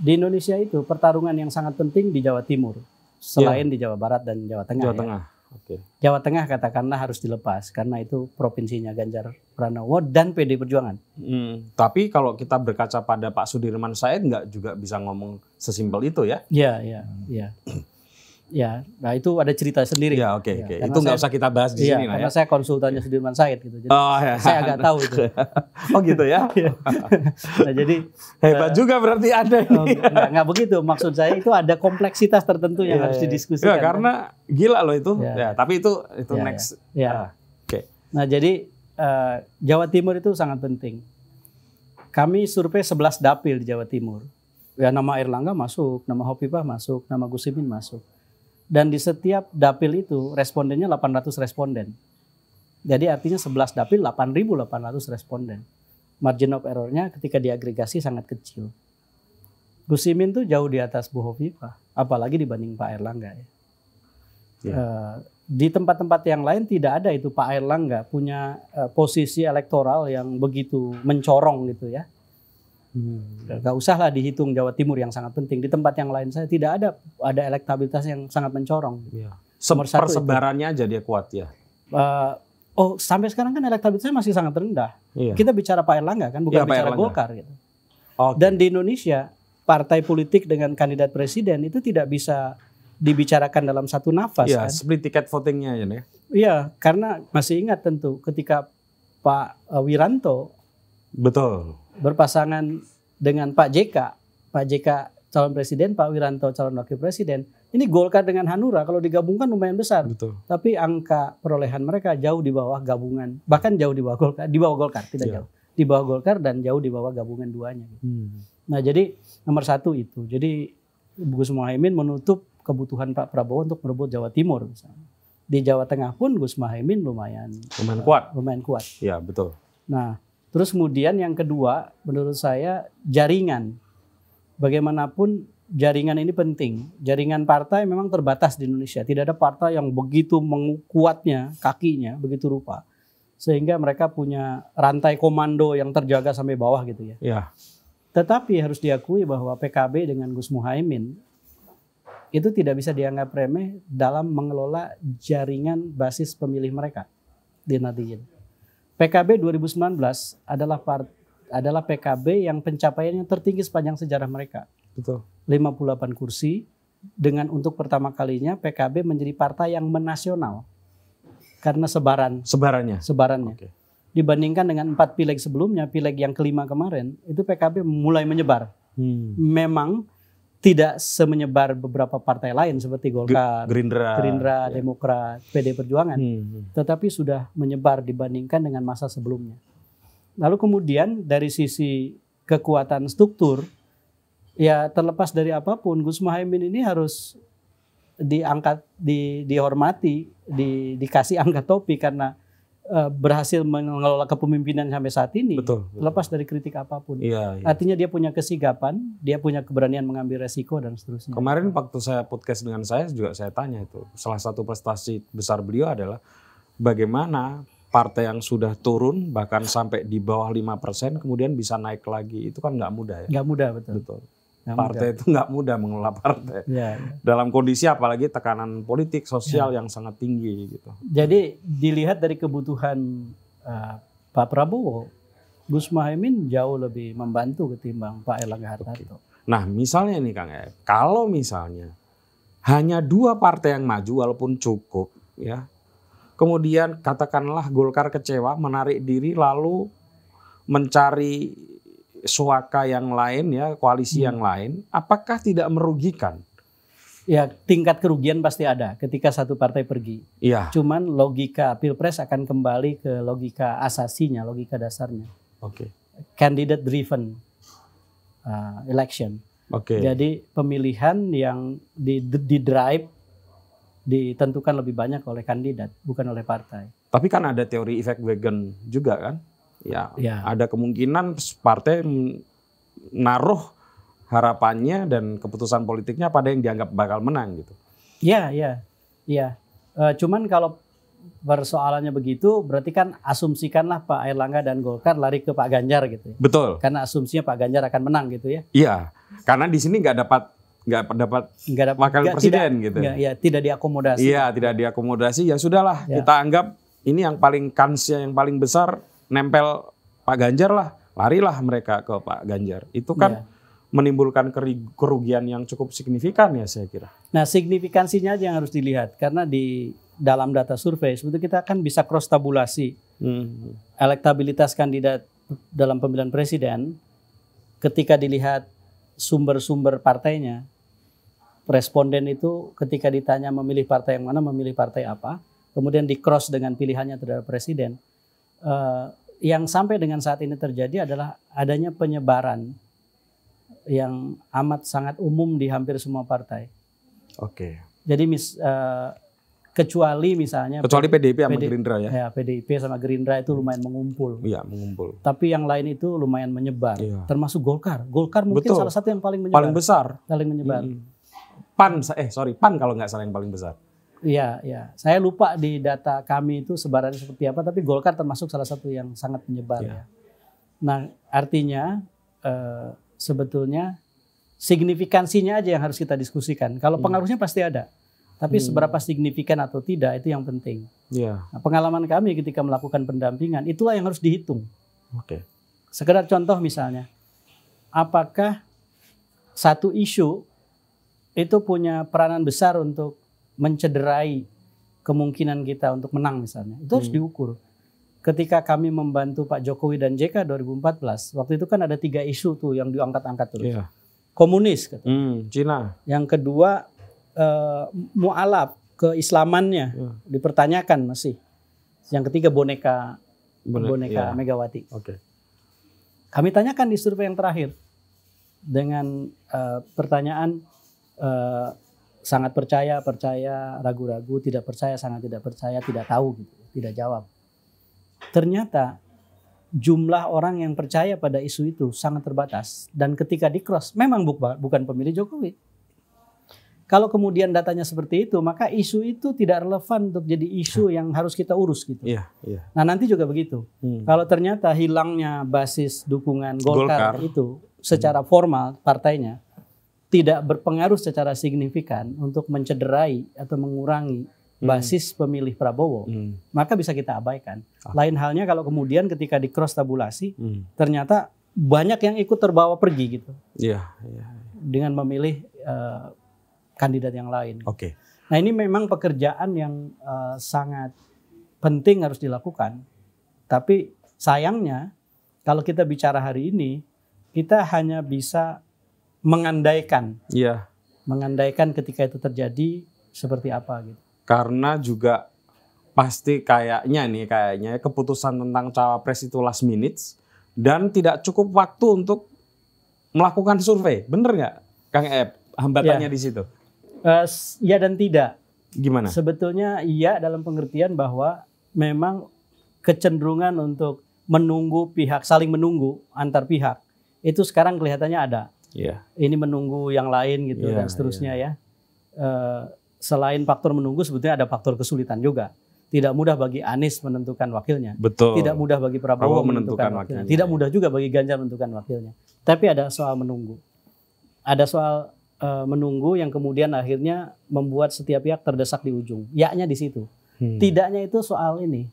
di Indonesia itu pertarungan yang sangat penting di Jawa Timur, selain yeah. di Jawa Barat dan Jawa Tengah. Jawa ya. Tengah. Okay. Jawa Tengah katakanlah harus dilepas karena itu provinsinya Ganjar Pranowo dan PD Perjuangan. Hmm, tapi kalau kita berkaca pada Pak Sudirman Said nggak juga bisa ngomong sesimpel itu ya? Iya, iya, iya. Ya, nah itu ada cerita sendiri. Ya, oke, ya, oke. Itu nggak usah kita bahas di ya, sini lah karena ya. saya konsultannya Sudirman Said gitu. Jadi oh, ya. saya agak tahu itu. oh, gitu ya. Iya. nah, jadi hebat uh, juga berarti ada. ini. Oh, enggak, enggak begitu. Maksud saya itu ada kompleksitas tertentu yang ya, harus iya, iya. didiskusikan. Ya, kan? karena kan? gila loh itu. Ya, ya tapi itu itu ya, next. Ya. ya. Ah, oke. Okay. Nah, jadi uh, Jawa Timur itu sangat penting. Kami survei 11 dapil di Jawa Timur. Ya nama Erlangga masuk, nama Hovifah masuk, nama Gusimin masuk. Dan di setiap dapil itu respondennya 800 responden. Jadi artinya 11 dapil 8.800 responden. Margin of errornya ketika diagregasi sangat kecil. Gus Imin tuh jauh di atas Bu Hovifa, apalagi dibanding Pak Erlangga ya. Yeah. Ya. Uh, di tempat-tempat yang lain tidak ada itu Pak Erlangga punya uh, posisi elektoral yang begitu mencorong gitu ya Hmm. Gak usahlah dihitung Jawa Timur yang sangat penting. Di tempat yang lain saya tidak ada ada elektabilitas yang sangat mencorong. Ya. Persebarannya aja dia kuat ya. Uh, oh sampai sekarang kan elektabilitasnya masih sangat rendah. Iya. Kita bicara Pak Erlangga kan bukan ya, bicara Golkar gitu. Okay. Dan di Indonesia partai politik dengan kandidat presiden itu tidak bisa dibicarakan dalam satu nafas. ya kan? split tiket votingnya ya. Iya, karena masih ingat tentu ketika Pak eh, Wiranto Betul. Berpasangan dengan Pak JK, Pak JK calon presiden, Pak Wiranto calon wakil presiden. Ini Golkar dengan Hanura kalau digabungkan lumayan besar. Betul. Tapi angka perolehan mereka jauh di bawah gabungan, bahkan jauh di bawah Golkar, di bawah Golkar tidak yeah. jauh, di bawah Golkar dan jauh di bawah gabungan duanya. Hmm. Nah jadi nomor satu itu. Jadi Gus Muhaimin menutup kebutuhan Pak Prabowo untuk merebut Jawa Timur misalnya. Di Jawa Tengah pun Gus Muhaimin lumayan lumayan kuat. Lumayan kuat. ya betul. Nah, Terus kemudian yang kedua, menurut saya jaringan. Bagaimanapun jaringan ini penting. Jaringan partai memang terbatas di Indonesia. Tidak ada partai yang begitu mengkuatnya kakinya begitu rupa sehingga mereka punya rantai komando yang terjaga sampai bawah gitu ya. ya. Tetapi harus diakui bahwa PKB dengan Gus Muhaimin itu tidak bisa dianggap remeh dalam mengelola jaringan basis pemilih mereka di Nadiyin. PKB 2019 adalah part, adalah PKB yang pencapaiannya tertinggi sepanjang sejarah mereka. Betul. 58 kursi dengan untuk pertama kalinya PKB menjadi partai yang menasional karena sebaran sebarannya sebarannya okay. dibandingkan dengan empat pileg sebelumnya pileg yang kelima kemarin itu PKB mulai menyebar hmm. memang tidak semenyebar beberapa partai lain seperti Golkar, Gerindra, Gerindra, ya. Demokrat, PD Perjuangan, hmm, hmm. tetapi sudah menyebar dibandingkan dengan masa sebelumnya. Lalu kemudian dari sisi kekuatan struktur, ya terlepas dari apapun, Gus Muhaimin ini harus diangkat, di, dihormati, di, dikasih angkat topi karena Eh, berhasil mengelola kepemimpinan sampai saat ini, betul, betul. lepas dari kritik apapun. Iya, iya. Artinya dia punya kesigapan, dia punya keberanian mengambil resiko dan seterusnya. Kemarin waktu saya podcast dengan saya juga saya tanya itu, salah satu prestasi besar beliau adalah bagaimana partai yang sudah turun bahkan sampai di bawah lima persen kemudian bisa naik lagi. Itu kan nggak mudah ya. Nggak mudah, betul. Betul. Gak partai mudah. itu nggak mudah mengelola partai. Ya, ya. Dalam kondisi apalagi tekanan politik, sosial ya. yang sangat tinggi gitu. Jadi dilihat dari kebutuhan uh, Pak Prabowo, Gus Mohaimin jauh lebih membantu ketimbang Pak Erlangga Hartarto. Nah misalnya nih Kang Ep, kalau misalnya hanya dua partai yang maju walaupun cukup ya, kemudian katakanlah Golkar kecewa menarik diri lalu mencari suaka yang lain ya, koalisi hmm. yang lain, apakah tidak merugikan? Ya, tingkat kerugian pasti ada ketika satu partai pergi. Iya. Cuman logika Pilpres akan kembali ke logika asasinya, logika dasarnya. Oke. Okay. Candidate driven uh, election. Oke. Okay. Jadi pemilihan yang di, di drive ditentukan lebih banyak oleh kandidat, bukan oleh partai. Tapi kan ada teori efek wagon juga kan? Ya, ya. ada kemungkinan partai naruh harapannya dan keputusan politiknya pada yang dianggap bakal menang gitu. Ya, ya, ya. E, cuman kalau persoalannya begitu, berarti kan asumsikanlah Pak Erlangga dan Golkar lari ke Pak Ganjar gitu. Ya. Betul. Karena asumsinya Pak Ganjar akan menang gitu ya. Iya, karena di sini nggak dapat nggak dapat nggak dapat wakil gak, presiden tidak, gitu. Iya tidak diakomodasi. Iya, tidak diakomodasi. Ya sudahlah, ya. kita anggap ini yang paling kansnya yang paling besar nempel Pak Ganjar lah, larilah mereka ke Pak Ganjar. Itu kan yeah menimbulkan kerugian yang cukup signifikan ya saya kira. Nah signifikansinya aja yang harus dilihat karena di dalam data survei sebetulnya kita kan bisa cross tabulasi hmm. elektabilitas kandidat dalam pemilihan presiden ketika dilihat sumber-sumber partainya responden itu ketika ditanya memilih partai yang mana memilih partai apa kemudian di cross dengan pilihannya terhadap presiden uh, yang sampai dengan saat ini terjadi adalah adanya penyebaran yang amat sangat umum di hampir semua partai. Oke. Jadi mis, uh, kecuali misalnya kecuali PDIP sama PD, Gerindra ya. Ya, PDIP sama Gerindra itu lumayan mengumpul. Iya, mengumpul. Tapi yang lain itu lumayan menyebar, iya. termasuk Golkar. Golkar mungkin Betul. salah satu yang paling menyebar. Paling besar. Paling menyebar. Hmm. PAN eh sorry, PAN kalau nggak salah yang paling besar. Iya, iya. Saya lupa di data kami itu sebarannya seperti apa, tapi Golkar termasuk salah satu yang sangat menyebar ya. ya. Nah, artinya eh, sebetulnya signifikansinya aja yang harus kita diskusikan. Kalau iya. pengaruhnya pasti ada, tapi hmm. seberapa signifikan atau tidak itu yang penting. Ya. Nah, pengalaman kami ketika melakukan pendampingan itulah yang harus dihitung. Oke. Okay. Sekedar contoh misalnya, apakah satu isu itu punya peranan besar untuk mencederai kemungkinan kita untuk menang misalnya. Itu harus hmm. diukur. Ketika kami membantu Pak Jokowi dan JK 2014, waktu itu kan ada tiga isu tuh yang diangkat-angkat terus. Yeah. Komunis, kata. Hmm, Cina. Yang kedua eh, mualaf keislamannya yeah. dipertanyakan masih. Yang ketiga boneka Bonek, boneka yeah. Megawati. Oke. Okay. Kami tanyakan di survei yang terakhir dengan uh, pertanyaan uh, sangat percaya, percaya, ragu-ragu, tidak percaya, sangat tidak percaya, tidak tahu gitu, tidak jawab. Ternyata jumlah orang yang percaya pada isu itu sangat terbatas dan ketika di cross memang bukan pemilih Jokowi. Kalau kemudian datanya seperti itu, maka isu itu tidak relevan untuk jadi isu yang harus kita urus gitu. Iya, iya. Nah nanti juga begitu. Hmm. Kalau ternyata hilangnya basis dukungan Golkar, Golkar. itu secara formal partainya, tidak berpengaruh secara signifikan untuk mencederai atau mengurangi hmm. basis pemilih Prabowo, hmm. maka bisa kita abaikan. Ah. Lain halnya kalau kemudian ketika di cross tabulasi, hmm. ternyata banyak yang ikut terbawa pergi gitu. Iya. Yeah, yeah. Dengan memilih uh, kandidat yang lain. Oke. Okay. Nah ini memang pekerjaan yang uh, sangat penting harus dilakukan. Tapi sayangnya kalau kita bicara hari ini, kita hanya bisa mengandaikan. Iya. Mengandaikan ketika itu terjadi seperti apa gitu. Karena juga pasti kayaknya nih kayaknya keputusan tentang cawapres itu last minutes dan tidak cukup waktu untuk melakukan survei. Bener nggak, Kang Ep? Hambatannya ya. di situ. Uh, ya dan tidak. Gimana? Sebetulnya iya dalam pengertian bahwa memang kecenderungan untuk menunggu pihak saling menunggu antar pihak itu sekarang kelihatannya ada yeah. ini menunggu yang lain gitu yeah, dan seterusnya yeah. ya. Uh, selain faktor menunggu sebetulnya ada faktor kesulitan juga. Tidak mudah bagi Anies menentukan wakilnya. Betul. Tidak mudah bagi Prabowo, Prabowo menentukan, menentukan wakilnya. wakilnya. Tidak mudah juga bagi Ganjar menentukan wakilnya. Tapi ada soal menunggu. Ada soal uh, menunggu yang kemudian akhirnya membuat setiap pihak terdesak di ujung. Yaknya di situ. Hmm. Tidaknya itu soal ini.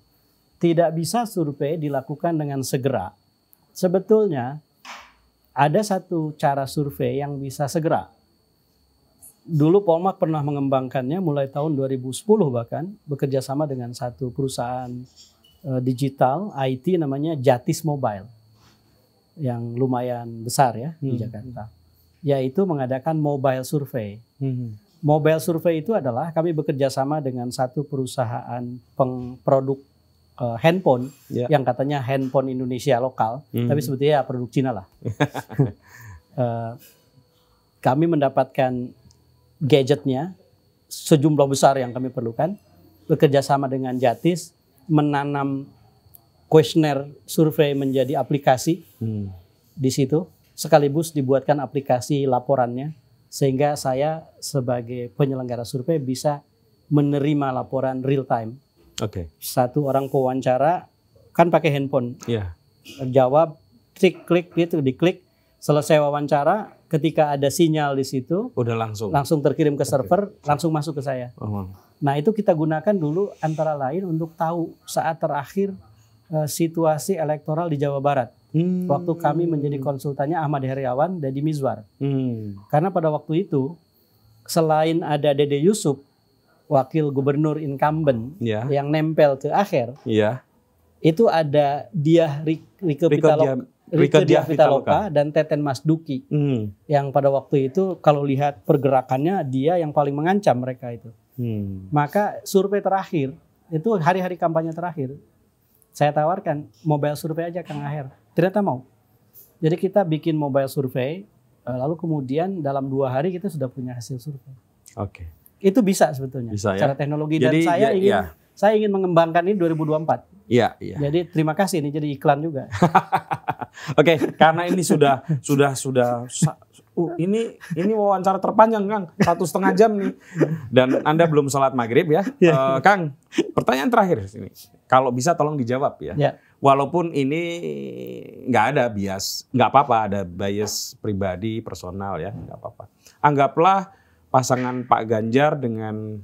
Tidak bisa survei dilakukan dengan segera. Sebetulnya ada satu cara survei yang bisa segera. Dulu Polmak pernah mengembangkannya mulai tahun 2010 bahkan bekerja sama dengan satu perusahaan eh, digital IT namanya Jatis Mobile yang lumayan besar ya di hmm. Jakarta yaitu mengadakan mobile survey. Hmm. Mobile survey itu adalah kami bekerja sama dengan satu perusahaan produk uh, handphone yeah. yang katanya handphone Indonesia lokal, mm. tapi sebetulnya ya produk Cina lah. uh, kami mendapatkan gadgetnya sejumlah besar yang kami perlukan, bekerja sama dengan Jatis, menanam kuesioner survei menjadi aplikasi hmm. di situ, sekaligus dibuatkan aplikasi laporannya, sehingga saya sebagai penyelenggara survei bisa menerima laporan real time Oke. Okay. Satu orang pewawancara kan pakai handphone. Iya. Yeah. Jawab klik klik gitu diklik selesai wawancara ketika ada sinyal di situ udah langsung langsung terkirim ke server okay. langsung masuk ke saya. Oh. Nah, itu kita gunakan dulu antara lain untuk tahu saat terakhir uh, situasi elektoral di Jawa Barat. Hmm. Waktu kami menjadi konsultannya Ahmad Heriawan, Deddy Mizwar. Hmm. Karena pada waktu itu selain ada Dede Yusuf wakil gubernur incumbent yeah. yang nempel ke akhir, yeah. itu ada dia Rike Pitaloka, Rike Diah Pitaloka dan Teten Mas Duki hmm. yang pada waktu itu kalau lihat pergerakannya dia yang paling mengancam mereka itu. Hmm. Maka survei terakhir itu hari-hari kampanye terakhir saya tawarkan mobile survei aja Kang Aher. Ternyata mau. Jadi kita bikin mobile survei, eh, lalu kemudian dalam dua hari kita sudah punya hasil survei. Oke. Okay. Itu bisa sebetulnya bisa, ya? secara teknologi Jadi, dan saya ya, ingin ya. saya ingin mengembangkan ini 2024. Iya, iya. Jadi terima kasih ini jadi iklan juga. Oke, okay, karena ini sudah sudah sudah uh, ini ini wawancara terpanjang Kang satu setengah jam nih dan Anda belum sholat maghrib ya ya. uh, Kang pertanyaan terakhir ini kalau bisa tolong dijawab ya ya. walaupun ini nggak ada bias nggak apa-apa ada bias pribadi personal ya nggak apa-apa anggaplah pasangan Pak Ganjar dengan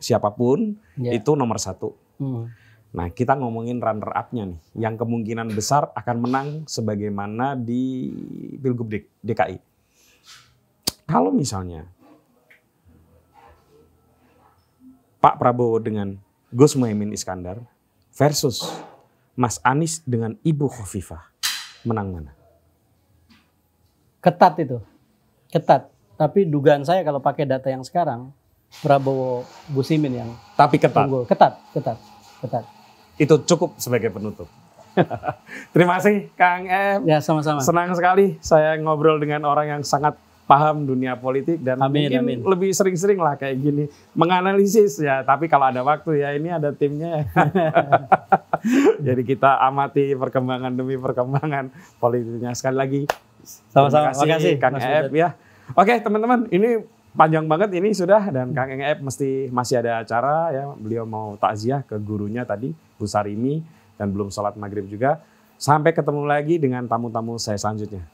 siapapun yeah. itu nomor satu. Hmm. Nah, kita ngomongin runner up-nya nih, yang kemungkinan besar akan menang sebagaimana di Pilgub DKI. Kalau misalnya Pak Prabowo dengan Gus Muhaimin Iskandar versus Mas Anies dengan Ibu Khofifah, menang mana? Ketat itu, ketat. Tapi dugaan saya kalau pakai data yang sekarang Prabowo Busimin yang tapi ketat. Tunggu. Ketat, ketat, ketat. Itu cukup sebagai penutup. Terima kasih Kang M. Ya, sama-sama. Senang sekali saya ngobrol dengan orang yang sangat paham dunia politik dan amin, mungkin amin. lebih sering-sering lah kayak gini menganalisis ya tapi kalau ada waktu ya ini ada timnya jadi kita amati perkembangan demi perkembangan politiknya sekali lagi sama-sama terima kasih, terima Kang Mas ya Oke, teman-teman, ini panjang banget ini sudah dan Kang Engep mesti masih ada acara ya. Beliau mau takziah ke gurunya tadi Bu Sarimi dan belum sholat maghrib juga. Sampai ketemu lagi dengan tamu-tamu saya selanjutnya.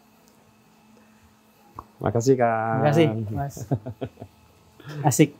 Makasih Kang. Makasih Mas. Asik.